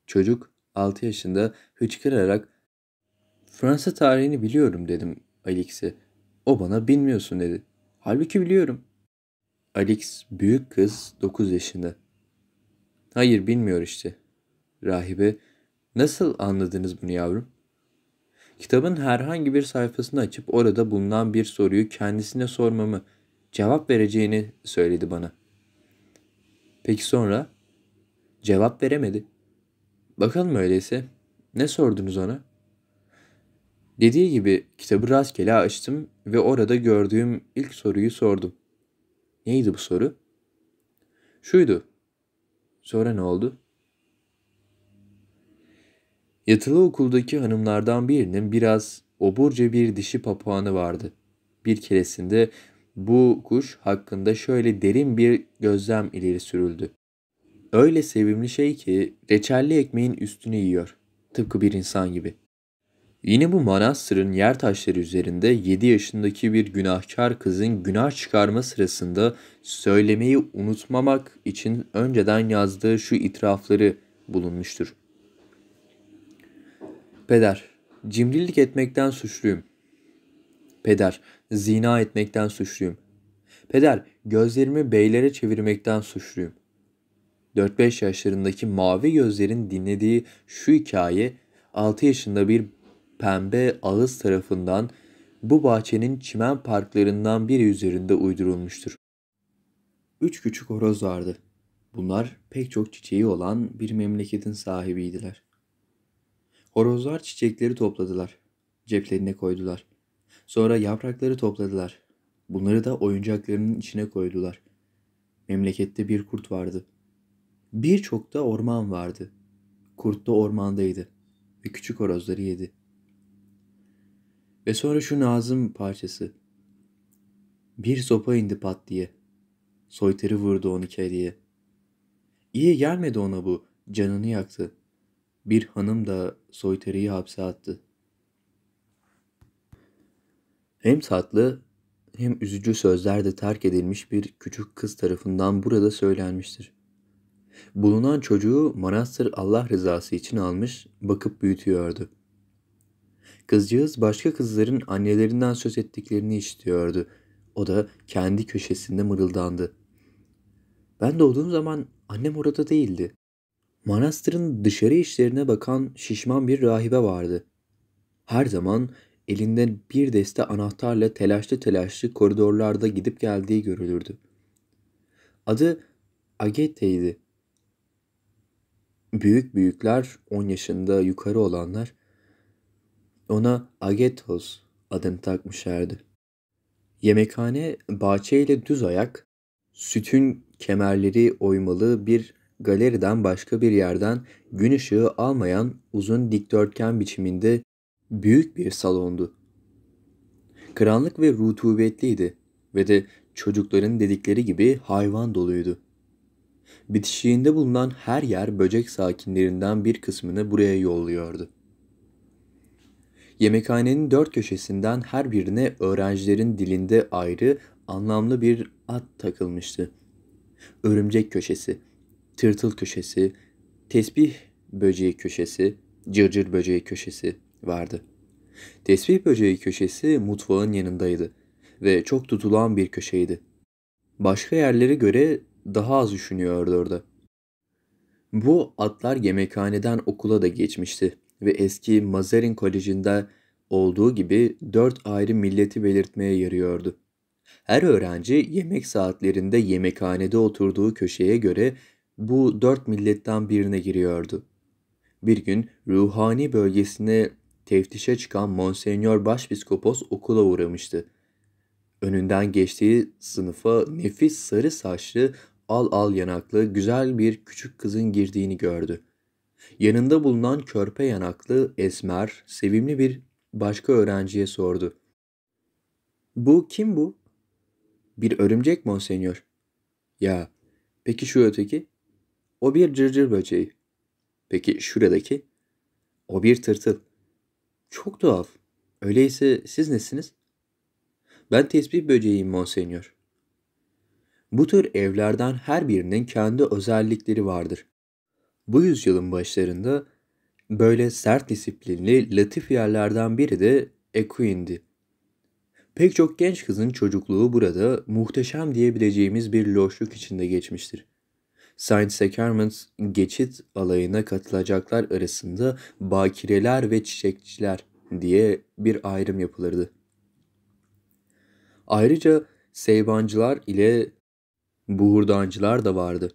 Çocuk 6 yaşında hıçkırarak Fransa tarihini biliyorum dedim Alex'e. O bana bilmiyorsun dedi. Halbuki biliyorum. Alex büyük kız 9 yaşında. Hayır bilmiyor işte. Rahibe nasıl anladınız bunu yavrum? Kitabın herhangi bir sayfasını açıp orada bulunan bir soruyu kendisine sormamı, cevap vereceğini söyledi bana.'' Peki sonra? Cevap veremedi. Bakalım öyleyse. Ne sordunuz ona? Dediği gibi kitabı rastgele açtım ve orada gördüğüm ilk soruyu sordum. Neydi bu soru? Şuydu. Sonra ne oldu? Yatılı okuldaki hanımlardan birinin biraz oburca bir dişi papağanı vardı. Bir keresinde bu kuş hakkında şöyle derin bir gözlem ileri sürüldü. Öyle sevimli şey ki reçelli ekmeğin üstünü yiyor. Tıpkı bir insan gibi. Yine bu manastırın yer taşları üzerinde 7 yaşındaki bir günahkar kızın günah çıkarma sırasında söylemeyi unutmamak için önceden yazdığı şu itirafları bulunmuştur. Peder, cimrilik etmekten suçluyum. Peder, zina etmekten suçluyum. Peder, gözlerimi beylere çevirmekten suçluyum. 4-5 yaşlarındaki mavi gözlerin dinlediği şu hikaye 6 yaşında bir pembe ağız tarafından bu bahçenin çimen parklarından biri üzerinde uydurulmuştur. Üç küçük horoz vardı. Bunlar pek çok çiçeği olan bir memleketin sahibiydiler. Horozlar çiçekleri topladılar. Ceplerine koydular. Sonra yaprakları topladılar. Bunları da oyuncaklarının içine koydular. Memlekette bir kurt vardı. Birçok da orman vardı. Kurt da ormandaydı ve küçük horozları yedi. Ve sonra şu Nazım parçası. Bir sopa indi pat diye. Soyteri vurdu onu kediye. İyi gelmedi ona bu, canını yaktı. Bir hanım da soyteriyi hapse attı.'' Hem tatlı hem üzücü sözler de terk edilmiş bir küçük kız tarafından burada söylenmiştir. Bulunan çocuğu manastır Allah rızası için almış, bakıp büyütüyordu. Kızcağız başka kızların annelerinden söz ettiklerini işitiyordu. O da kendi köşesinde mırıldandı. Ben doğduğum zaman annem orada değildi. Manastırın dışarı işlerine bakan şişman bir rahibe vardı. Her zaman elinde bir deste anahtarla telaşlı telaşlı koridorlarda gidip geldiği görülürdü. Adı Agete'ydi. Büyük büyükler, 10 yaşında yukarı olanlar ona Agetos adını takmışlardı. Yemekhane bahçeyle düz ayak, sütün kemerleri oymalı bir galeriden başka bir yerden gün ışığı almayan uzun dikdörtgen biçiminde büyük bir salondu. Karanlık ve rutubetliydi ve de çocukların dedikleri gibi hayvan doluydu. Bitişiğinde bulunan her yer böcek sakinlerinden bir kısmını buraya yolluyordu. Yemekhanenin dört köşesinden her birine öğrencilerin dilinde ayrı, anlamlı bir ad takılmıştı. Örümcek köşesi, tırtıl köşesi, tesbih böceği köşesi, cırcır böceği köşesi, vardı. Tesbih böceği köşesi mutfağın yanındaydı ve çok tutulan bir köşeydi. Başka yerlere göre daha az üşünüyordu orada. Bu atlar yemekhaneden okula da geçmişti ve eski Mazarin Koleji'nde olduğu gibi dört ayrı milleti belirtmeye yarıyordu. Her öğrenci yemek saatlerinde yemekhanede oturduğu köşeye göre bu dört milletten birine giriyordu. Bir gün ruhani bölgesine teftişe çıkan Monsenyor Başpiskopos okula uğramıştı. Önünden geçtiği sınıfa nefis sarı saçlı, al al yanaklı güzel bir küçük kızın girdiğini gördü. Yanında bulunan körpe yanaklı, esmer, sevimli bir başka öğrenciye sordu. Bu kim bu? Bir örümcek monsenyor. Ya, peki şu öteki? O bir cırcır böceği. Peki şuradaki? O bir tırtıl. Çok tuhaf. Öyleyse siz nesiniz? Ben tesbih böceğiyim monsenyor. Bu tür evlerden her birinin kendi özellikleri vardır. Bu yüzyılın başlarında böyle sert disiplinli latif yerlerden biri de Equin'di. Pek çok genç kızın çocukluğu burada muhteşem diyebileceğimiz bir loşluk içinde geçmiştir. Saint Sacrament geçit alayına katılacaklar arasında bakireler ve çiçekçiler diye bir ayrım yapılırdı. Ayrıca seybancılar ile buhurdancılar da vardı.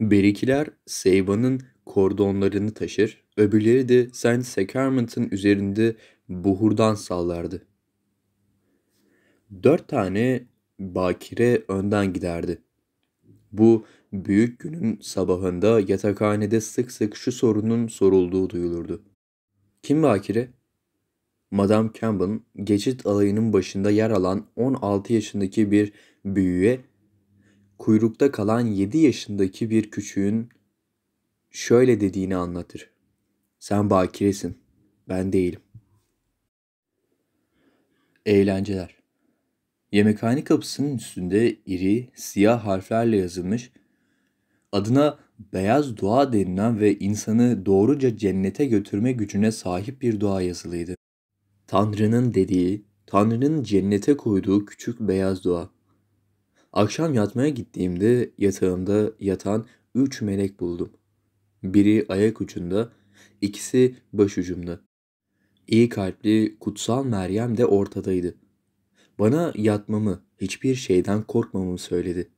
Berikiler seybanın kordonlarını taşır, öbürleri de Saint Sacrament'ın üzerinde buhurdan sallardı. Dört tane bakire önden giderdi. Bu Büyük günün sabahında yatakhanede sık sık şu sorunun sorulduğu duyulurdu. Kim bakire? Madame Campbell, geçit alayının başında yer alan 16 yaşındaki bir büyüye, kuyrukta kalan 7 yaşındaki bir küçüğün şöyle dediğini anlatır. Sen bakiresin, ben değilim. Eğlenceler Yemekhane kapısının üstünde iri, siyah harflerle yazılmış Adına beyaz dua denilen ve insanı doğruca cennete götürme gücüne sahip bir dua yazılıydı. Tanrı'nın dediği, Tanrı'nın cennete koyduğu küçük beyaz dua. Akşam yatmaya gittiğimde yatağımda yatan üç melek buldum. Biri ayak ucunda, ikisi baş başucumda. İyi kalpli kutsal Meryem de ortadaydı. Bana yatmamı, hiçbir şeyden korkmamı söyledi.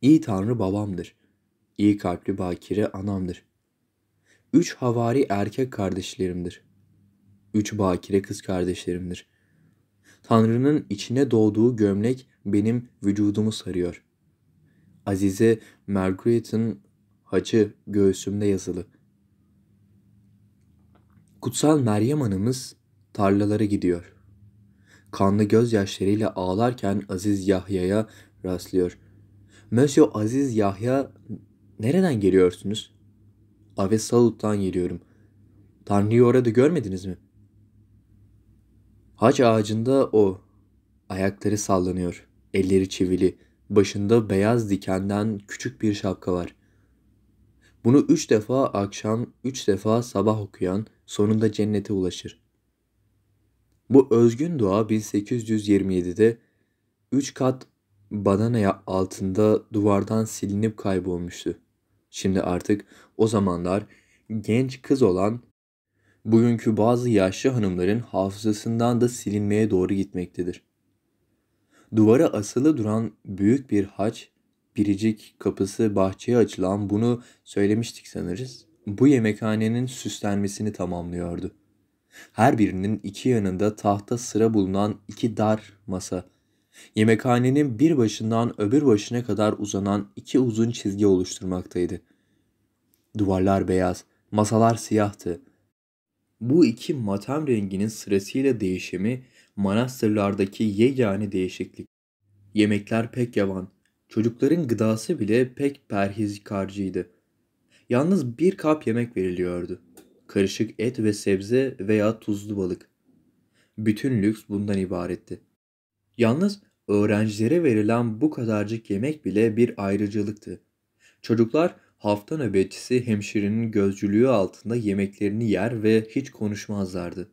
İyi Tanrı babamdır iyi kalpli bakire anamdır. Üç havari erkek kardeşlerimdir. Üç bakire kız kardeşlerimdir. Tanrı'nın içine doğduğu gömlek benim vücudumu sarıyor. Azize Margaret'in hacı göğsümde yazılı. Kutsal Meryem anımız tarlalara gidiyor. Kanlı gözyaşlarıyla ağlarken Aziz Yahya'ya rastlıyor. Monsieur Aziz Yahya Nereden geliyorsunuz? Avesalut'tan geliyorum. Tanrı'yı orada görmediniz mi? Hac ağacında o. Ayakları sallanıyor. Elleri çivili. Başında beyaz dikenden küçük bir şapka var. Bunu üç defa akşam, üç defa sabah okuyan sonunda cennete ulaşır. Bu özgün dua 1827'de üç kat badana altında duvardan silinip kaybolmuştu. Şimdi artık o zamanlar genç kız olan bugünkü bazı yaşlı hanımların hafızasından da silinmeye doğru gitmektedir. Duvara asılı duran büyük bir haç, biricik kapısı bahçeye açılan bunu söylemiştik sanırız. Bu yemekhanenin süslenmesini tamamlıyordu. Her birinin iki yanında tahta sıra bulunan iki dar masa Yemekhanenin bir başından öbür başına kadar uzanan iki uzun çizgi oluşturmaktaydı. Duvarlar beyaz, masalar siyahtı. Bu iki matem renginin sırasıyla değişimi manastırlardaki yegane değişiklik. Yemekler pek yavan, çocukların gıdası bile pek perhizkarcıydı. Yalnız bir kap yemek veriliyordu. Karışık et ve sebze veya tuzlu balık. Bütün lüks bundan ibaretti.'' Yalnız öğrencilere verilen bu kadarcık yemek bile bir ayrıcalıktı. Çocuklar hafta nöbetçisi hemşirenin gözcülüğü altında yemeklerini yer ve hiç konuşmazlardı.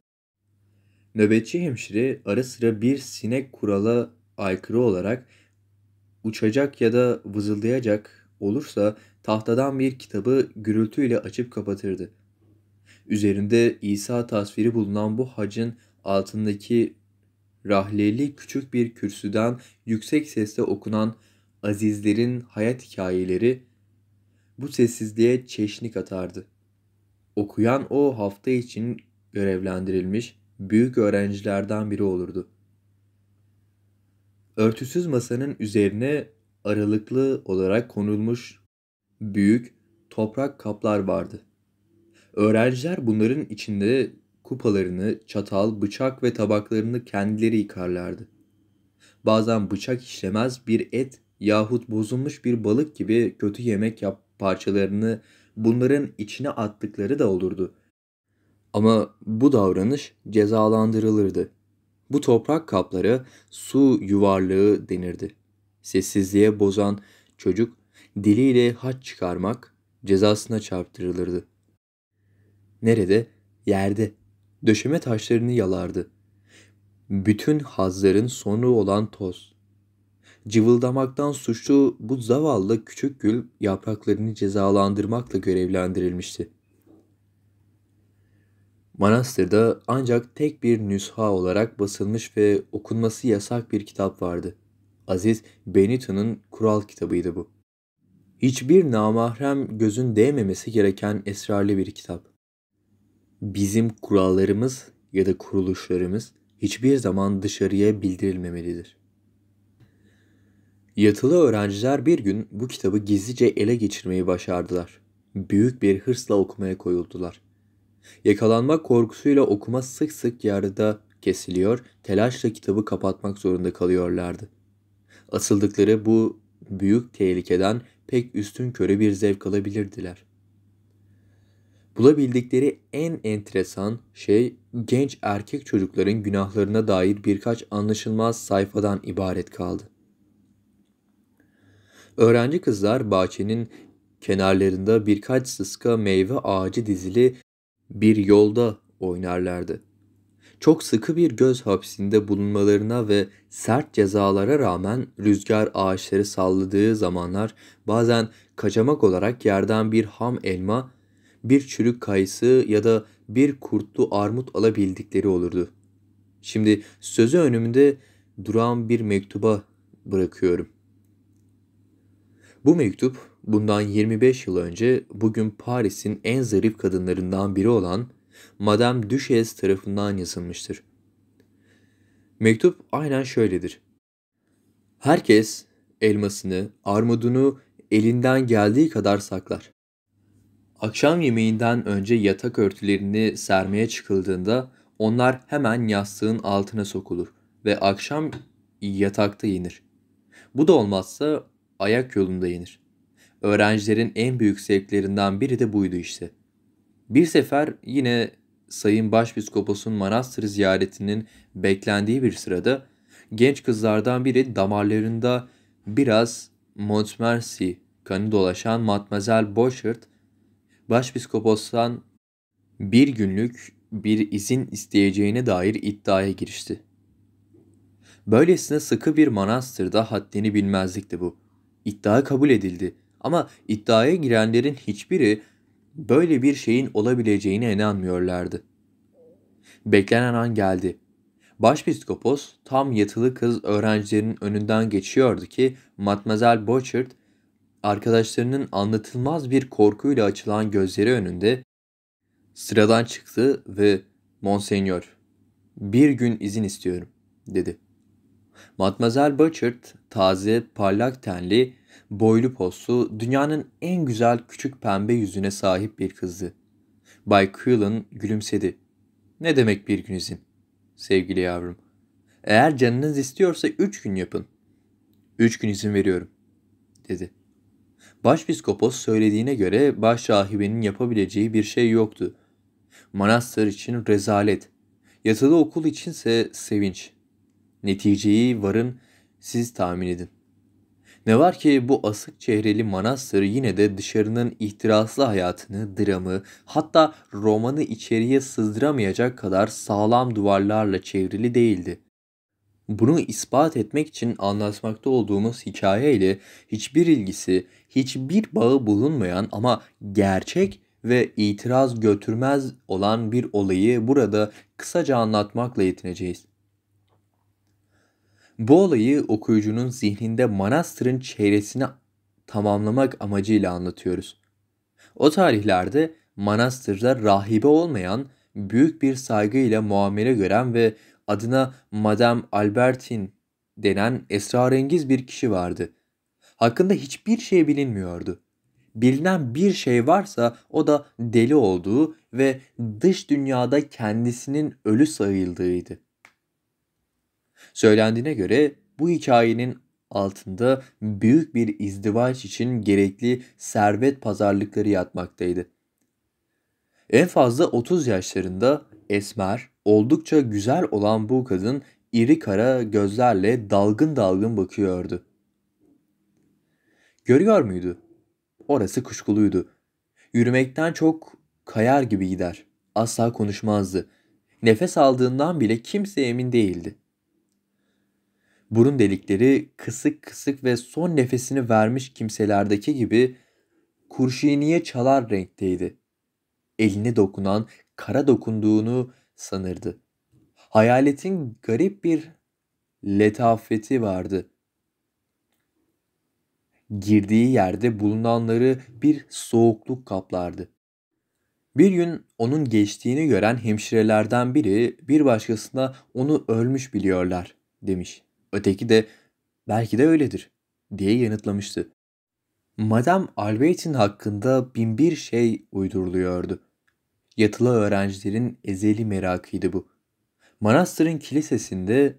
Nöbetçi hemşire ara sıra bir sinek kurala aykırı olarak uçacak ya da vızıldayacak olursa tahtadan bir kitabı gürültüyle açıp kapatırdı. Üzerinde İsa tasviri bulunan bu hacın altındaki rahleli küçük bir kürsüden yüksek sesle okunan azizlerin hayat hikayeleri bu sessizliğe çeşnik atardı. Okuyan o hafta için görevlendirilmiş büyük öğrencilerden biri olurdu. Örtüsüz masanın üzerine aralıklı olarak konulmuş büyük toprak kaplar vardı. Öğrenciler bunların içinde kupalarını, çatal, bıçak ve tabaklarını kendileri yıkarlardı. Bazen bıçak işlemez bir et yahut bozulmuş bir balık gibi kötü yemek yap parçalarını bunların içine attıkları da olurdu. Ama bu davranış cezalandırılırdı. Bu toprak kapları su yuvarlığı denirdi. Sessizliğe bozan çocuk diliyle haç çıkarmak cezasına çarptırılırdı. Nerede? Yerde döşeme taşlarını yalardı. Bütün hazların sonu olan toz. Cıvıldamaktan suçlu bu zavallı küçük gül yapraklarını cezalandırmakla görevlendirilmişti. Manastırda ancak tek bir nüsha olarak basılmış ve okunması yasak bir kitap vardı. Aziz Benito'nun kural kitabıydı bu. Hiçbir namahrem gözün değmemesi gereken esrarlı bir kitap bizim kurallarımız ya da kuruluşlarımız hiçbir zaman dışarıya bildirilmemelidir. Yatılı öğrenciler bir gün bu kitabı gizlice ele geçirmeyi başardılar. Büyük bir hırsla okumaya koyuldular. Yakalanmak korkusuyla okuma sık sık yarıda kesiliyor, telaşla kitabı kapatmak zorunda kalıyorlardı. Asıldıkları bu büyük tehlikeden pek üstün körü bir zevk alabilirdiler. Bulabildikleri en enteresan şey genç erkek çocukların günahlarına dair birkaç anlaşılmaz sayfadan ibaret kaldı. Öğrenci kızlar bahçenin kenarlarında birkaç sıska meyve ağacı dizili bir yolda oynarlardı. Çok sıkı bir göz hapsinde bulunmalarına ve sert cezalara rağmen rüzgar ağaçları salladığı zamanlar bazen kaçamak olarak yerden bir ham elma bir çürük kayısı ya da bir kurtlu armut alabildikleri olurdu. Şimdi sözü önümde duran bir mektuba bırakıyorum. Bu mektup bundan 25 yıl önce bugün Paris'in en zarif kadınlarından biri olan Madame Duchesse tarafından yazılmıştır. Mektup aynen şöyledir. Herkes elmasını, armudunu elinden geldiği kadar saklar. Akşam yemeğinden önce yatak örtülerini sermeye çıkıldığında onlar hemen yastığın altına sokulur ve akşam yatakta yenir. Bu da olmazsa ayak yolunda yenir. Öğrencilerin en büyük zevklerinden biri de buydu işte. Bir sefer yine Sayın Başpiskopos'un manastır ziyaretinin beklendiği bir sırada genç kızlardan biri damarlarında biraz Montmorency kanı dolaşan Matmazel Boşert Başpiskopos'tan bir günlük bir izin isteyeceğine dair iddiaya girişti. Böylesine sıkı bir manastırda haddini bilmezlikti bu. İddia kabul edildi ama iddiaya girenlerin hiçbiri böyle bir şeyin olabileceğine inanmıyorlardı. Beklenen an geldi. Başpiskopos tam yatılı kız öğrencilerin önünden geçiyordu ki Matmazel Bochert arkadaşlarının anlatılmaz bir korkuyla açılan gözleri önünde sıradan çıktı ve Monsenyor, bir gün izin istiyorum, dedi. Matmazel Butchard, taze, parlak tenli, boylu poslu, dünyanın en güzel küçük pembe yüzüne sahip bir kızdı. Bay Quillen gülümsedi. Ne demek bir gün izin? Sevgili yavrum. Eğer canınız istiyorsa üç gün yapın. Üç gün izin veriyorum, dedi. Başpiskopos söylediğine göre baş rahibenin yapabileceği bir şey yoktu. Manastır için rezalet, yatılı okul içinse sevinç. Neticeyi varın siz tahmin edin. Ne var ki bu asık çehreli manastır yine de dışarının ihtiraslı hayatını, dramı, hatta romanı içeriye sızdıramayacak kadar sağlam duvarlarla çevrili değildi. Bunu ispat etmek için anlatmakta olduğumuz hikayeyle hiçbir ilgisi, hiçbir bağı bulunmayan ama gerçek ve itiraz götürmez olan bir olayı burada kısaca anlatmakla yetineceğiz. Bu olayı okuyucunun zihninde manastırın çevresini tamamlamak amacıyla anlatıyoruz. O tarihlerde manastırda rahibe olmayan, büyük bir saygıyla muamele gören ve adına Madame Albertine denen esrarengiz bir kişi vardı. Hakkında hiçbir şey bilinmiyordu. Bilinen bir şey varsa o da deli olduğu ve dış dünyada kendisinin ölü sayıldığıydı. Söylendiğine göre bu hikayenin altında büyük bir izdivaç için gerekli servet pazarlıkları yatmaktaydı. En fazla 30 yaşlarında esmer, oldukça güzel olan bu kadın iri kara gözlerle dalgın dalgın bakıyordu. Görüyor muydu? Orası kuşkuluydu. Yürümekten çok kayar gibi gider. Asla konuşmazdı. Nefes aldığından bile kimse emin değildi. Burun delikleri kısık kısık ve son nefesini vermiş kimselerdeki gibi kurşiniye çalar renkteydi. Eline dokunan kara dokunduğunu sanırdı. Hayaletin garip bir letafeti vardı girdiği yerde bulunanları bir soğukluk kaplardı. Bir gün onun geçtiğini gören hemşirelerden biri bir başkasına onu ölmüş biliyorlar demiş. Öteki de belki de öyledir diye yanıtlamıştı. Madam Albaytin hakkında bin bir şey uyduruluyordu. Yatılı öğrencilerin ezeli merakıydı bu. Manastırın kilisesinde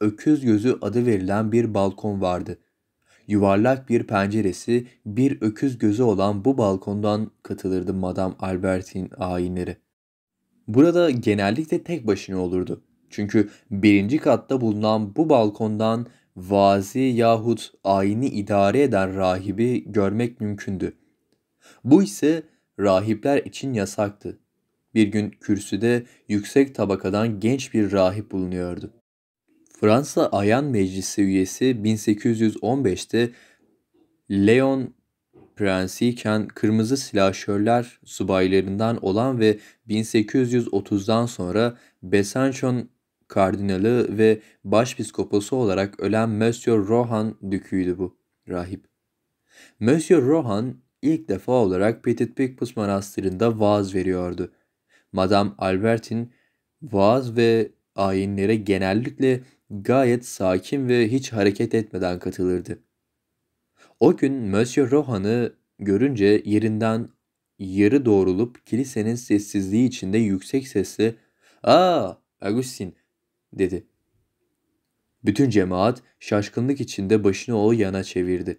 öküz gözü adı verilen bir balkon vardı.'' Yuvarlak bir penceresi, bir öküz gözü olan bu balkondan katılırdı Madame Albert'in ayinleri. Burada genellikle tek başına olurdu. Çünkü birinci katta bulunan bu balkondan vazi yahut ayini idare eden rahibi görmek mümkündü. Bu ise rahipler için yasaktı. Bir gün kürsüde yüksek tabakadan genç bir rahip bulunuyordu. Fransa Ayan Meclisi üyesi 1815'te Leon Prensiken kırmızı silahşörler subaylarından olan ve 1830'dan sonra Besançon kardinalı ve başpiskoposu olarak ölen Monsieur Rohan düküydü bu rahip. Monsieur Rohan ilk defa olarak Petit Picpus Manastırı'nda vaaz veriyordu. Madame Albertin vaaz ve ayinlere genellikle gayet sakin ve hiç hareket etmeden katılırdı. O gün Monsieur Rohan'ı görünce yerinden yarı doğrulup kilisenin sessizliği içinde yüksek sesle ''Aa, Agustin'' dedi. Bütün cemaat şaşkınlık içinde başını o yana çevirdi.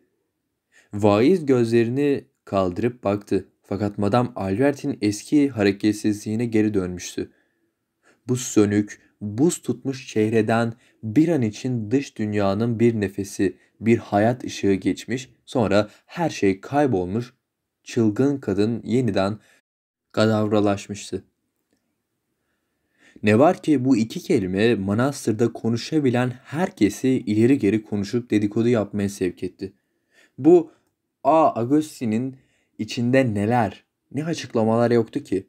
Vaiz gözlerini kaldırıp baktı. Fakat Madame Albert'in eski hareketsizliğine geri dönmüştü. Bu sönük, buz tutmuş çehreden bir an için dış dünyanın bir nefesi, bir hayat ışığı geçmiş, sonra her şey kaybolmuş, çılgın kadın yeniden kadavralaşmıştı. Ne var ki bu iki kelime manastırda konuşabilen herkesi ileri geri konuşup dedikodu yapmaya sevk etti. Bu A. Agostin'in içinde neler, ne açıklamalar yoktu ki?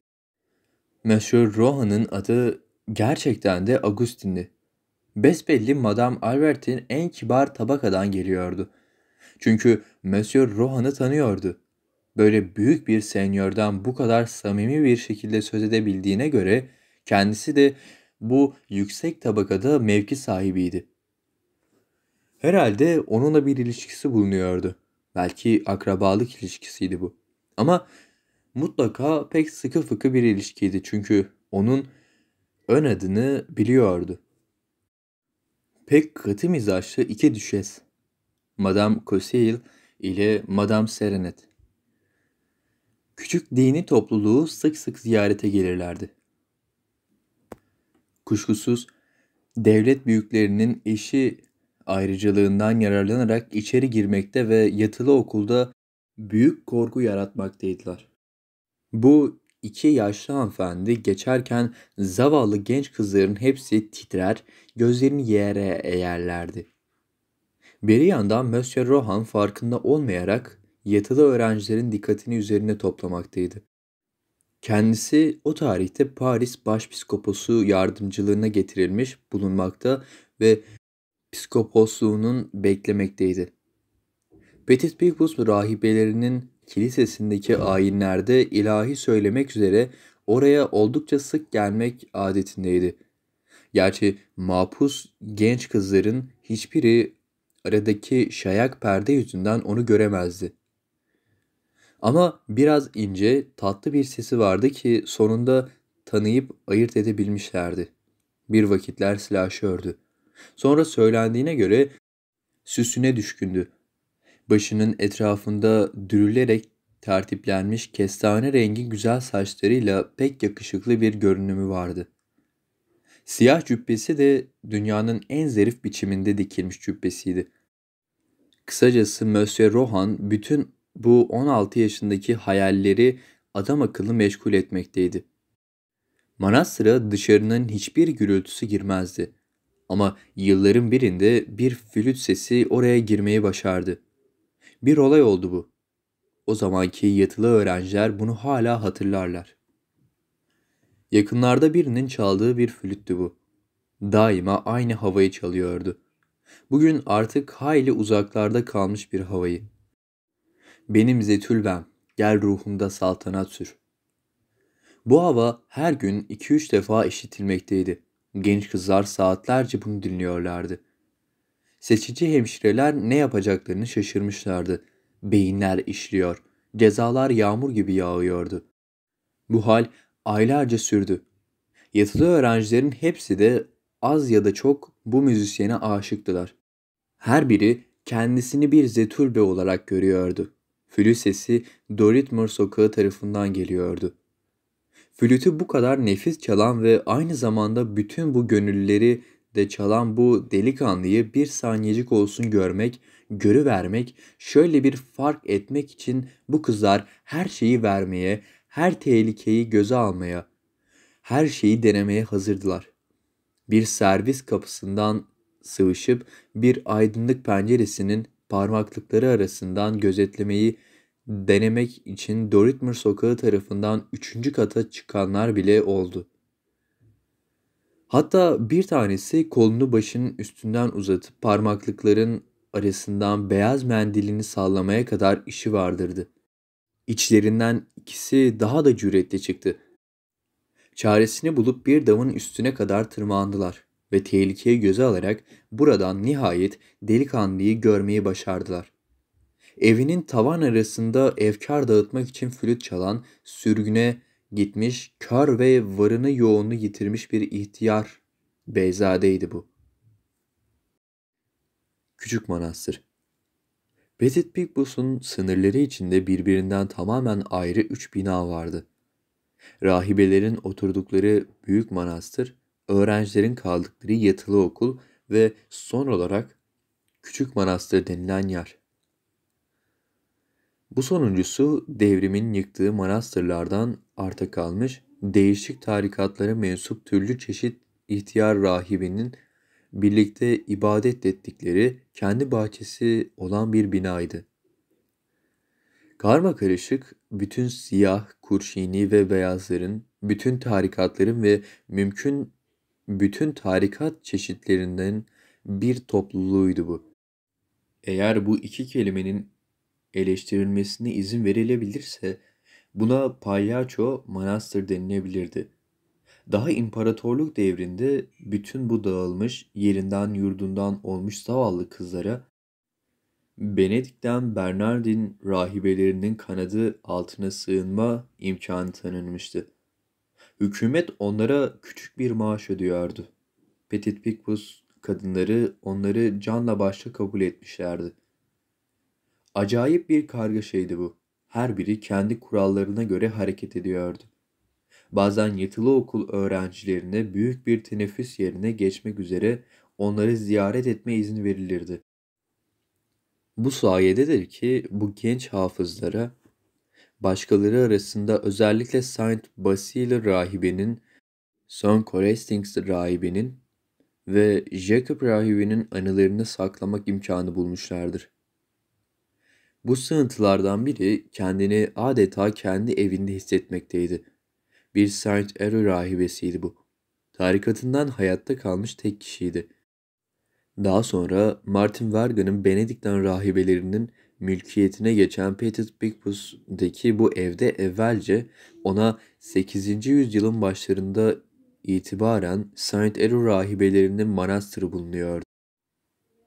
Monsieur Rohan'ın adı gerçekten de Agustin'di. Besbelli Madame Albert'in en kibar tabakadan geliyordu. Çünkü Monsieur Rohan'ı tanıyordu. Böyle büyük bir senyörden bu kadar samimi bir şekilde söz edebildiğine göre kendisi de bu yüksek tabakada mevki sahibiydi. Herhalde onunla bir ilişkisi bulunuyordu. Belki akrabalık ilişkisiydi bu. Ama mutlaka pek sıkı fıkı bir ilişkiydi çünkü onun ön adını biliyordu pek katı mizaçlı iki düşes, Madame Coseil ile Madame Serenet. Küçük dini topluluğu sık sık ziyarete gelirlerdi. Kuşkusuz devlet büyüklerinin eşi ayrıcalığından yararlanarak içeri girmekte ve yatılı okulda büyük korku yaratmaktaydılar. Bu İki yaşlı hanımefendi geçerken zavallı genç kızların hepsi titrer, gözlerini yere eğerlerdi. Bir yandan Monsieur Rohan farkında olmayarak yatılı öğrencilerin dikkatini üzerine toplamaktaydı. Kendisi o tarihte Paris Başpiskoposu yardımcılığına getirilmiş bulunmakta ve psikoposluğunun beklemekteydi. Petit Picpus rahibelerinin kilisesindeki ayinlerde ilahi söylemek üzere oraya oldukça sık gelmek adetindeydi. Gerçi mapus genç kızların hiçbiri aradaki şayak perde yüzünden onu göremezdi. Ama biraz ince, tatlı bir sesi vardı ki sonunda tanıyıp ayırt edebilmişlerdi. Bir vakitler silahşördü. Sonra söylendiğine göre süsüne düşkündü başının etrafında dürülerek tertiplenmiş kestane rengi güzel saçlarıyla pek yakışıklı bir görünümü vardı. Siyah cübbesi de dünyanın en zarif biçiminde dikilmiş cübbesiydi. Kısacası Monsieur Rohan bütün bu 16 yaşındaki hayalleri adam akıllı meşgul etmekteydi. Manastıra dışarının hiçbir gürültüsü girmezdi. Ama yılların birinde bir flüt sesi oraya girmeyi başardı. Bir olay oldu bu. O zamanki yatılı öğrenciler bunu hala hatırlarlar. Yakınlarda birinin çaldığı bir flüttü bu. Daima aynı havayı çalıyordu. Bugün artık hayli uzaklarda kalmış bir havayı. Benim Zetülbem, gel ruhumda saltanat sür. Bu hava her gün 2-3 defa işitilmekteydi. Genç kızlar saatlerce bunu dinliyorlardı.'' Seçici hemşireler ne yapacaklarını şaşırmışlardı. Beyinler işliyor, cezalar yağmur gibi yağıyordu. Bu hal aylarca sürdü. Yatılı öğrencilerin hepsi de az ya da çok bu müzisyene aşıktılar. Her biri kendisini bir zetürbe olarak görüyordu. Flüt sesi Doritmer sokağı tarafından geliyordu. Flütü bu kadar nefis çalan ve aynı zamanda bütün bu gönülleri de çalan bu delikanlıyı bir saniyecik olsun görmek, görüvermek, şöyle bir fark etmek için bu kızlar her şeyi vermeye, her tehlikeyi göze almaya, her şeyi denemeye hazırdılar. Bir servis kapısından sıvışıp bir aydınlık penceresinin parmaklıkları arasından gözetlemeyi denemek için Doritmer sokağı tarafından üçüncü kata çıkanlar bile oldu. Hatta bir tanesi kolunu başının üstünden uzatıp parmaklıkların arasından beyaz mendilini sallamaya kadar işi vardırdı. İçlerinden ikisi daha da cüretli çıktı. Çaresini bulup bir damın üstüne kadar tırmandılar ve tehlikeye göze alarak buradan nihayet delikanlıyı görmeyi başardılar. Evinin tavan arasında efkar dağıtmak için flüt çalan, sürgüne gitmiş, kar ve varını yoğunu yitirmiş bir ihtiyar beyzadeydi bu. Küçük Manastır Petit Picpus'un sınırları içinde birbirinden tamamen ayrı üç bina vardı. Rahibelerin oturdukları büyük manastır, öğrencilerin kaldıkları yatılı okul ve son olarak küçük manastır denilen yer. Bu sonuncusu devrimin yıktığı manastırlardan arta kalmış değişik tarikatlara mensup türlü çeşit ihtiyar rahibinin birlikte ibadet ettikleri kendi bahçesi olan bir binaydı. Karma karışık bütün siyah, kurşini ve beyazların, bütün tarikatların ve mümkün bütün tarikat çeşitlerinden bir topluluğuydu bu. Eğer bu iki kelimenin eleştirilmesine izin verilebilirse Buna payaço, manastır denilebilirdi. Daha imparatorluk devrinde bütün bu dağılmış, yerinden yurdundan olmuş zavallı kızlara Benedik'ten Bernardin rahibelerinin kanadı altına sığınma imkanı tanınmıştı. Hükümet onlara küçük bir maaş ödüyordu. Petit Picpus kadınları onları canla başla kabul etmişlerdi. Acayip bir kargaşaydı bu her biri kendi kurallarına göre hareket ediyordu. Bazen yatılı okul öğrencilerine büyük bir teneffüs yerine geçmek üzere onları ziyaret etme izni verilirdi. Bu sayededir ki bu genç hafızlara başkaları arasında özellikle Saint Basil rahibenin, Saint Corestings rahibinin ve Jacob rahibinin anılarını saklamak imkanı bulmuşlardır. Bu sığıntılardan biri kendini adeta kendi evinde hissetmekteydi. Bir Saint Ero rahibesiydi bu. Tarikatından hayatta kalmış tek kişiydi. Daha sonra Martin Verga'nın Benediktan rahibelerinin mülkiyetine geçen Petit Picpus'daki bu evde evvelce ona 8. yüzyılın başlarında itibaren Saint Ero rahibelerinin manastırı bulunuyordu.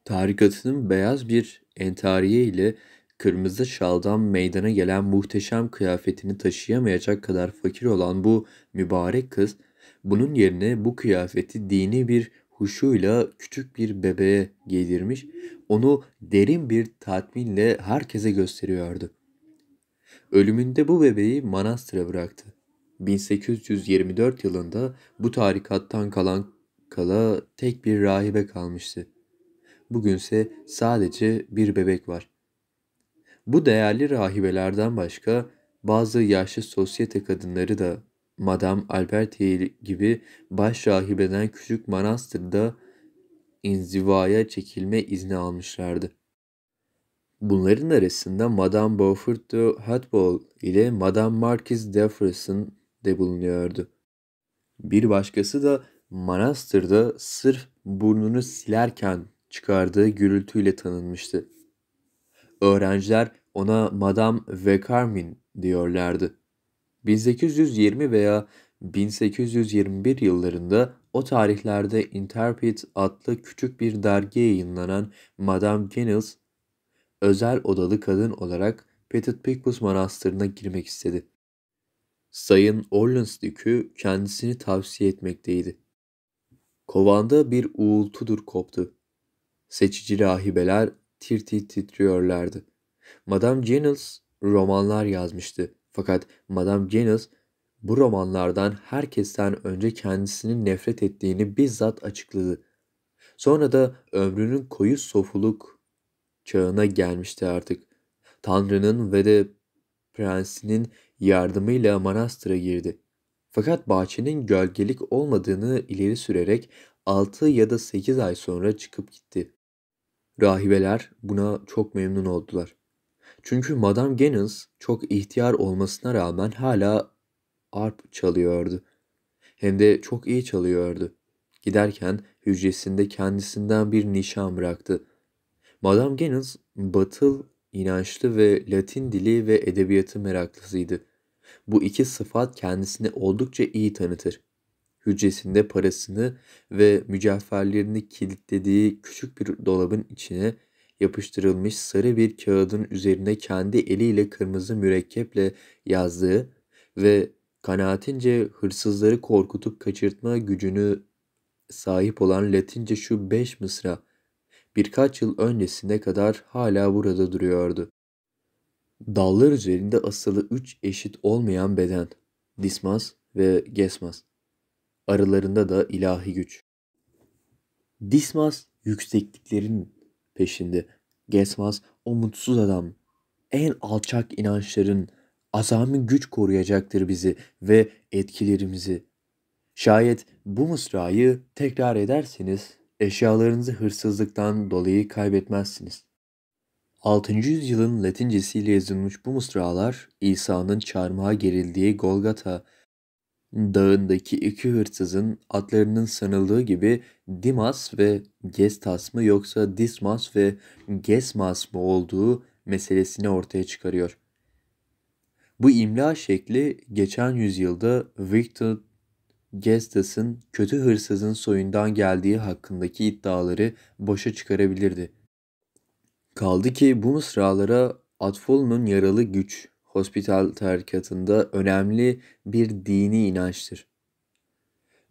Tarikatının beyaz bir entariye ile Kırmızı şaldan meydana gelen muhteşem kıyafetini taşıyamayacak kadar fakir olan bu mübarek kız, bunun yerine bu kıyafeti dini bir huşuyla küçük bir bebeğe giydirmiş, onu derin bir tatminle herkese gösteriyordu. Ölümünde bu bebeği manastıra bıraktı. 1824 yılında bu tarikattan kalan kala tek bir rahibe kalmıştı. Bugünse sadece bir bebek var. Bu değerli rahibelerden başka bazı yaşlı sosyete kadınları da Madame Albertiye gibi baş rahibeden küçük manastırda inzivaya çekilme izni almışlardı. Bunların arasında Madame Beaufort de Hatball ile Madame Marquis d'Efferson de bulunuyordu. Bir başkası da manastırda sırf burnunu silerken çıkardığı gürültüyle tanınmıştı. Öğrenciler ona Madame Vecarmin diyorlardı. 1820 veya 1821 yıllarında o tarihlerde Interpret adlı küçük bir dergi yayınlanan Madame Ginnels, özel odalı kadın olarak Petit Picpus Manastırı'na girmek istedi. Sayın Orleans Dükü kendisini tavsiye etmekteydi. Kovanda bir uğultudur koptu. Seçici rahibeler tir tir titriyorlardı. Madame Jennings romanlar yazmıştı. Fakat Madame Jennings bu romanlardan herkesten önce kendisinin nefret ettiğini bizzat açıkladı. Sonra da ömrünün koyu sofuluk çağına gelmişti artık. Tanrı'nın ve de prensinin yardımıyla manastıra girdi. Fakat bahçenin gölgelik olmadığını ileri sürerek 6 ya da 8 ay sonra çıkıp gitti. Rahibeler buna çok memnun oldular. Çünkü Madame Gannons çok ihtiyar olmasına rağmen hala arp çalıyordu. Hem de çok iyi çalıyordu. Giderken hücresinde kendisinden bir nişan bıraktı. Madame Gannons batıl, inançlı ve Latin dili ve edebiyatı meraklısıydı. Bu iki sıfat kendisini oldukça iyi tanıtır hücresinde parasını ve mücevherlerini kilitlediği küçük bir dolabın içine yapıştırılmış sarı bir kağıdın üzerine kendi eliyle kırmızı mürekkeple yazdığı ve kanaatince hırsızları korkutup kaçırtma gücünü sahip olan Latince şu beş mısra birkaç yıl öncesine kadar hala burada duruyordu. Dallar üzerinde asılı üç eşit olmayan beden, dismas ve gesmas. Aralarında da ilahi güç. Dismas yüksekliklerin peşinde. Gesmas o mutsuz adam. En alçak inançların azami güç koruyacaktır bizi ve etkilerimizi. Şayet bu mısrayı tekrar ederseniz eşyalarınızı hırsızlıktan dolayı kaybetmezsiniz. 6. yüzyılın latincesiyle yazılmış bu mısralar İsa'nın çarmıha gerildiği Golgata Dağındaki iki hırsızın adlarının sanıldığı gibi Dimas ve Gestas mı yoksa Dismas ve Gesmas mı olduğu meselesini ortaya çıkarıyor. Bu imla şekli geçen yüzyılda Victor Gestas'ın kötü hırsızın soyundan geldiği hakkındaki iddiaları boşa çıkarabilirdi. Kaldı ki bu mısralara Atfol'un yaralı güç Hospital tarikatında önemli bir dini inançtır.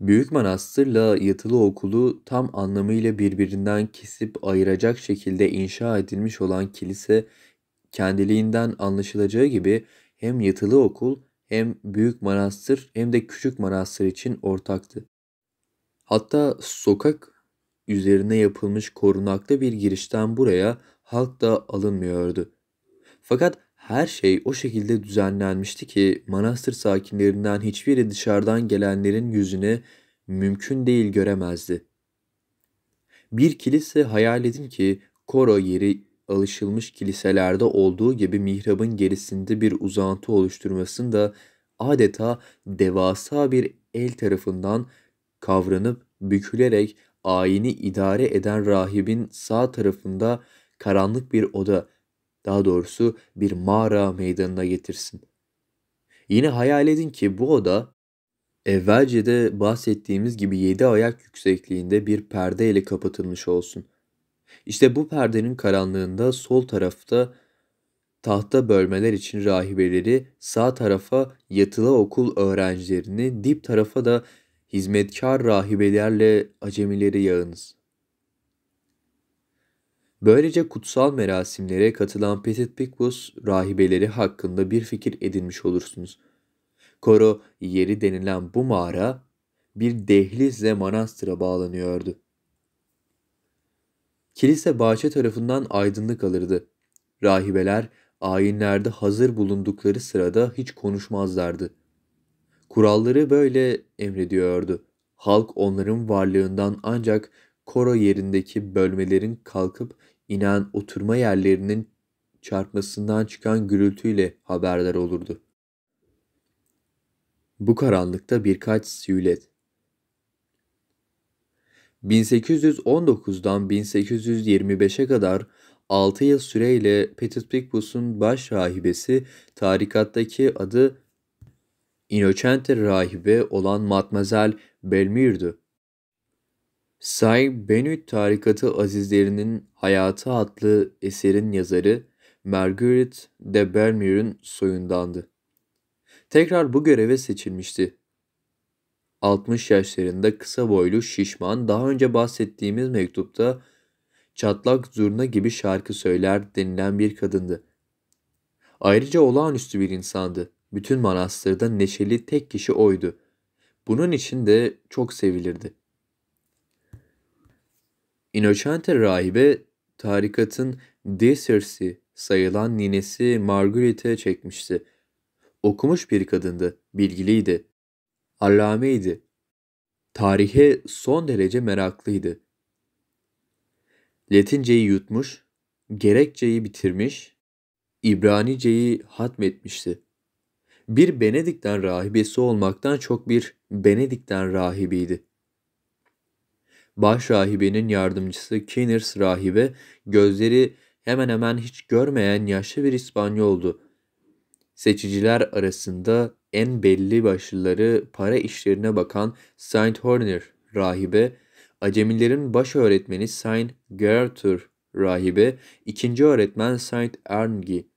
Büyük Manastır'la yatılı okulu tam anlamıyla birbirinden kesip ayıracak şekilde inşa edilmiş olan kilise kendiliğinden anlaşılacağı gibi hem yatılı okul hem büyük manastır hem de küçük manastır için ortaktı. Hatta sokak üzerine yapılmış korunaklı bir girişten buraya halk da alınmıyordu. Fakat her şey o şekilde düzenlenmişti ki manastır sakinlerinden hiçbiri dışarıdan gelenlerin yüzünü mümkün değil göremezdi. Bir kilise hayal edin ki koro yeri alışılmış kiliselerde olduğu gibi mihrabın gerisinde bir uzantı oluşturmasını da adeta devasa bir el tarafından kavranıp bükülerek ayini idare eden rahibin sağ tarafında karanlık bir oda daha doğrusu bir mağara meydanına getirsin. Yine hayal edin ki bu oda evvelce de bahsettiğimiz gibi 7 ayak yüksekliğinde bir perde ile kapatılmış olsun. İşte bu perdenin karanlığında sol tarafta tahta bölmeler için rahibeleri, sağ tarafa yatılı okul öğrencilerini, dip tarafa da hizmetkar rahibelerle acemileri yağınız. Böylece kutsal merasimlere katılan Petit Picpus rahibeleri hakkında bir fikir edinmiş olursunuz. Koro yeri denilen bu mağara bir dehlizle manastıra bağlanıyordu. Kilise bahçe tarafından aydınlık alırdı. Rahibeler ayinlerde hazır bulundukları sırada hiç konuşmazlardı. Kuralları böyle emrediyordu. Halk onların varlığından ancak koro yerindeki bölmelerin kalkıp inen oturma yerlerinin çarpmasından çıkan gürültüyle haberdar olurdu. Bu karanlıkta birkaç siyulet. 1819'dan 1825'e kadar 6 yıl süreyle Petit Picpus'un baş rahibesi tarikattaki adı Innocente rahibe olan Matmazel Belmirdi. Said Benü Tarikatı Azizlerinin Hayatı adlı eserin yazarı Marguerite de Bermier'in soyundandı. Tekrar bu göreve seçilmişti. 60 yaşlarında kısa boylu şişman daha önce bahsettiğimiz mektupta çatlak zurna gibi şarkı söyler denilen bir kadındı. Ayrıca olağanüstü bir insandı. Bütün manastırda neşeli tek kişi oydu. Bunun için de çok sevilirdi. Innocente rahibe tarikatın De sayılan ninesi Marguerite'e çekmişti. Okumuş bir kadındı, bilgiliydi, allameydi. Tarihe son derece meraklıydı. Latinceyi yutmuş, gerekçeyi bitirmiş, İbraniceyi hatmetmişti. Bir Benedikten rahibesi olmaktan çok bir Benedikten rahibiydi. Baş rahibenin yardımcısı Kinners rahibe gözleri hemen hemen hiç görmeyen yaşlı bir İspanyoldu. Seçiciler arasında en belli başlıları para işlerine bakan Saint Horner rahibe, acemilerin baş öğretmeni Saint Gertrude rahibe, ikinci öğretmen Saint Arngi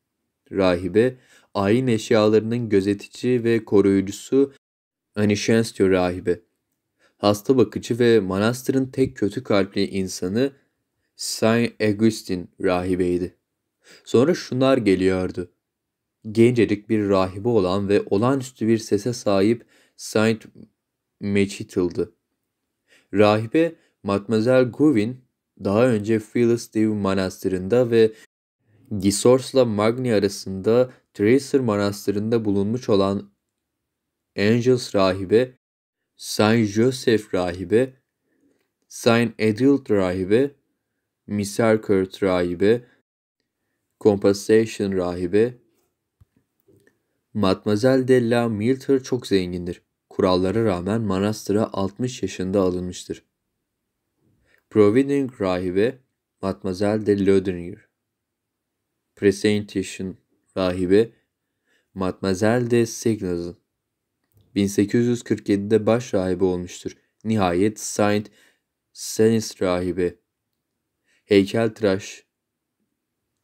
rahibe, ayin eşyalarının gözetici ve koruyucusu Anişenstio rahibe hasta bakıcı ve manastırın tek kötü kalpli insanı Saint Augustine rahibeydi. Sonra şunlar geliyordu. Gencecik bir rahibi olan ve olağanüstü bir sese sahip Saint Mechitil'di. Rahibe Mademoiselle Gouvin daha önce Phyllis Dev Manastırı'nda ve Gisors'la Magni arasında Tracer Manastırı'nda bulunmuş olan Angels rahibe Saint Joseph rahibe, Saint Edilth rahibe, Miserkurt rahibe, Compensation rahibe, Matmazel de la Milter çok zengindir. Kurallara rağmen manastıra 60 yaşında alınmıştır. Providing rahibe Matmazel de Lödinger. Presentation rahibe Matmazel de Signaz'ın. 1847'de baş rahibi olmuştur. Nihayet Saint Senis rahibi. Heykeltıraş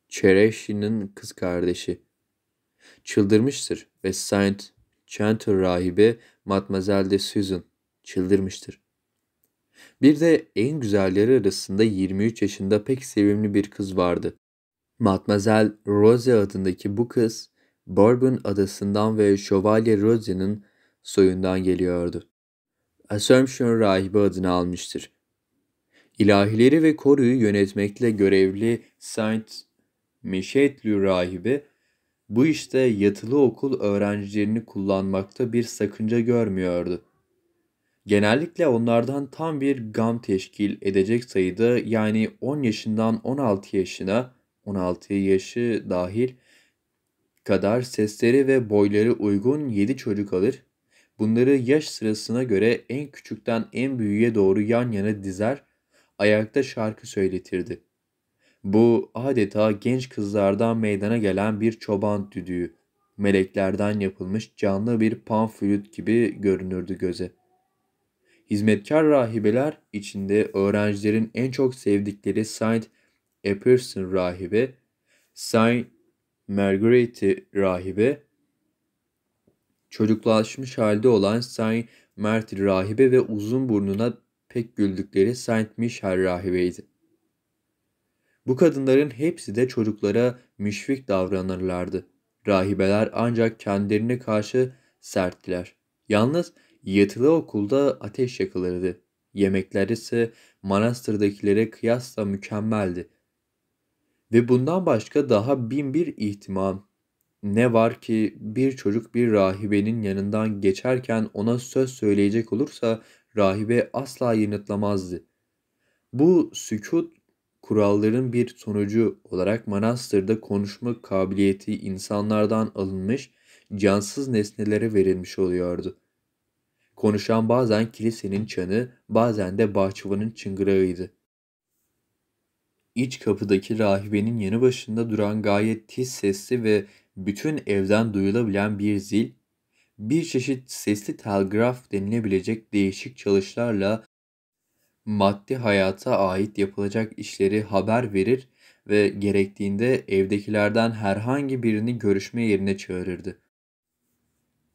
Çereşi'nin kız kardeşi. Çıldırmıştır ve Saint Chanter rahibi Matmazel de Susan çıldırmıştır. Bir de en güzelleri arasında 23 yaşında pek sevimli bir kız vardı. Matmazel Rose adındaki bu kız Bourbon adasından ve Şövalye Rose'nin soyundan geliyordu. Assumption rahibi adını almıştır. İlahileri ve koruyu yönetmekle görevli Saint Michetlü rahibi bu işte yatılı okul öğrencilerini kullanmakta bir sakınca görmüyordu. Genellikle onlardan tam bir gam teşkil edecek sayıda yani 10 yaşından 16 yaşına 16 yaşı dahil kadar sesleri ve boyları uygun 7 çocuk alır Bunları yaş sırasına göre en küçükten en büyüğe doğru yan yana dizer, ayakta şarkı söyletirdi. Bu adeta genç kızlardan meydana gelen bir çoban düdüğü, meleklerden yapılmış canlı bir panflüt gibi görünürdü göze. Hizmetkar rahibeler içinde öğrencilerin en çok sevdikleri Saint Epperson rahibe, Saint Marguerite rahibe Çocuklaşmış halde olan Saint Mert rahibe ve uzun burnuna pek güldükleri Saint Michel rahibeydi. Bu kadınların hepsi de çocuklara müşfik davranırlardı. Rahibeler ancak kendilerine karşı serttiler. Yalnız yatılı okulda ateş yakılırdı. Yemekler ise manastırdakilere kıyasla mükemmeldi. Ve bundan başka daha bin bir ihtimam ne var ki bir çocuk bir rahibenin yanından geçerken ona söz söyleyecek olursa rahibe asla yanıtlamazdı. Bu sükut kuralların bir sonucu olarak manastırda konuşma kabiliyeti insanlardan alınmış, cansız nesnelere verilmiş oluyordu. Konuşan bazen kilisenin çanı, bazen de bahçıvanın çıngırağıydı. İç kapıdaki rahibenin yanı başında duran gayet tiz sesli ve bütün evden duyulabilen bir zil, bir çeşit sesli telgraf denilebilecek değişik çalışlarla maddi hayata ait yapılacak işleri haber verir ve gerektiğinde evdekilerden herhangi birini görüşme yerine çağırırdı.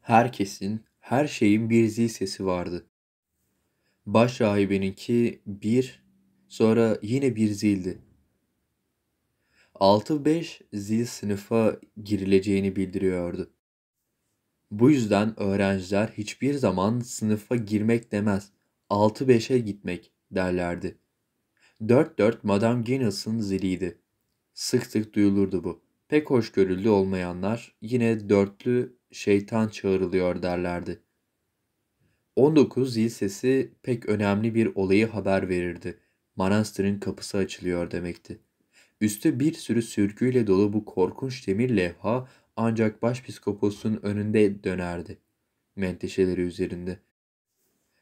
Herkesin, her şeyin bir zil sesi vardı. Baş rahibininki bir, sonra yine bir zildi. 6-5 zil sınıfa girileceğini bildiriyordu. Bu yüzden öğrenciler hiçbir zaman sınıfa girmek demez, 6-5'e gitmek derlerdi. 4-4 Madame Guinness'ın ziliydi. Sık sık duyulurdu bu. Pek hoşgörülü olmayanlar yine dörtlü şeytan çağrılıyor derlerdi. 19 zil sesi pek önemli bir olayı haber verirdi. Manastırın kapısı açılıyor demekti. Üstü bir sürü sürgüyle dolu bu korkunç demir levha ancak başpiskoposun önünde dönerdi. Menteşeleri üzerinde.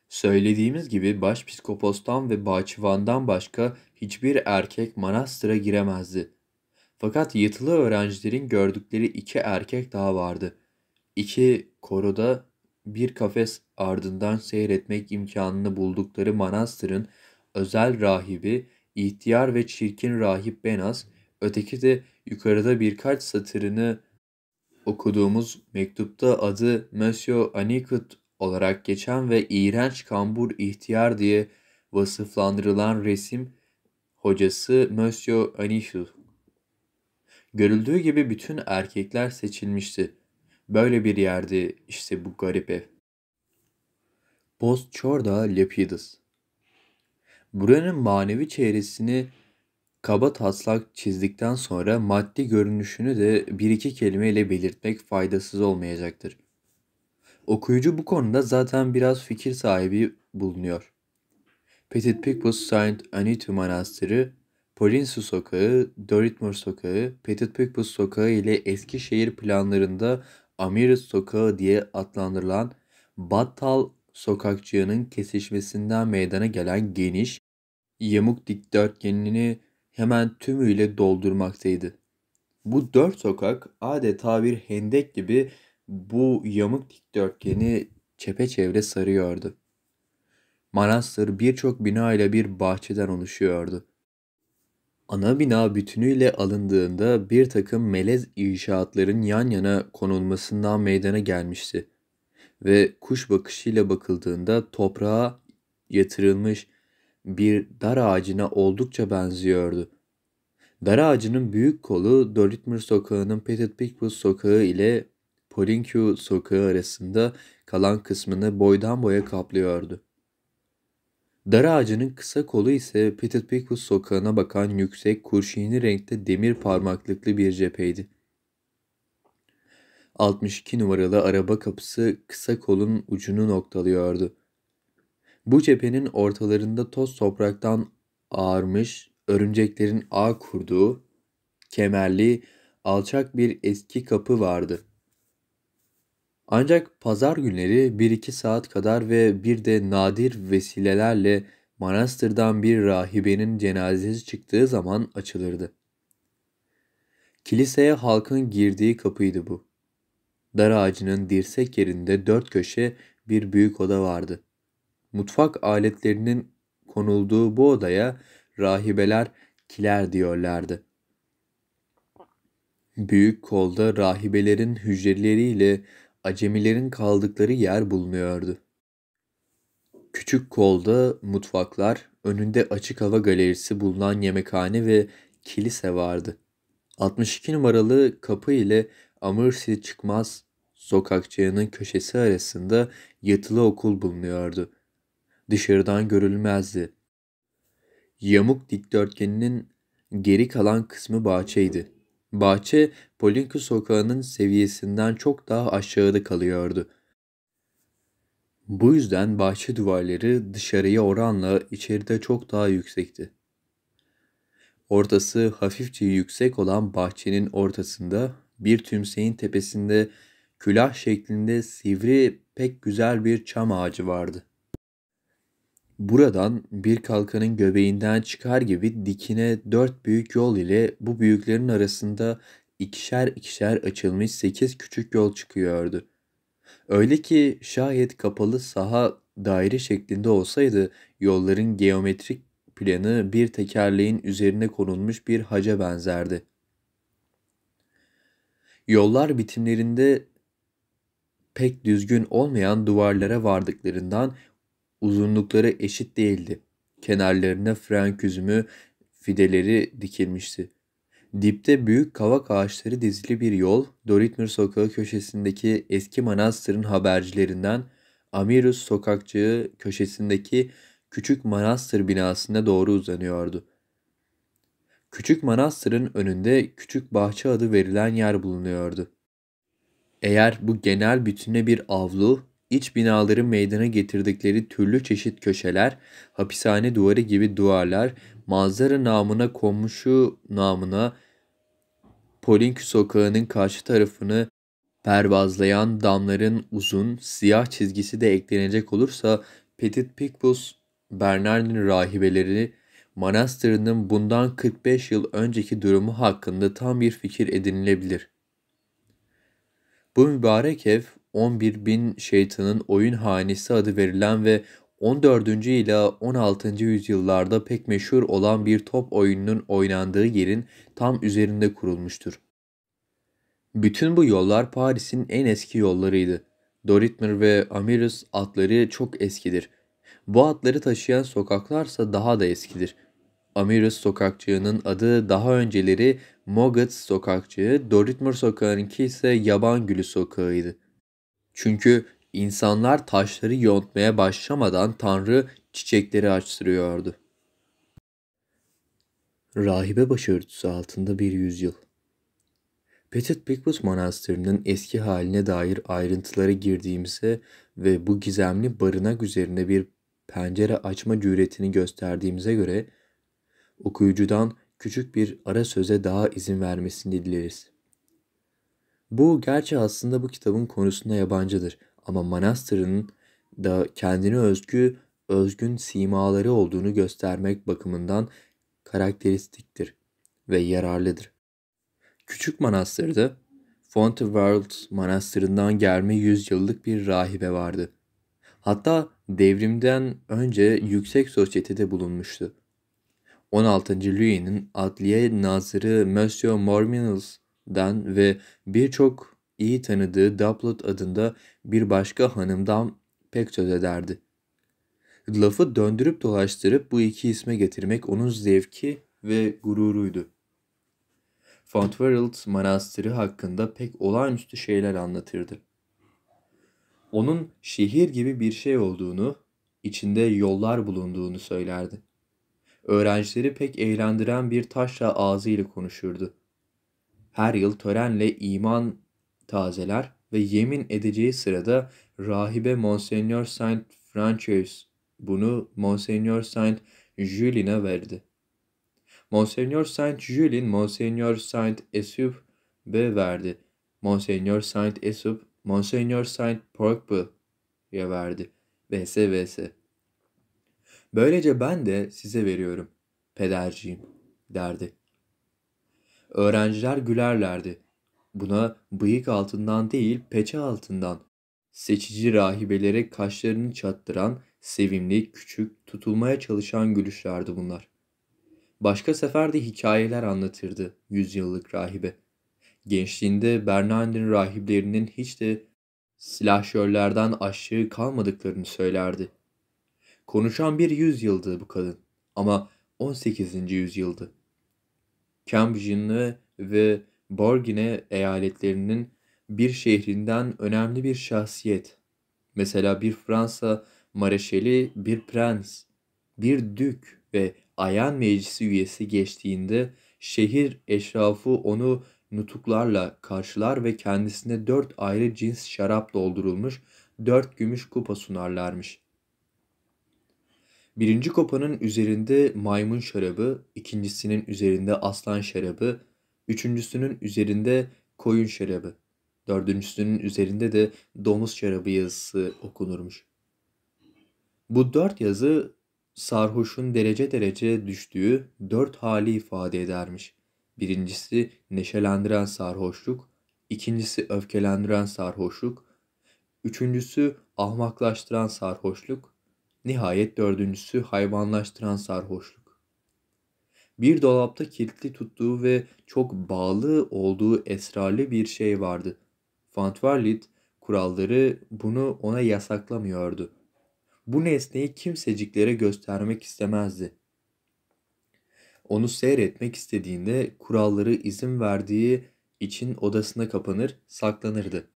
Söylediğimiz gibi başpiskopostan ve bahçıvandan başka hiçbir erkek manastıra giremezdi. Fakat yatılı öğrencilerin gördükleri iki erkek daha vardı. İki koroda bir kafes ardından seyretmek imkanını buldukları manastırın özel rahibi ihtiyar ve çirkin rahip Benaz, öteki de yukarıda birkaç satırını okuduğumuz mektupta adı Monsieur Anikut olarak geçen ve iğrenç kambur ihtiyar diye vasıflandırılan resim hocası Monsieur Anikut. Görüldüğü gibi bütün erkekler seçilmişti. Böyle bir yerdi işte bu garip ev. Post Chorda Lepidus Buranın manevi çevresini kaba taslak çizdikten sonra maddi görünüşünü de bir iki kelimeyle belirtmek faydasız olmayacaktır. Okuyucu bu konuda zaten biraz fikir sahibi bulunuyor. Petit Picpus Saint Anitu Manastırı, Polinsu Sokağı, Doritmur Sokağı, Petit Picpus Sokağı ile Eskişehir planlarında Amiris Sokağı diye adlandırılan Battal sokakçığının kesişmesinden meydana gelen geniş, yamuk dikdörtgenini hemen tümüyle doldurmaktaydı. Bu dört sokak adeta bir hendek gibi bu yamuk dikdörtgeni çepeçevre sarıyordu. Manastır birçok bina ile bir bahçeden oluşuyordu. Ana bina bütünüyle alındığında bir takım melez inşaatların yan yana konulmasından meydana gelmişti ve kuş bakışıyla bakıldığında toprağa yatırılmış bir dar ağacına oldukça benziyordu. Dar ağacının büyük kolu Doritmer sokağının Petit Picpus sokağı ile Polinkyu sokağı arasında kalan kısmını boydan boya kaplıyordu. Dar ağacının kısa kolu ise Petit Picpus sokağına bakan yüksek kurşini renkte demir parmaklıklı bir cepheydi. 62 numaralı araba kapısı kısa kolun ucunu noktalıyordu. Bu cephenin ortalarında toz topraktan ağarmış, örümceklerin ağ kurduğu, kemerli, alçak bir eski kapı vardı. Ancak pazar günleri bir iki saat kadar ve bir de nadir vesilelerle manastırdan bir rahibenin cenazesi çıktığı zaman açılırdı. Kiliseye halkın girdiği kapıydı bu. Dar ağacının dirsek yerinde dört köşe bir büyük oda vardı. Mutfak aletlerinin konulduğu bu odaya rahibeler kiler diyorlardı. Büyük kolda rahibelerin hücreleriyle acemilerin kaldıkları yer bulunuyordu. Küçük kolda mutfaklar, önünde açık hava galerisi bulunan yemekhane ve kilise vardı. 62 numaralı kapı ile Amursi çıkmaz sokakçığının köşesi arasında yatılı okul bulunuyordu dışarıdan görülmezdi. Yamuk dikdörtgeninin geri kalan kısmı bahçeydi. Bahçe Polinka sokağının seviyesinden çok daha aşağıda kalıyordu. Bu yüzden bahçe duvarları dışarıya oranla içeride çok daha yüksekti. Ortası hafifçe yüksek olan bahçenin ortasında bir tümseyin tepesinde külah şeklinde sivri pek güzel bir çam ağacı vardı. Buradan bir kalkanın göbeğinden çıkar gibi dikine dört büyük yol ile bu büyüklerin arasında ikişer ikişer açılmış sekiz küçük yol çıkıyordu. Öyle ki şayet kapalı saha daire şeklinde olsaydı yolların geometrik planı bir tekerleğin üzerine konulmuş bir haca benzerdi. Yollar bitimlerinde pek düzgün olmayan duvarlara vardıklarından Uzunlukları eşit değildi. Kenarlarına frenk üzümü fideleri dikilmişti. Dipte büyük kavak ağaçları dizili bir yol, Doritmir Sokağı köşesindeki eski manastırın habercilerinden Amirus Sokakçığı köşesindeki küçük manastır binasına doğru uzanıyordu. Küçük manastırın önünde küçük bahçe adı verilen yer bulunuyordu. Eğer bu genel bütüne bir avlu iç binaları meydana getirdikleri türlü çeşit köşeler, hapishane duvarı gibi duvarlar, manzara namına komşu namına Polinki sokağının karşı tarafını pervazlayan damların uzun siyah çizgisi de eklenecek olursa Petit Picpus Bernard'in rahibeleri manastırının bundan 45 yıl önceki durumu hakkında tam bir fikir edinilebilir. Bu mübarek ev 11 bin şeytanın oyun hanesi adı verilen ve 14. ile 16. yüzyıllarda pek meşhur olan bir top oyununun oynandığı yerin tam üzerinde kurulmuştur. Bütün bu yollar Paris'in en eski yollarıydı. Doritmer ve Amirus atları çok eskidir. Bu atları taşıyan sokaklarsa daha da eskidir. Amirus sokakçığının adı daha önceleri Mogat sokakçığı, Doritmer sokağınınki ise Yaban Gülü sokağıydı. Çünkü insanlar taşları yontmaya başlamadan Tanrı çiçekleri açtırıyordu. Rahibe başörtüsü altında bir yüzyıl. Petit Picpus Manastırı'nın eski haline dair ayrıntılara girdiğimize ve bu gizemli barınak üzerinde bir pencere açma cüretini gösterdiğimize göre okuyucudan küçük bir ara söze daha izin vermesini dileriz. Bu gerçi aslında bu kitabın konusunda yabancıdır ama manastırın da kendine özgü özgün simaları olduğunu göstermek bakımından karakteristiktir ve yararlıdır. Küçük manastırda Fontevraud manastırından gelme yüzyıllık bir rahibe vardı. Hatta devrimden önce yüksek sosyetede bulunmuştu. 16. Louis'nin adliye nazırı Monsieur Morminus Dan ve birçok iyi tanıdığı Dublet adında bir başka hanımdan pek söz ederdi. Lafı döndürüp dolaştırıp bu iki isme getirmek onun zevki ve gururuydu. Fontworld Manastırı hakkında pek olağanüstü şeyler anlatırdı. Onun şehir gibi bir şey olduğunu, içinde yollar bulunduğunu söylerdi. Öğrencileri pek eğlendiren bir taşla ağzıyla konuşurdu her yıl törenle iman tazeler ve yemin edeceği sırada rahibe Monsignor Saint Francis bunu Monsignor Saint Julien'e verdi. Monsignor Saint Julien, Monsignor Saint Esup verdi. Monsignor Saint Esup, Monsignor Saint Porkbu'ya verdi. Vs vs. Böylece ben de size veriyorum, pederciyim derdi. Öğrenciler gülerlerdi. Buna bıyık altından değil peçe altından. Seçici rahibelere kaşlarını çattıran, sevimli, küçük, tutulmaya çalışan gülüşlerdi bunlar. Başka sefer de hikayeler anlatırdı yüzyıllık rahibe. Gençliğinde Bernard'in rahiplerinin hiç de silahşörlerden aşağı kalmadıklarını söylerdi. Konuşan bir yüzyıldı bu kadın ama 18. yüzyıldı. Cambridge'in ve Borgine eyaletlerinin bir şehrinden önemli bir şahsiyet. Mesela bir Fransa mareşeli, bir prens, bir dük ve ayan meclisi üyesi geçtiğinde şehir eşrafı onu nutuklarla karşılar ve kendisine dört ayrı cins şarap doldurulmuş dört gümüş kupa sunarlarmış. Birinci kopanın üzerinde maymun şarabı, ikincisinin üzerinde aslan şarabı, üçüncüsünün üzerinde koyun şarabı, dördüncüsünün üzerinde de domuz şarabı yazısı okunurmuş. Bu dört yazı sarhoşun derece derece düştüğü dört hali ifade edermiş. Birincisi neşelendiren sarhoşluk, ikincisi öfkelendiren sarhoşluk, üçüncüsü ahmaklaştıran sarhoşluk, Nihayet dördüncüsü hayvanlaştıran sarhoşluk. Bir dolapta kilitli tuttuğu ve çok bağlı olduğu esrarlı bir şey vardı. Fantvarlit kuralları bunu ona yasaklamıyordu. Bu nesneyi kimseciklere göstermek istemezdi. Onu seyretmek istediğinde kuralları izin verdiği için odasına kapanır, saklanırdı.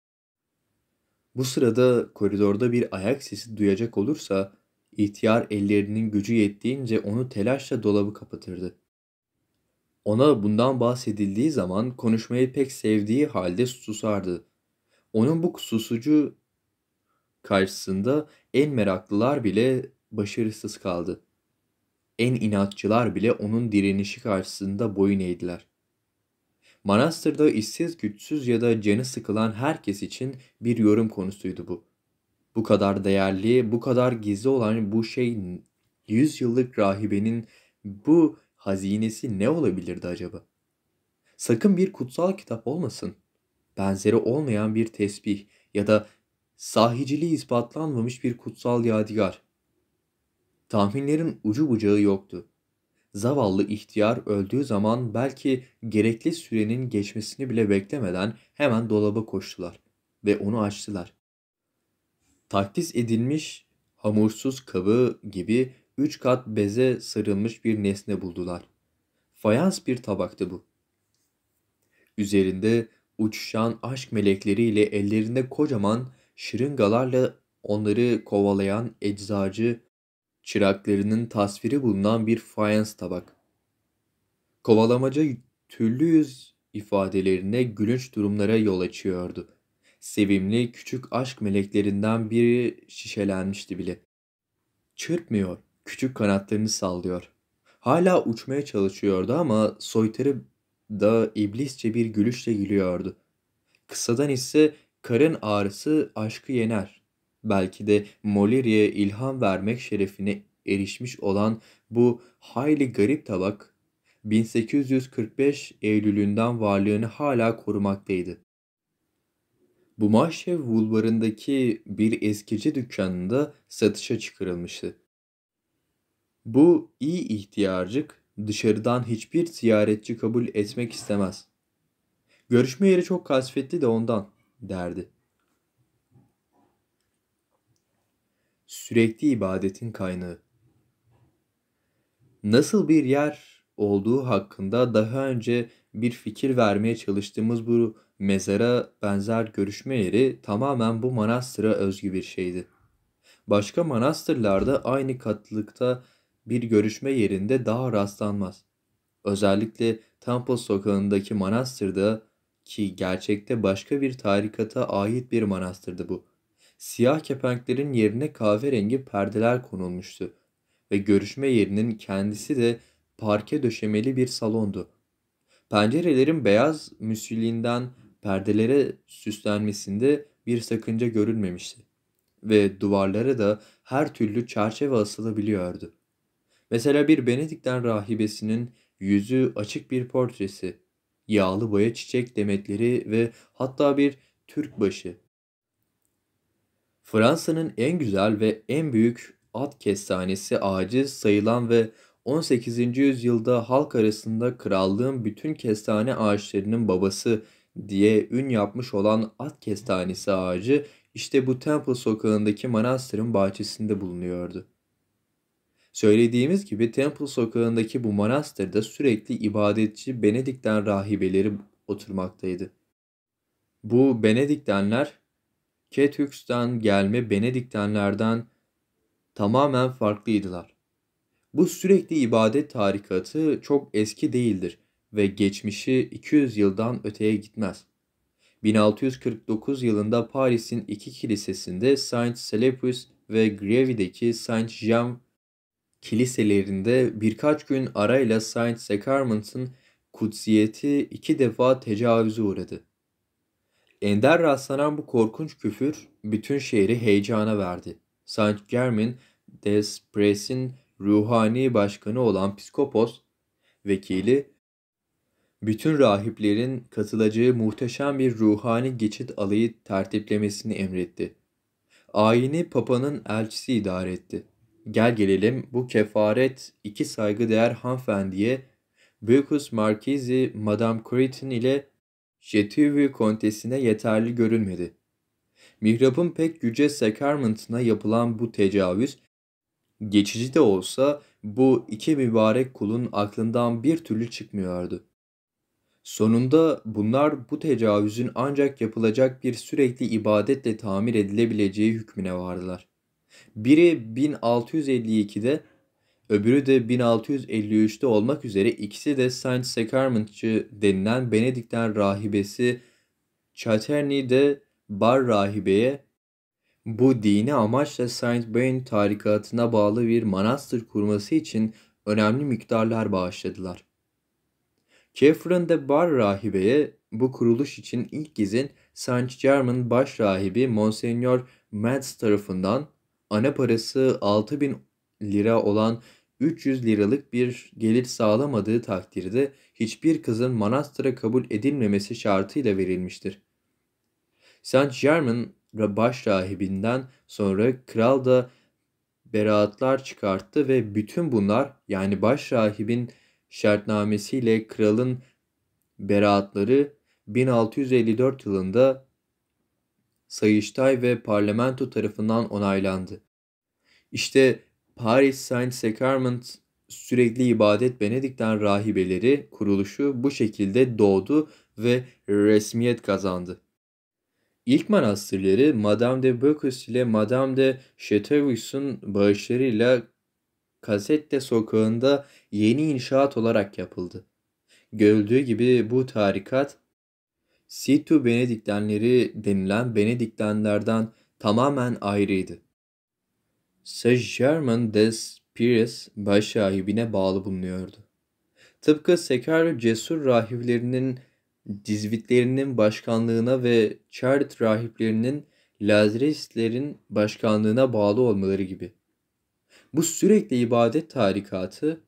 Bu sırada koridorda bir ayak sesi duyacak olursa İhtiyar ellerinin gücü yettiğince onu telaşla dolabı kapatırdı. Ona bundan bahsedildiği zaman konuşmayı pek sevdiği halde susardı. Onun bu susucu karşısında en meraklılar bile başarısız kaldı. En inatçılar bile onun direnişi karşısında boyun eğdiler. Manastırda işsiz güçsüz ya da canı sıkılan herkes için bir yorum konusuydu bu bu kadar değerli, bu kadar gizli olan bu şey 100 yıllık rahibenin bu hazinesi ne olabilirdi acaba? Sakın bir kutsal kitap olmasın. Benzeri olmayan bir tesbih ya da sahiciliği ispatlanmamış bir kutsal yadigar. Tahminlerin ucu bucağı yoktu. Zavallı ihtiyar öldüğü zaman belki gerekli sürenin geçmesini bile beklemeden hemen dolaba koştular ve onu açtılar. Takdis edilmiş hamursuz kabı gibi üç kat beze sarılmış bir nesne buldular. Fayans bir tabaktı bu. Üzerinde uçuşan aşk melekleriyle ellerinde kocaman şırıngalarla onları kovalayan eczacı çıraklarının tasviri bulunan bir fayans tabak. Kovalamaca türlü ifadelerine gülünç durumlara yol açıyordu. Sevimli küçük aşk meleklerinden biri şişelenmişti bile. Çırpmıyor, küçük kanatlarını sallıyor. Hala uçmaya çalışıyordu ama soytarı da iblisçe bir gülüşle gülüyordu. Kısadan ise karın ağrısı aşkı yener. Belki de Moliri'ye ilham vermek şerefine erişmiş olan bu hayli garip tabak 1845 Eylül'ünden varlığını hala korumaktaydı. Bumaşev bulvarındaki bir eskici dükkanında satışa çıkarılmıştı. Bu iyi ihtiyarcık dışarıdan hiçbir ziyaretçi kabul etmek istemez. Görüşme yeri çok kasvetli de ondan derdi. Sürekli ibadetin kaynağı. Nasıl bir yer olduğu hakkında daha önce bir fikir vermeye çalıştığımız bu mezara benzer görüşme yeri tamamen bu manastıra özgü bir şeydi. Başka manastırlarda aynı katlıkta bir görüşme yerinde daha rastlanmaz. Özellikle Temple sokağındaki manastırda ki gerçekte başka bir tarikata ait bir manastırdı bu. Siyah kepenklerin yerine kahverengi perdeler konulmuştu ve görüşme yerinin kendisi de parke döşemeli bir salondu. Pencerelerin beyaz müsilinden perdelere süslenmesinde bir sakınca görülmemişti ve duvarlara da her türlü çerçeve asılabiliyordu. Mesela bir Benedikten rahibesinin yüzü açık bir portresi, yağlı boya çiçek demetleri ve hatta bir Türk başı. Fransa'nın en güzel ve en büyük at kestanesi ağacı sayılan ve 18. yüzyılda halk arasında krallığın bütün kestane ağaçlarının babası diye ün yapmış olan at kestanesi ağacı işte bu Temple sokağındaki manastırın bahçesinde bulunuyordu. Söylediğimiz gibi Temple sokağındaki bu manastırda sürekli ibadetçi Benedikten rahibeleri oturmaktaydı. Bu Benediktenler, Ketüks'ten gelme Benediktenlerden tamamen farklıydılar. Bu sürekli ibadet tarikatı çok eski değildir ve geçmişi 200 yıldan öteye gitmez. 1649 yılında Paris'in iki kilisesinde Saint Selepius ve Grievy'deki Saint Jean kiliselerinde birkaç gün arayla Saint Sacrament'ın kutsiyeti iki defa tecavüze uğradı. Ender rastlanan bu korkunç küfür bütün şehri heyecana verdi. Saint Germain des Pres'in ruhani başkanı olan Piskopos, vekili, bütün rahiplerin katılacağı muhteşem bir ruhani geçit alayı tertiplemesini emretti. Ayini Papa'nın elçisi idare etti. Gel gelelim bu kefaret iki saygıdeğer hanımefendiye Büyükus Markizi Madame Creighton ile Jetivy Kontesi'ne yeterli görünmedi. Mihrap'ın pek yüce Sacrament'ına yapılan bu tecavüz Geçici de olsa bu iki mübarek kulun aklından bir türlü çıkmıyordu. Sonunda bunlar bu tecavüzün ancak yapılacak bir sürekli ibadetle tamir edilebileceği hükmüne vardılar. Biri 1652'de, öbürü de 1653'te olmak üzere ikisi de Saint Sacrament'çı denilen Benedikten rahibesi Chaterny'de bar rahibeye bu dini amaçla Saint Bain tarikatına bağlı bir manastır kurması için önemli miktarlar bağışladılar. Catherine de Bar rahibeye bu kuruluş için ilk izin Saint Germain baş rahibi Monsignor Mads tarafından ana parası 6000 lira olan 300 liralık bir gelir sağlamadığı takdirde hiçbir kızın manastıra kabul edilmemesi şartıyla verilmiştir. Saint Germain baş rahibinden sonra kral da beraatlar çıkarttı ve bütün bunlar yani baş rahibin şartnamesiyle kralın beraatları 1654 yılında Sayıştay ve parlamento tarafından onaylandı. İşte Paris Saint-Sacrement sürekli ibadet Benedikten rahibeleri kuruluşu bu şekilde doğdu ve resmiyet kazandı. İlk manastırları Madame de Bocuse ile Madame de Chateaubriand'ın bağışlarıyla Kasette sokağında yeni inşaat olarak yapıldı. Gördüğü gibi bu tarikat Situ Benediktenleri denilen Benediktenlerden tamamen ayrıydı. Saint Germain des Pires başrahibine bağlı bulunuyordu. Tıpkı Sekario cesur rahiplerinin Dizvitlerinin başkanlığına ve Çarit rahiplerinin Lazaristlerin başkanlığına bağlı olmaları gibi. Bu sürekli ibadet tarikatı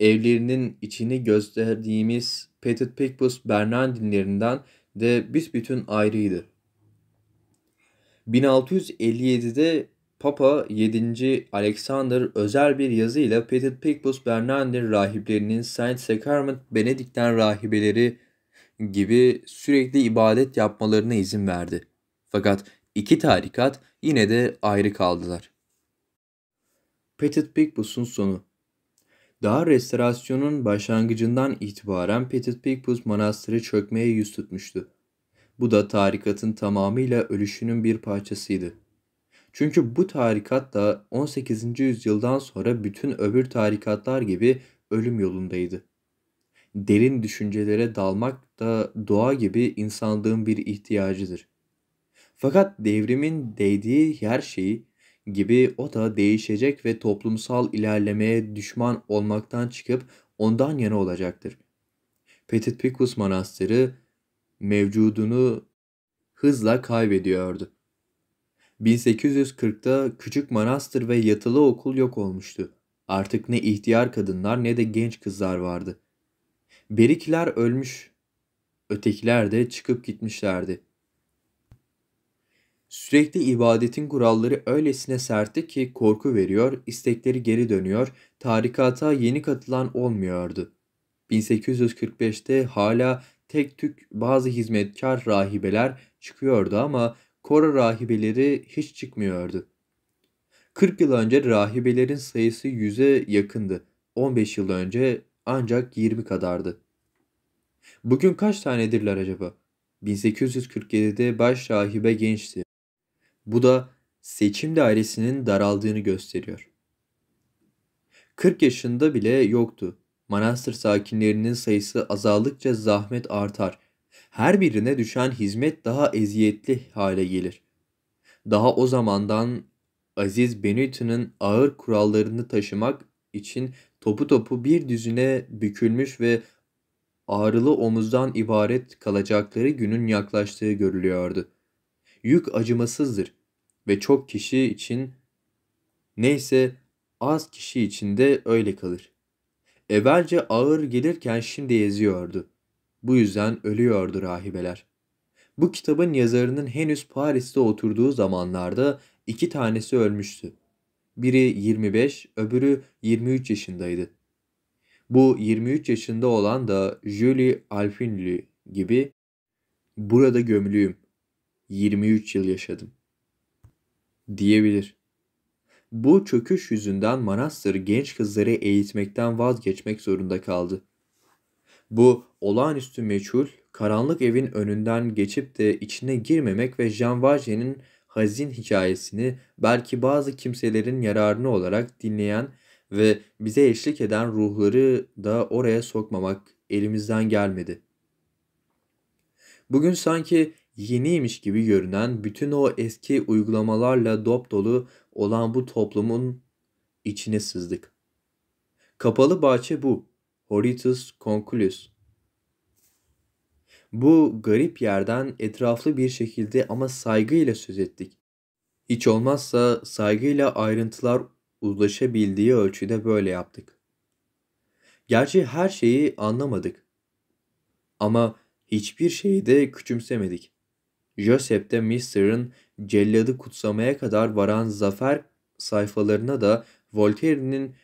evlerinin içini gösterdiğimiz Petit Picpus Bernardinlerinden dinlerinden de büsbütün ayrıydı. 1657'de Papa 7. Alexander özel bir yazıyla Petit Picpus Bernardin rahiplerinin Saint Sacrament Benedikten rahibeleri gibi sürekli ibadet yapmalarına izin verdi. Fakat iki tarikat yine de ayrı kaldılar. Petit Picpus'un sonu Daha restorasyonun başlangıcından itibaren Petit Picpus manastırı çökmeye yüz tutmuştu. Bu da tarikatın tamamıyla ölüşünün bir parçasıydı. Çünkü bu tarikat da 18. yüzyıldan sonra bütün öbür tarikatlar gibi ölüm yolundaydı derin düşüncelere dalmak da doğa gibi insanlığın bir ihtiyacıdır. Fakat devrimin değdiği her şeyi gibi o da değişecek ve toplumsal ilerlemeye düşman olmaktan çıkıp ondan yana olacaktır. Petit Picus Manastırı mevcudunu hızla kaybediyordu. 1840'ta küçük manastır ve yatılı okul yok olmuştu. Artık ne ihtiyar kadınlar ne de genç kızlar vardı. Berikler ölmüş, ötekiler de çıkıp gitmişlerdi. Sürekli ibadetin kuralları öylesine sertti ki korku veriyor, istekleri geri dönüyor, tarikata yeni katılan olmuyordu. 1845'te hala tek tük bazı hizmetkar rahibeler çıkıyordu ama Kora rahibeleri hiç çıkmıyordu. 40 yıl önce rahibelerin sayısı 100'e yakındı. 15 yıl önce ancak 20 kadardı. Bugün kaç tanedirler acaba? 1847'de baş rahibe gençti. Bu da seçim dairesinin daraldığını gösteriyor. 40 yaşında bile yoktu. Manastır sakinlerinin sayısı azaldıkça zahmet artar. Her birine düşen hizmet daha eziyetli hale gelir. Daha o zamandan Aziz Benütü'nün ağır kurallarını taşımak için topu topu bir düzüne bükülmüş ve ağrılı omuzdan ibaret kalacakları günün yaklaştığı görülüyordu. Yük acımasızdır ve çok kişi için neyse az kişi için de öyle kalır. Evvelce ağır gelirken şimdi eziyordu. Bu yüzden ölüyordu rahibeler. Bu kitabın yazarının henüz Paris'te oturduğu zamanlarda iki tanesi ölmüştü. Biri 25, öbürü 23 yaşındaydı. Bu 23 yaşında olan da Julie Alfinli gibi burada gömülüyüm. 23 yıl yaşadım. Diyebilir. Bu çöküş yüzünden manastır genç kızları eğitmekten vazgeçmek zorunda kaldı. Bu olağanüstü meçhul, karanlık evin önünden geçip de içine girmemek ve Jean Valjean'in hazin hikayesini belki bazı kimselerin yararını olarak dinleyen ve bize eşlik eden ruhları da oraya sokmamak elimizden gelmedi. Bugün sanki yeniymiş gibi görünen bütün o eski uygulamalarla dop dolu olan bu toplumun içine sızdık. Kapalı bahçe bu. Horitus Conculus. Bu garip yerden etraflı bir şekilde ama saygıyla söz ettik. Hiç olmazsa saygıyla ayrıntılar ulaşabildiği ölçüde böyle yaptık. Gerçi her şeyi anlamadık. Ama hiçbir şeyi de küçümsemedik. Joseph de Mister'ın celladı kutsamaya kadar varan zafer sayfalarına da Voltaire'nin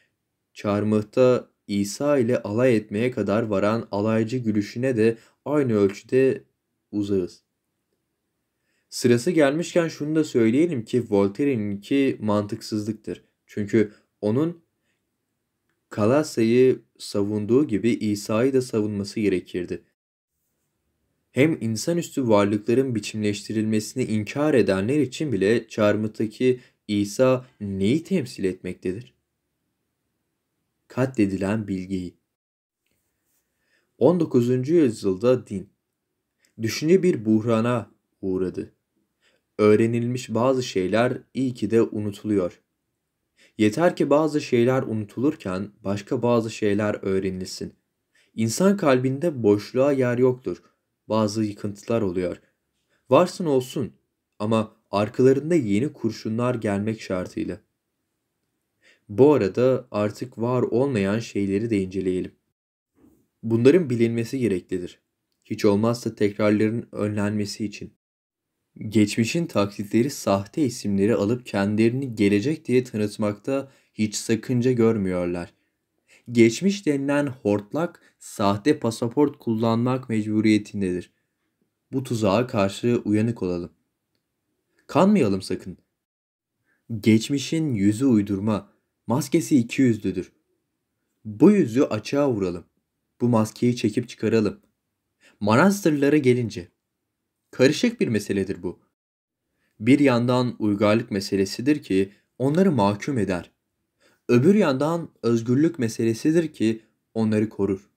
çarmıhta İsa ile alay etmeye kadar varan alaycı gülüşüne de aynı ölçüde uzağız. Sırası gelmişken şunu da söyleyelim ki Voltaire'ninki mantıksızlıktır. Çünkü onun Kalasya'yı savunduğu gibi İsa'yı da savunması gerekirdi. Hem insanüstü varlıkların biçimleştirilmesini inkar edenler için bile çarmıhtaki İsa neyi temsil etmektedir? Katledilen bilgiyi. 19. yüzyılda din, düşünce bir buhrana uğradı. Öğrenilmiş bazı şeyler iyi ki de unutuluyor. Yeter ki bazı şeyler unutulurken başka bazı şeyler öğrenilsin. İnsan kalbinde boşluğa yer yoktur. Bazı yıkıntılar oluyor. Varsın olsun ama arkalarında yeni kurşunlar gelmek şartıyla. Bu arada artık var olmayan şeyleri de inceleyelim. Bunların bilinmesi gereklidir. Hiç olmazsa tekrarların önlenmesi için. Geçmişin taklitleri sahte isimleri alıp kendilerini gelecek diye tanıtmakta hiç sakınca görmüyorlar. Geçmiş denilen hortlak sahte pasaport kullanmak mecburiyetindedir. Bu tuzağa karşı uyanık olalım. Kanmayalım sakın. Geçmişin yüzü uydurma, maskesi iki yüzlüdür. Bu yüzü açığa vuralım bu maskeyi çekip çıkaralım. Manastırlara gelince. Karışık bir meseledir bu. Bir yandan uygarlık meselesidir ki onları mahkum eder. Öbür yandan özgürlük meselesidir ki onları korur.